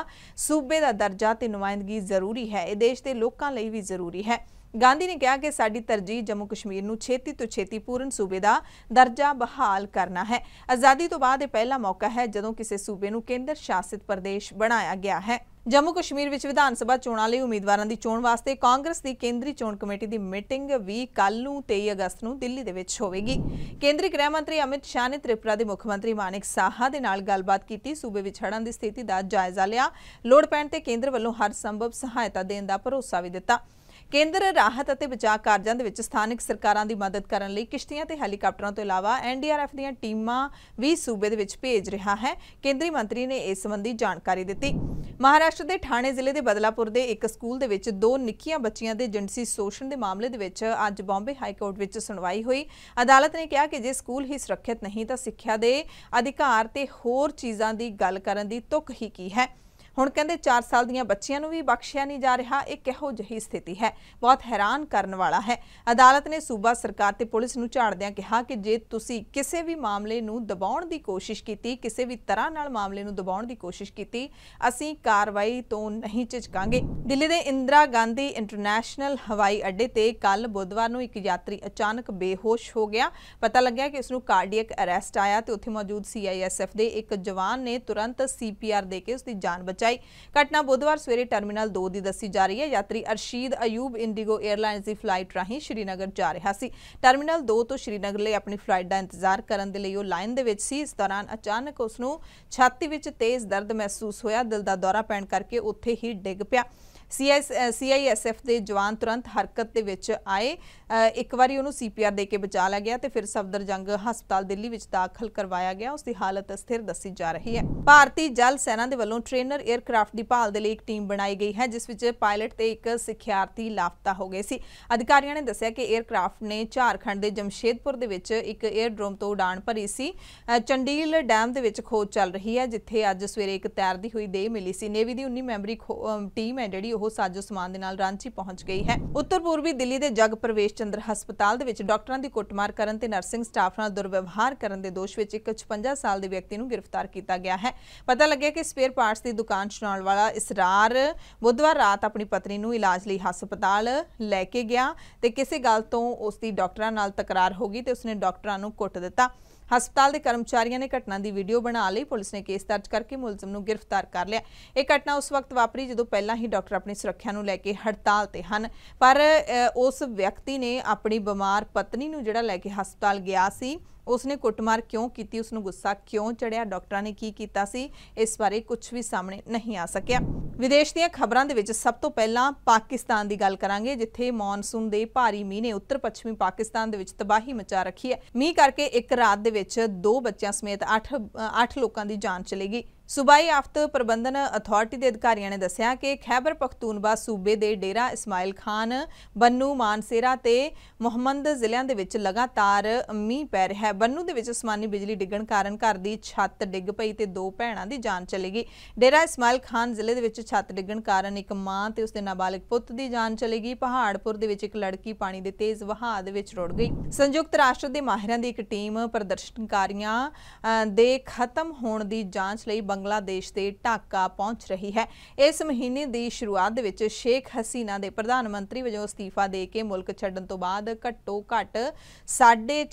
ਸੂਬੇ ਦਾ ਦਰਜਾ ਤੇ ਨੁਮਾਇੰਦਗੀ ਜ਼ਰੂਰੀ ਹੈ ਇਹ ਦੇਸ਼ ਦੇ ਲੋਕਾਂ ਲਈ ਵੀ ਜ਼ਰੂਰੀ ਹੈ ਗਾਂਧੀ ਨੇ ਕਿਹਾ ਕਿ ਸਾਡੀ ਤਰਜੀਹ ਜੰਮੂ ਕਸ਼ਮੀਰ ਨੂੰ ਛੇਤੀ ਤੋਂ ਛੇਤੀ ਪੂਰਨ ਸੂਬੇ ਦਾ ਦਰਜਾ ਬਹਾਲ ਕਰਨਾ ਹੈ ਆਜ਼ਾਦੀ ਤੋਂ ਬਾਅਦ ਇਹ ਪਹਿਲਾ ਮੌਕਾ ਹੈ ਜਦੋਂ ਕਿਸੇ ਸੂਬੇ ਨੂੰ ਕੇਂਦਰ ਸ਼ਾਸਿਤ ਪ੍ਰਦੇਸ਼ ਬਣਾਇਆ ਗਿਆ ਹੈ ਜੰਮੂ ਕਸ਼ਮੀਰ ਵਿੱਚ ਵਿਧਾਨ ਸਭਾ ਚੋਣਾਂ ਲਈ ਉਮੀਦਵਾਰਾਂ ਦੀ ਚੋਣ ਵਾਸਤੇ ਕਾਂਗਰਸ ਦੀ ਕੇਂਦਰੀ ਚੋਣ ਕਮੇਟੀ ਦੀ ਮੀਟਿੰਗ ਵੀ ਕੱਲ ਨੂੰ 23 ਅਗਸਤ ਨੂੰ ਦਿੱਲੀ ਦੇ ਵਿੱਚ ਹੋਵੇਗੀ ਕੇਂਦਰੀ ਗ੍ਰਹਿ ਮੰਤਰੀ ਅਮਿਤ ਸ਼ਾਹ ਨੇ ਤ੍ਰਿਪੁਰਾ ਦੇ ਮੁੱਖ ਮੰਤਰੀ ਮਾਨਿਕ ਸਾਹਾ ਦੇ ਨਾਲ ਗੱਲਬਾਤ ਕੀਤੀ ਸੂਬੇ ਵਿੱਚ ਹੜ੍ਹਾਂ ਦੀ ਸਥਿਤੀ ਦਾ ਜਾਇਜ਼ਾ ਲਿਆ ਲੋੜ ਪੈਣ ਤੇ ਕੇਂਦਰ ਵੱਲੋਂ ਹਰ ਸੰਭਵ ਸਹਾਇਤਾ ਦੇਣ ਦਾ ਭਰੋਸਾ ਵੀ ਦਿੱਤਾ ਕੇਂਦਰ ਰਾਹਤ ਅਤੇ ਬਚਾਅ ਕਾਰਜਾਂ ਦੇ ਵਿੱਚ ਸਥਾਨਕ ਸਰਕਾਰਾਂ ਦੀ ਮਦਦ ਕਰਨ ਲਈ ਕਿਸ਼ਤੀਆਂ ਤੇ ਹੈਲੀਕਾਪਟਰਾਂ ਤੋਂ ਇਲਾਵਾ ਐਨਡੀਆਰਐਫ ਦੀਆਂ ਟੀਮਾਂ ਵੀ ਸੂਬੇ ਦੇ ਵਿੱਚ ਭੇਜ ਰਿਹਾ ਹੈ ਕੇਂਦਰੀ ਮੰਤਰੀ ਨੇ ਇਸ ਸੰਬੰਧੀ ਜਾਣਕਾਰੀ ਦਿੱਤੀ ਮਹਾਰਾਸ਼ਟਰ ਦੇ ਥਾਣੇ ਜ਼ਿਲ੍ਹੇ ਦੇ ਬਦਲਾਪੁਰ ਦੇ ਇੱਕ ਸਕੂਲ ਦੇ ਵਿੱਚ ਦੋ ਨਿੱਕੀਆਂ ਬੱਚੀਆਂ ਦੇ ਜਿੰਸੀ ਸ਼ੋਸ਼ਣ ਦੇ ਮਾਮਲੇ ਦੇ ਵਿੱਚ ਅੱਜ ਬੰਬੇ ਹਾਈ ਕੋਰਟ ਵਿੱਚ ਸੁਣਵਾਈ ਹੋਈ ਅਦਾਲਤ ਨੇ ਕਿਹਾ ਕਿ ਜੇ ਸਕੂਲ ਹੀ ਸੁਰੱਖਿਅਤ ਨਹੀਂ ਤਾਂ ਸਿੱਖਿਆ ਦੇ ਅਧਿਕਾਰ ਤੇ ਹੋਰ ਚੀਜ਼ਾਂ ਦੀ ਗੱਲ ਕਰਨ ਦੀ ਤੁਕ ਹੀ ਕੀ ਹੈ ਹੁਣ ਕਹਿੰਦੇ 4 ਸਾਲ ਦੀਆਂ ਬੱਚੀਆਂ ਨੂੰ ਵੀ ਬਖਸ਼ਿਆ ਨਹੀਂ ਜਾ ਰਿਹਾ ਇਹ ਕਿਹੋ ਜਹੀ ਸਥਿਤੀ ਹੈ ਬਹੁਤ ਹੈਰਾਨ ਕਰਨ ਵਾਲਾ ਹੈ ਅਦਾਲਤ ਨੇ ਸੂਬਾ ਸਰਕਾਰ ਤੇ ਪੁਲਿਸ ਨੂੰ ਝਾੜਦਿਆਂ ਕਿਹਾ ਕਿ ਜੇ ਤੁਸੀਂ ਕਿਸੇ ਵੀ ਮਾਮਲੇ ਨੂੰ ਦਬਾਉਣ ਦੀ ਕੋਸ਼ਿਸ਼ ਕੀਤੀ ਕਿਸੇ ਵੀ ਤਰ੍ਹਾਂ ਨਾਲ ਮਾਮਲੇ ਨੂੰ ਦਬਾਉਣ ਦੀ ਕੋਸ਼ਿਸ਼ ਕੀਤੀ ਅਸੀਂ ਕਾਰਵਾਈ ਤੋਂ ਨਹੀਂ ਝਿਜਕਾਂਗੇ ਦਿੱਲੀ ਦੇ ਇੰਦਰਾ ਗਾਂਧੀ ਇੰਟਰਨੈਸ਼ਨਲ ਹਵਾਈ ਅੱਡੇ ਤੇ ਕੱਲ ਬੁੱਧਵਾਰ ਨੂੰ ਇੱਕ ਯਾਤਰੀ ਅਚਾਨਕ ਬੇਹੋਸ਼ ਹੋ ਗਿਆ ਪਤਾ ਲੱਗਿਆ ਕਿ ਉਸ ਨੂੰ ਕਾਰਡੀਅਕ ਅਰੈਸਟ ਆਇਆ ਤੇ ਉੱਥੇ ਮੌਜੂਦ ਸੀਆਈਐਸਐਫ ਦੇ ਇੱਕ ਜਵਾਨ ਨੇ ਤੁਰੰਤ ਸੀਪੀਆਰ ਦੇ ਕੇ ਉਸ ਦੀ ਜਾਨ ਬਚਾਈ ਪਹੁੰਚਾਈ ਘਟਨਾ ਬੁੱਧਵਾਰ ਸਵੇਰੇ ਟਰਮੀਨਲ 2 ਦੀ ਦੱਸੀ ਜਾ ਰਹੀ ਹੈ ਯਾਤਰੀ ਅਰਸ਼ੀਦ ਅਯੂਬ ਇੰਡੀਗੋ 에ਅਰਲਾਈਨਸ ਦੀ ਫਲਾਈਟ ਰਾਹੀਂ ਸ਼੍ਰੀਨਗਰ ਜਾ ਰਿਹਾ ਸੀ ਟਰਮੀਨਲ 2 ਤੋਂ ਸ਼੍ਰੀਨਗਰ ਲਈ ਆਪਣੀ ਫਲਾਈਟ ਦਾ ਇੰਤਜ਼ਾਰ ਕਰਨ ਦੇ ਲਈ ਉਹ ਲਾਈਨ ਦੇ ਵਿੱਚ ਸੀ ਇਸ ਦੌਰਾਨ ਅਚਾਨਕ ਉਸ ਨੂੰ ਛਾਤੀ ਵਿੱਚ ਤੇਜ਼ ਦਰਦ ਮਹਿਸੂਸ ਹੋਇਆ ਦਿਲ ਦਾ ਦੌਰਾ ਪੈਣ ਕਰਕੇ ਉੱਥੇ ਹੀ ਡਿੱਗ ਪਿਆ ਸੀਆਈਐਸਐਫ ਦੇ ਜਵਾਨ ਤੁਰੰਤ ਹਰਕਤ ਦੇ ਵਿੱਚ ਆਏ ਇੱਕ ਵਾਰੀ ਉਹਨੂੰ ਸੀਪੀਆਰ ਦੇ ਕੇ ਬਚਾ ਲਿਆ ਗਿਆ ਤੇ ਫਿਰ ਸਫਦਰਜੰਗ ਹਸਪਤਾਲ ਦਿੱਲੀ ਵਿੱਚ ਦਾਖਲ ਕਰਵਾਇਆ ਗਿਆ ਉਸ ਦੀ ਹਾਲਤ ਸਥਿਰ ਦੱਸੀ ਜਾ ਰਹੀ ਹੈ ਭਾਰਤੀ ਜਲ ਸੈਨਾ ਦੇ ਵੱਲੋਂ ਟ੍ਰੇਨਰ 에ਅਰਕ੍ਰਾਫਟ ਦੀ ਭਾਲ ਦੇ ਲਈ ਇੱਕ ਟੀਮ ਬਣਾਈ ਗਈ ਹੈ ਜਿਸ ਵਿੱਚ ਪਾਇਲਟ ਤੇ ਇੱਕ ਸਿੱਖਿਆਰਥੀ ਲਾਪਤਾ ਹੋ ਗਏ ਸੀ ਅਧਿਕਾਰੀਆਂ ਨੇ ਦੱਸਿਆ ਕਿ 에ਅਰਕ੍ਰਾਫਟ ਨੇ ਝਾਰਖੰਡ ਦੇ ਜਮਸ਼ੇਦਪੁਰ ਦੇ ਵਿੱਚ ਇੱਕ 에ਅਰਡਰੋਮ ਤੋਂ ਉਡਾਣ ਭਰੀ ਸੀ ਚੰਡੀਲ ਡੈਮ ਦੇ ਵਿੱਚ ਖੋਜ ਚੱਲ ਰਹੀ ਹੈ ਜਿੱਥੇ ਅੱਜ ਸਵੇਰੇ ਇੱਕ ਤੈਰਦੀ ਹੋਈ ਦੇਹ ਮਿਲੀ ਸੀ ਨੇਵੀ ਦੀ 19 ਮੈਂਬਰੀ ਟੀਮ ਹੈ ਜਿਹੜੀ ਉਹ ਉਹ ਸਾਜੋ ਸਮਾਨ ਦੇ ਨਾਲ ਰਾਂਚੀ ਪਹੁੰਚ ਗਈ ਹੈ ਉੱਤਰ ਪੂਰਬੀ ਦਿੱਲੀ ਦੇ ਜਗ ਪ੍ਰਵੇਸ਼ ਚੰਦਰ ਹਸਪਤਾਲ ਦੇ ਵਿੱਚ ਡਾਕਟਰਾਂ ਦੀ ਕੁੱਟਮਾਰ ਕਰਨ ਤੇ ਨਰਸਿੰਗ ਸਟਾਫ ਨਾਲ ਦੁਰਵਿਵਹਾਰ ਕਰਨ ਦੇ ਦੋਸ਼ ਵਿੱਚ ਇੱਕ 56 ਸਾਲ ਦੇ ਵਿਅਕਤੀ ਨੂੰ ਗ੍ਰਿਫਤਾਰ ਕੀਤਾ ਗਿਆ ਹੈ ਪਤਾ ਲੱਗਿਆ ਕਿ ਸਪੇਅਰ ਪਾਰਟਸ ਦੀ ਦੁਕਾਨ ਚਲਾਉਣ ਵਾਲਾ ਇਸਰਾਰ ਬੁੱਧਵਾਰ ਰਾਤ ਆਪਣੀ ਪਤਨੀ ਨੂੰ ਇਲਾਜ ਲਈ ਹਸਪਤਾਲ ਲੈ ਕੇ ਗਿਆ ਤੇ ਕਿਸੇ ਗੱਲ ਤੋਂ ਉਸ ਦੀ ਡਾਕਟਰਾਂ ਨਾਲ ਤਕਰਾਰ ਹੋ ਗਈ ਤੇ ਉਸਨੇ ਡਾਕਟਰਾਂ ਨੂੰ ਕੁੱਟ ਦਿੱਤਾ ਹਸਪਤਾਲ ਦੇ ਕਰਮਚਾਰੀਆਂ ਨੇ ਘਟਨਾ ਦੀ ਵੀਡੀਓ ਬਣਾ ਲਈ ਪੁਲਿਸ ਨੇ ਕੇਸ ਦਰਜ ਕਰਕੇ ਮੁਲਜ਼ਮ ਨੂੰ ਗ੍ਰਿਫਤਾਰ ਕਰ ਲਿਆ ਇਹ ਘਟਨਾ ਉਸ ਵਕਤ ਵਾਪਰੀ ਜਦੋਂ ਪਹਿਲਾਂ ਹੀ ਡਾਕਟਰ ਆਪਣੀ ਸੁਰੱਖਿਆ ਨੂੰ ਲੈ ਕੇ ਹੜਤਾਲ ਤੇ ਹਨ ਪਰ ਉਸ ਵਿਅਕਤੀ ਨੇ ਆਪਣੀ ਬਿਮਾਰ ਪਤਨੀ ਨੂੰ ਜਿਹੜਾ ਲੈ ਕੇ ਹਸਪਤਾਲ ਗਿਆ ਸੀ ਉਸਨੇ ਕੁੱਟਮਾਰ ਕਿਉਂ ਕੀਤੀ ਉਸ ਨੂੰ ਗੁੱਸਾ ਕਿਉਂ ਚੜਿਆ ਡਾਕਟਰਾਂ ਨੇ ਕੀ ਕੀਤਾ ਸੀ ਇਸ ਬਾਰੇ ਕੁਝ ਵੀ ਸਾਹਮਣੇ ਨਹੀਂ ਆ ਸਕਿਆ ਵਿਦੇਸ਼ ਦੀਆਂ ਖਬਰਾਂ ਦੇ ਵਿੱਚ ਸਭ ਤੋਂ ਪਹਿਲਾਂ ਪਾਕਿਸਤਾਨ ਦੀ ਗੱਲ ਕਰਾਂਗੇ ਜਿੱਥੇ ਮੌਨਸੂਨ ਦੇ ਭਾਰੀ ਮੀਂਹ ਨੇ ਉੱਤਰ ਪੱਛਮੀ ਪਾਕਿਸਤਾਨ ਦੇ ਵਿੱਚ ਤਬਾਹੀ ਮਚਾ ਰੱਖੀ ਹੈ ਮੀਂਹ ਕਰਕੇ ਇੱਕ ਰਾਤ ਦੇ ਵਿੱਚ ਦੋ ਬੱਚਿਆਂ ਸਮੇਤ 8 8 ਲੋਕਾਂ ਦੀ ਜਾਨ ਚਲੀ ਗਈ ਸੂਬਾਈ ਆਫਤ ਪ੍ਰਬੰਧਨ ਅਥਾਰਟੀ ਦੇ ਅਧਿਕਾਰੀਆਂ ਨੇ ਦੱਸਿਆ ਕਿ ਖੈਬਰ ਪਖਤੂਨਵਾ ਸੂਬੇ ਦੇ ਡੇਰਾ ਇਸਮਾਇਲ ਖਾਨ ਬੰਨੂ ਮਾਨਸੇਰਾ ਤੇ ਮੁਹੰਮਦ ਜ਼ਿਲ੍ਹਿਆਂ ਦੇ ਵਿੱਚ ਲਗਾਤਾਰ ਮੀਂਹ ਪੈ ਰਿਹਾ ਹੈ ਬੰਨੂ ਦੇ ਵਿੱਚ ਅਸਮਾਨੀ ਬਿਜਲੀ ਡਿੱਗਣ ਕਾਰਨ ਘਰ ਦੀ ਛੱਤ ਡਿੱਗ ਪਈ ਤੇ ਦੋ ਭੈਣਾਂ ਦੀ ਜਾਨ ਚਲੀ ਗਈ ਡੇਰਾ ਇਸਮਾਇਲ ਖਾਨ ਜ਼ਿਲ੍ਹੇ ਦੇ ਵਿੱਚ ਛੱਤ ਡਿੱਗਣ ਕਾਰਨ ਇੱਕ ਮਾਂ ਤੇ ਉਸਦੇ ਨਾਬਾਲਗ ਪੁੱਤ ਦੀ ਜਾਨ ਚਲੀ ਗਈ ਪਹਾੜਪੁਰ ਦੇ ਵਿੱਚ ਇੱਕ ਲੜਕੀ ਪਾਣੀ ਦੇ ਤੇਜ਼ ਵਹਾਅ ਦੇ ਵਿੱਚ ਰੁੜ ਗਈ ਸੰਯੁਕਤ ਰਾਸ਼ਟਰ ਦੇ ਮਾਹਿਰਾਂ ਦੀ ਇੱਕ ਟੀਮ ਪ੍ਰਦਰਸ਼ਨਕਾਰੀਆਂ ਦੇ ਖਤਮ ਹੋਣ ਦੀ ਜਾਂਚ ਲਈ ਬੰਗਲਾਦੇਸ਼ ਦੇ ਢਾਕਾ ਪਹੁੰਚ ਰਹੀ ਹੈ ਇਸ ਮਹੀਨੇ ਦੀ ਸ਼ੁਰੂਆਤ ਦੇ ਵਿੱਚ ਸ਼ੇਖ ਹਸੀਨਾ ਦੇ ਪ੍ਰਧਾਨ ਮੰਤਰੀ ਵਜੋਂ ਅਸਤੀਫਾ ਦੇ ਕੇ ਮੁਲਕ ਛੱਡਣ ਤੋਂ ਬਾਅਦ ਘੱਟੋ ਘੱਟ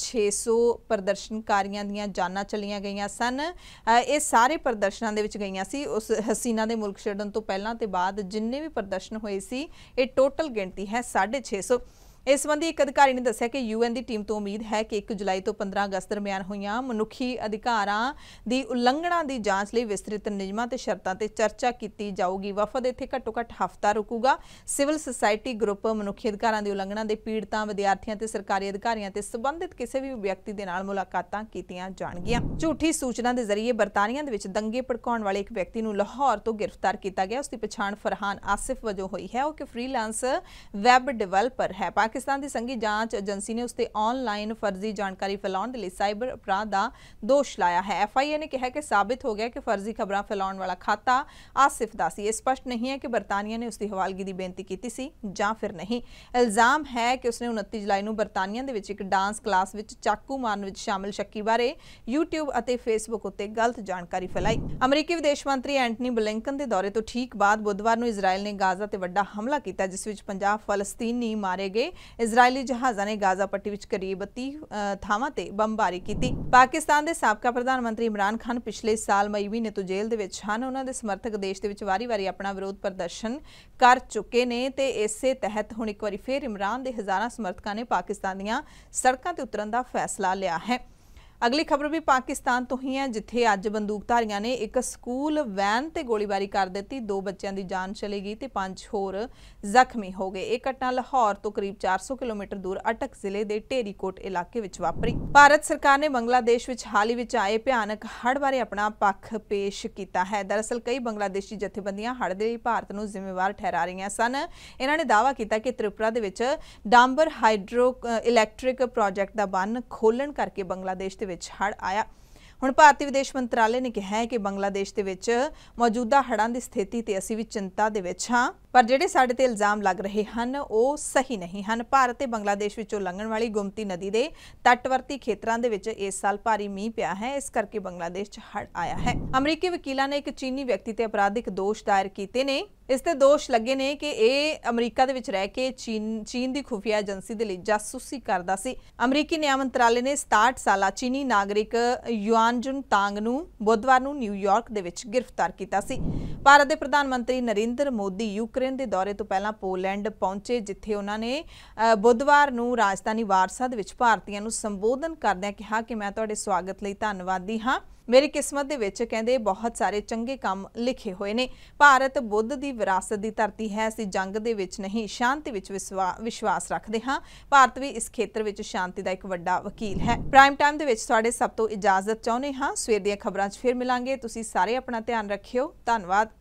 650 ਪ੍ਰਦਰਸ਼ਨਕਾਰੀਆਂ ਦੀਆਂ ਜਾਨਾਂ ਚਲੀਆਂ ਗਈਆਂ ਸਨ ਇਹ ਸਾਰੇ ਪ੍ਰਦਰਸ਼ਨਾਂ ਦੇ ਵਿੱਚ ਗਈਆਂ ਸੀ ਉਸ ਹਸੀਨਾ ਦੇ ਮੁਲਕ ਛੱਡਣ ਤੋਂ ਪਹਿਲਾਂ ਤੇ ਬਾਅਦ ਜਿੰਨੇ ਵੀ ਪ੍ਰਦਰਸ਼ਨ ਹੋਏ ਸੀ ਇਹ ਟੋਟਲ ਗਿਣਤੀ ਹੈ 650 ਇਸ ਸੰਬੰਧੀ ਇੱਕ ਅਧਿਕਾਰੀ ਨੇ ਦੱਸਿਆ ਕਿ ਯੂਐਨ ਦੀ ਟੀਮ ਤੋਂ ਉਮੀਦ ਹੈ ਕਿ 1 ਜੁਲਾਈ ਤੋਂ 15 ਅਗਸਤ ਦਰਮਿਆਨ ਹੋਈਆਂ ਮਨੁੱਖੀ ਅਧਿਕਾਰਾਂ ਦੀ ਉਲੰਘਣਾ ਦੀ ਜਾਂਚ ਲਈ ਵਿਸਤ੍ਰਿਤ ਨਿਯਮਾਂ ਤੇ ਸ਼ਰਤਾਂ ਤੇ ਚਰਚਾ ਕੀਤੀ ਜਾਊਗੀ ਵਫਦ ਇੱਥੇ ਘੱਟੋ-ਘੱਟ ਹਫ਼ਤਾ ਰੁਕੂਗਾ ਸਿਵਲ ਸੁਸਾਇਟੀ ਗਰੁੱਪ ਮਨੁੱਖੀ ਅਧਿਕਾਰਾਂ ਦੀ ਉਲੰਘਣਾ ਦੇ ਪੀੜਤਾਂ ਵਿਦਿਆਰਥੀਆਂ ਤੇ ਸਰਕਾਰੀ ਅਧਿਕਾਰੀਆਂ ਤੇ ਸੰਬੰਧਿਤ ਕਿਸੇ ਵੀ ਵਿਅਕਤੀ ਦੇ ਨਾਲ ਮੁਲਾਕਾਤਾਂ ਕੀਤੀਆਂ ਜਾਣਗੀਆਂ ਝੂਠੀ ਸੂਚਨਾ ਦੇ ਜ਼ਰੀਏ ਬਰਤਾਨੀਆ ਦੇ ਵਿੱਚ ਦੰਗੇ ਭੜਕਾਉਣ ਵਾਲੇ ਇੱਕ ਵਿਅਕਤੀ ਨੂੰ ਲਾਹੌਰ ਤੋਂ ਗ੍ਰਿਫਤਾਰ ਕੀਤਾ ਗਿਆ ਉਸ ਦੀ ਪਛਾਣ ਫਰਹਾਨ ਆਸਿਫ ਵਜੋਂ ਹੋਈ ਹੈ ਉਹ ਕਿ ਫ੍ਰੀਲਾਂਸਰ ਵੈਬ ਡਿਵੈਲਪਰ ਹੈ ਪਾਕਿਸਤਾਨ ਦੀ ਸੰਗੀ ਜਾਂਚ ਏਜੰਸੀ ਨੇ ਉਸ ਤੇ ਆਨਲਾਈਨ ਫਰਜ਼ੀ ਜਾਣਕਾਰੀ ਫੈਲਾਉਣ ਦੇ ਲਈ ਸਾਈਬਰ ਅਪਰਾਧ ਦਾ ਦੋਸ਼ ਲਾਇਆ ਹੈ ਐਫਆਈਏ ਨੇ ਕਿਹਾ ਕਿ ਸਾਬਤ ਹੋ ਗਿਆ ਕਿ ਫਰਜ਼ੀ ਖਬਰਾਂ ਫੈਲਾਉਣ ਵਾਲਾ ਖਾਤਾ ਆਸਿਫ ਦਾ ਸੀ ਇਹ ਸਪਸ਼ਟ ਨਹੀਂ ਹੈ ਕਿ ਬਰਤਾਨੀਆ ਨੇ ਉਸ ਦੀ ਹਵਾਲਗੀ ਦੀ ਬੇਨਤੀ ਕੀਤੀ ਸੀ ਜਾਂ ਫਿਰ ਨਹੀਂ ਇਲਜ਼ਾਮ ਹੈ ਕਿ ਉਸਨੇ 29 ਜੁਲਾਈ ਨੂੰ ਬਰਤਾਨੀਆ ਦੇ ਵਿੱਚ ਇੱਕ ਡਾਂਸ ਕਲਾਸ ਵਿੱਚ ਚਾਕੂ ਮਾਰਨ ਵਿੱਚ ਸ਼ਾਮਲ ਸ਼ੱਕੀ ਬਾਰੇ YouTube ਅਤੇ Facebook ਉੱਤੇ ਗਲਤ ਜਾਣਕਾਰੀ ਫੈਲਾਈ ਅਮਰੀਕੀ ਵਿਦੇਸ਼ ਮੰਤਰੀ ਐਂਟਨੀ ਬਲਿੰਕਨ ਦੇ ਦੌਰੇ ਤੋਂ ਠੀਕ ਬਾਅਦ ਬੁੱਧਵਾਰ ਨੂੰ ਇਜ਼ਰਾਈਲ ਨੇ ਗਾਜ਼ਾ ਤੇ ਵੱਡਾ ਹਮਲਾ ਕੀਤਾ ਜਿਸ ਵਿੱਚ 50 ਫਲਸਤੀਨੀ ਮਾਰੇ ਗਏ ਇਜ਼ਰਾਈਲੀ ਜਹਾਜ਼ਾਂ ਨੇ ਗਾਜ਼ਾ ਪੱਟੀ ਵਿੱਚ ਕਰੀਬ 30 ਥਾਵਾਂ ਤੇ ਬੰਬਾਰੀ ਕੀਤੀ ਪਾਕਿਸਤਾਨ ਦੇ ਸਾਬਕਾ ਪ੍ਰਧਾਨ ਮੰਤਰੀ ਇਮਰਾਨ ਖਾਨ ਪਿਛਲੇ ਸਾਲ ਮਈ ਮਹੀਨੇ ਤੋਂ ਜੇਲ੍ਹ ਦੇ ਵਿੱਚ ਹਨ ਉਹਨਾਂ ਦੇ ਸਮਰਥਕ ਦੇਸ਼ ਦੇ ਵਿੱਚ ਵਾਰੀ-ਵਾਰੀ ਆਪਣਾ ਵਿਰੋਧ ਪ੍ਰਦਰਸ਼ਨ ਕਰ ਚੁੱਕੇ ਨੇ ਤੇ ਇਸੇ ਤਹਿਤ ਹੁਣ ਇੱਕ ਵਾਰੀ ਫੇਰ ਇਮਰਾਨ ਦੇ ਹਜ਼ਾਰਾਂ ਸਮਰਥਕਾਂ ਨੇ ਪਾਕਿਸਤਾਨ ਦੀਆਂ ਸੜਕਾਂ ਤੇ ਉਤਰਨ ਦਾ ਫੈਸਲਾ ਲਿਆ ਹੈ ਅਗਲੀ ਖਬਰ ਵੀ ਪਾਕਿਸਤਾਨ ਤੋਂ ਹੀ ਹੈ ਜਿੱਥੇ ਅੱਜ ਬੰਦੂਕਧਾਰੀਆਂ ਨੇ ਇੱਕ ਸਕੂਲ ਵੈਨ ਤੇ ਗੋਲੀਬਾਰੀ ਕਰ ਦਿੱਤੀ ਦੋ ਬੱਚਿਆਂ ਦੀ ਜਾਨ ਚਲੀ ਗਈ ਤੇ ਪੰਜ ਹੋਰ ਜ਼ਖਮੀ ਹੋ ਗਏ ਇਹ ਘਟਨਾ ਲਾਹੌਰ ਤੋਂ ਕਰੀਬ 400 ਕਿਲੋਮੀਟਰ ਦੂਰ ਅਟਕ ਜ਼ਿਲ੍ਹੇ ਦੇ ਢੇਰੀਕੋਟ ਇਲਾਕੇ ਵਿੱਚ ਵਾਪਰੀ ਭਾਰਤ ਸਰਕਾਰ ਨੇ ਬੰਗਲਾਦੇਸ਼ ਵਿੱਚ ਹਾਲ ਹੀ ਵਿੱਚ ਆਏ ਭਿਆਨਕ ਹੜ੍ਹ ਬਾਰੇ ਆਪਣਾ ਪੱਖ ਪੇਸ਼ ਕੀਤਾ ਹੈ ਦਰਅਸਲ ਕਈ ਬੰਗਲਾਦੇਸ਼ੀ ਜਥੇਬੰਦੀਆਂ ਹੜ੍ਹ ਦੇ ਲਈ ਭਾਰਤ ਨੂੰ ਜ਼ਿੰਮੇਵਾਰ ਠਹਿਰਾ ਰਹੀਆਂ ਸਨ ਇਹਨਾਂ ਨੇ ਦਾਅਵਾ ਕੀਤਾ ਕਿ ਤ੍ਰਿਪੁਰਾ ਦੇ ਵਿੱਚ ਡਾਂਬਰ ਹਾਈਡਰੋ ਇਲੈਕਟ੍ਰਿਕ ਪ੍ਰੋਜੈਕਟ ਦਾ ਬੰਨ ਖੋਲਣ ਕਰਕੇ ਬੰਗਲਾਦੇਸ਼ ਦੇ ਵਿੱਚ ਹੜ ਆਇਆ ਹੁਣ ਭਾਰਤੀ ਵਿਦੇਸ਼ ਮੰਤਰਾਲੇ ਨੇ ਕਿਹਾ ਹੈ ਕਿ ਬੰਗਲਾਦੇਸ਼ ਦੇ ਵਿੱਚ ਮੌਜੂਦਾ ਹੜਾਂ ਦੀ ਸਥਿਤੀ ਤੇ ਅਸੀਂ ਵੀ ਚਿੰਤਾ ਦੇ ਵਿੱਚ ਹਾਂ ਪਰ ਜਿਹੜੇ ਸਾਡੇ ਤੇ ਇਲਜ਼ਾਮ ਲੱਗ ਰਹੇ ਹਨ ਉਹ ਸਹੀ ਨਹੀਂ ਹਨ ਭਾਰਤ ਤੇ ਬੰਗਲਾਦੇਸ਼ ਵਿੱਚੋਂ ਲੰਘਣ ਵਾਲੀ ਗੁਮਤੀ ਨਦੀ ਦੇ ਤੱਟਵਰਤੀ ਖੇਤਰਾਂ ਦੇ ਵਿੱਚ ਇਸ ਸਾਲ ਭਾਰੀ ਮੀਂਹ ਪਿਆ ਹੈ ਇਸ ਕਰਕੇ ਬੰਗਲਾਦੇਸ਼ 'ਚ ਹੜ ਆਇਆ ਹੈ ਅਮਰੀਕੀ ਵਕੀਲਾਂ ਨੇ ਇੱਕ ਚੀਨੀ ਵਿਅਕਤੀ ਤੇ ਅਪਰਾਧਿਕ ਦੋਸ਼ ਦਾਇਰ ਕੀਤੇ ਨੇ ਇਸ ਤੇ ਦੋਸ਼ ਲੱਗੇ ਨੇ ਕਿ ਇਹ ਅਮਰੀਕਾ ਦੇ ਵਿੱਚ ਰਹਿ ਕੇ ਚੀਨ ਚੀਨ ਦੀ ਖੁਫੀਆ ਏਜੰਸੀ ਦੇ ਲਈ ਜਾਸੂਸੀ ਕਰਦਾ ਸੀ ਅਮਰੀਕੀ ਨਿਆਂ ਮੰਤਰਾਲੇ ਨੇ 67 ਸਾਲਾ ਚੀਨੀ ਨਾਗਰਿਕ ਯੁਆਨ ਜੁਨ ਤਾਂਗ ਨੂੰ ਬੁੱਧਵਾਰ ਨੂੰ ਨਿਊਯਾਰਕ ਦੇ ਵਿੱਚ ਗ੍ਰਿਫਤਾਰ ਕੀਤਾ ਸੀ ਭਾਰਤ ਦੇ ਪ੍ਰਧਾਨ ਮੰਤਰੀ ਨਰਿੰਦਰ ਮੋਦੀ ਯੂਕ ਯੂਕਰੇਨ ਦੇ ਦੌਰੇ ਤੋਂ ਪਹਿਲਾਂ ਪੋਲੈਂਡ ਪਹੁੰਚੇ ਜਿੱਥੇ ਉਹਨਾਂ ਨੇ ਬੁੱਧਵਾਰ ਨੂੰ ਰਾਜਧਾਨੀ ਵਾਰਸਾ ਦੇ ਵਿੱਚ ਭਾਰਤੀਆਂ ਨੂੰ ਸੰਬੋਧਨ ਕਰਦਿਆਂ ਕਿਹਾ ਕਿ ਮੈਂ ਤੁਹਾਡੇ ਸਵਾਗਤ ਲਈ ਧੰਨਵਾਦੀ ਹਾਂ ਮੇਰੀ ਕਿਸਮਤ ਦੇ ਵਿੱਚ ਕਹਿੰਦੇ ਬਹੁਤ ਸਾਰੇ ਚੰਗੇ ਕੰਮ ਲਿਖੇ ਹੋਏ ਨੇ ਭਾਰਤ ਬੁੱਧ ਦੀ ਵਿਰਾਸਤ ਦੀ ਧਰਤੀ ਹੈ ਅਸੀਂ ਜੰਗ ਦੇ ਵਿੱਚ ਨਹੀਂ ਸ਼ਾਂਤੀ ਵਿੱਚ ਵਿਸ਼ਵਾਸ ਰੱਖਦੇ ਹਾਂ ਭਾਰਤ ਵੀ ਇਸ ਖੇਤਰ ਵਿੱਚ ਸ਼ਾਂਤੀ ਦਾ ਇੱਕ ਵੱਡਾ ਵਕੀਲ ਹੈ ਪ੍ਰਾਈਮ ਟਾਈਮ ਦੇ ਵਿੱਚ ਤੁਹਾਡੇ ਸਭ ਤੋਂ ਇਜਾਜ਼ਤ ਚਾਹੁੰਦੇ ਹਾਂ ਸਵੇਰ ਦੀਆਂ ਖਬਰਾਂ 'ਚ ਫਿਰ ਮਿਲਾਂਗੇ ਤੁਸੀਂ ਸਾਰੇ ਆਪਣਾ ਧਿਆਨ ਰੱਖਿਓ ਧੰਨਵਾਦ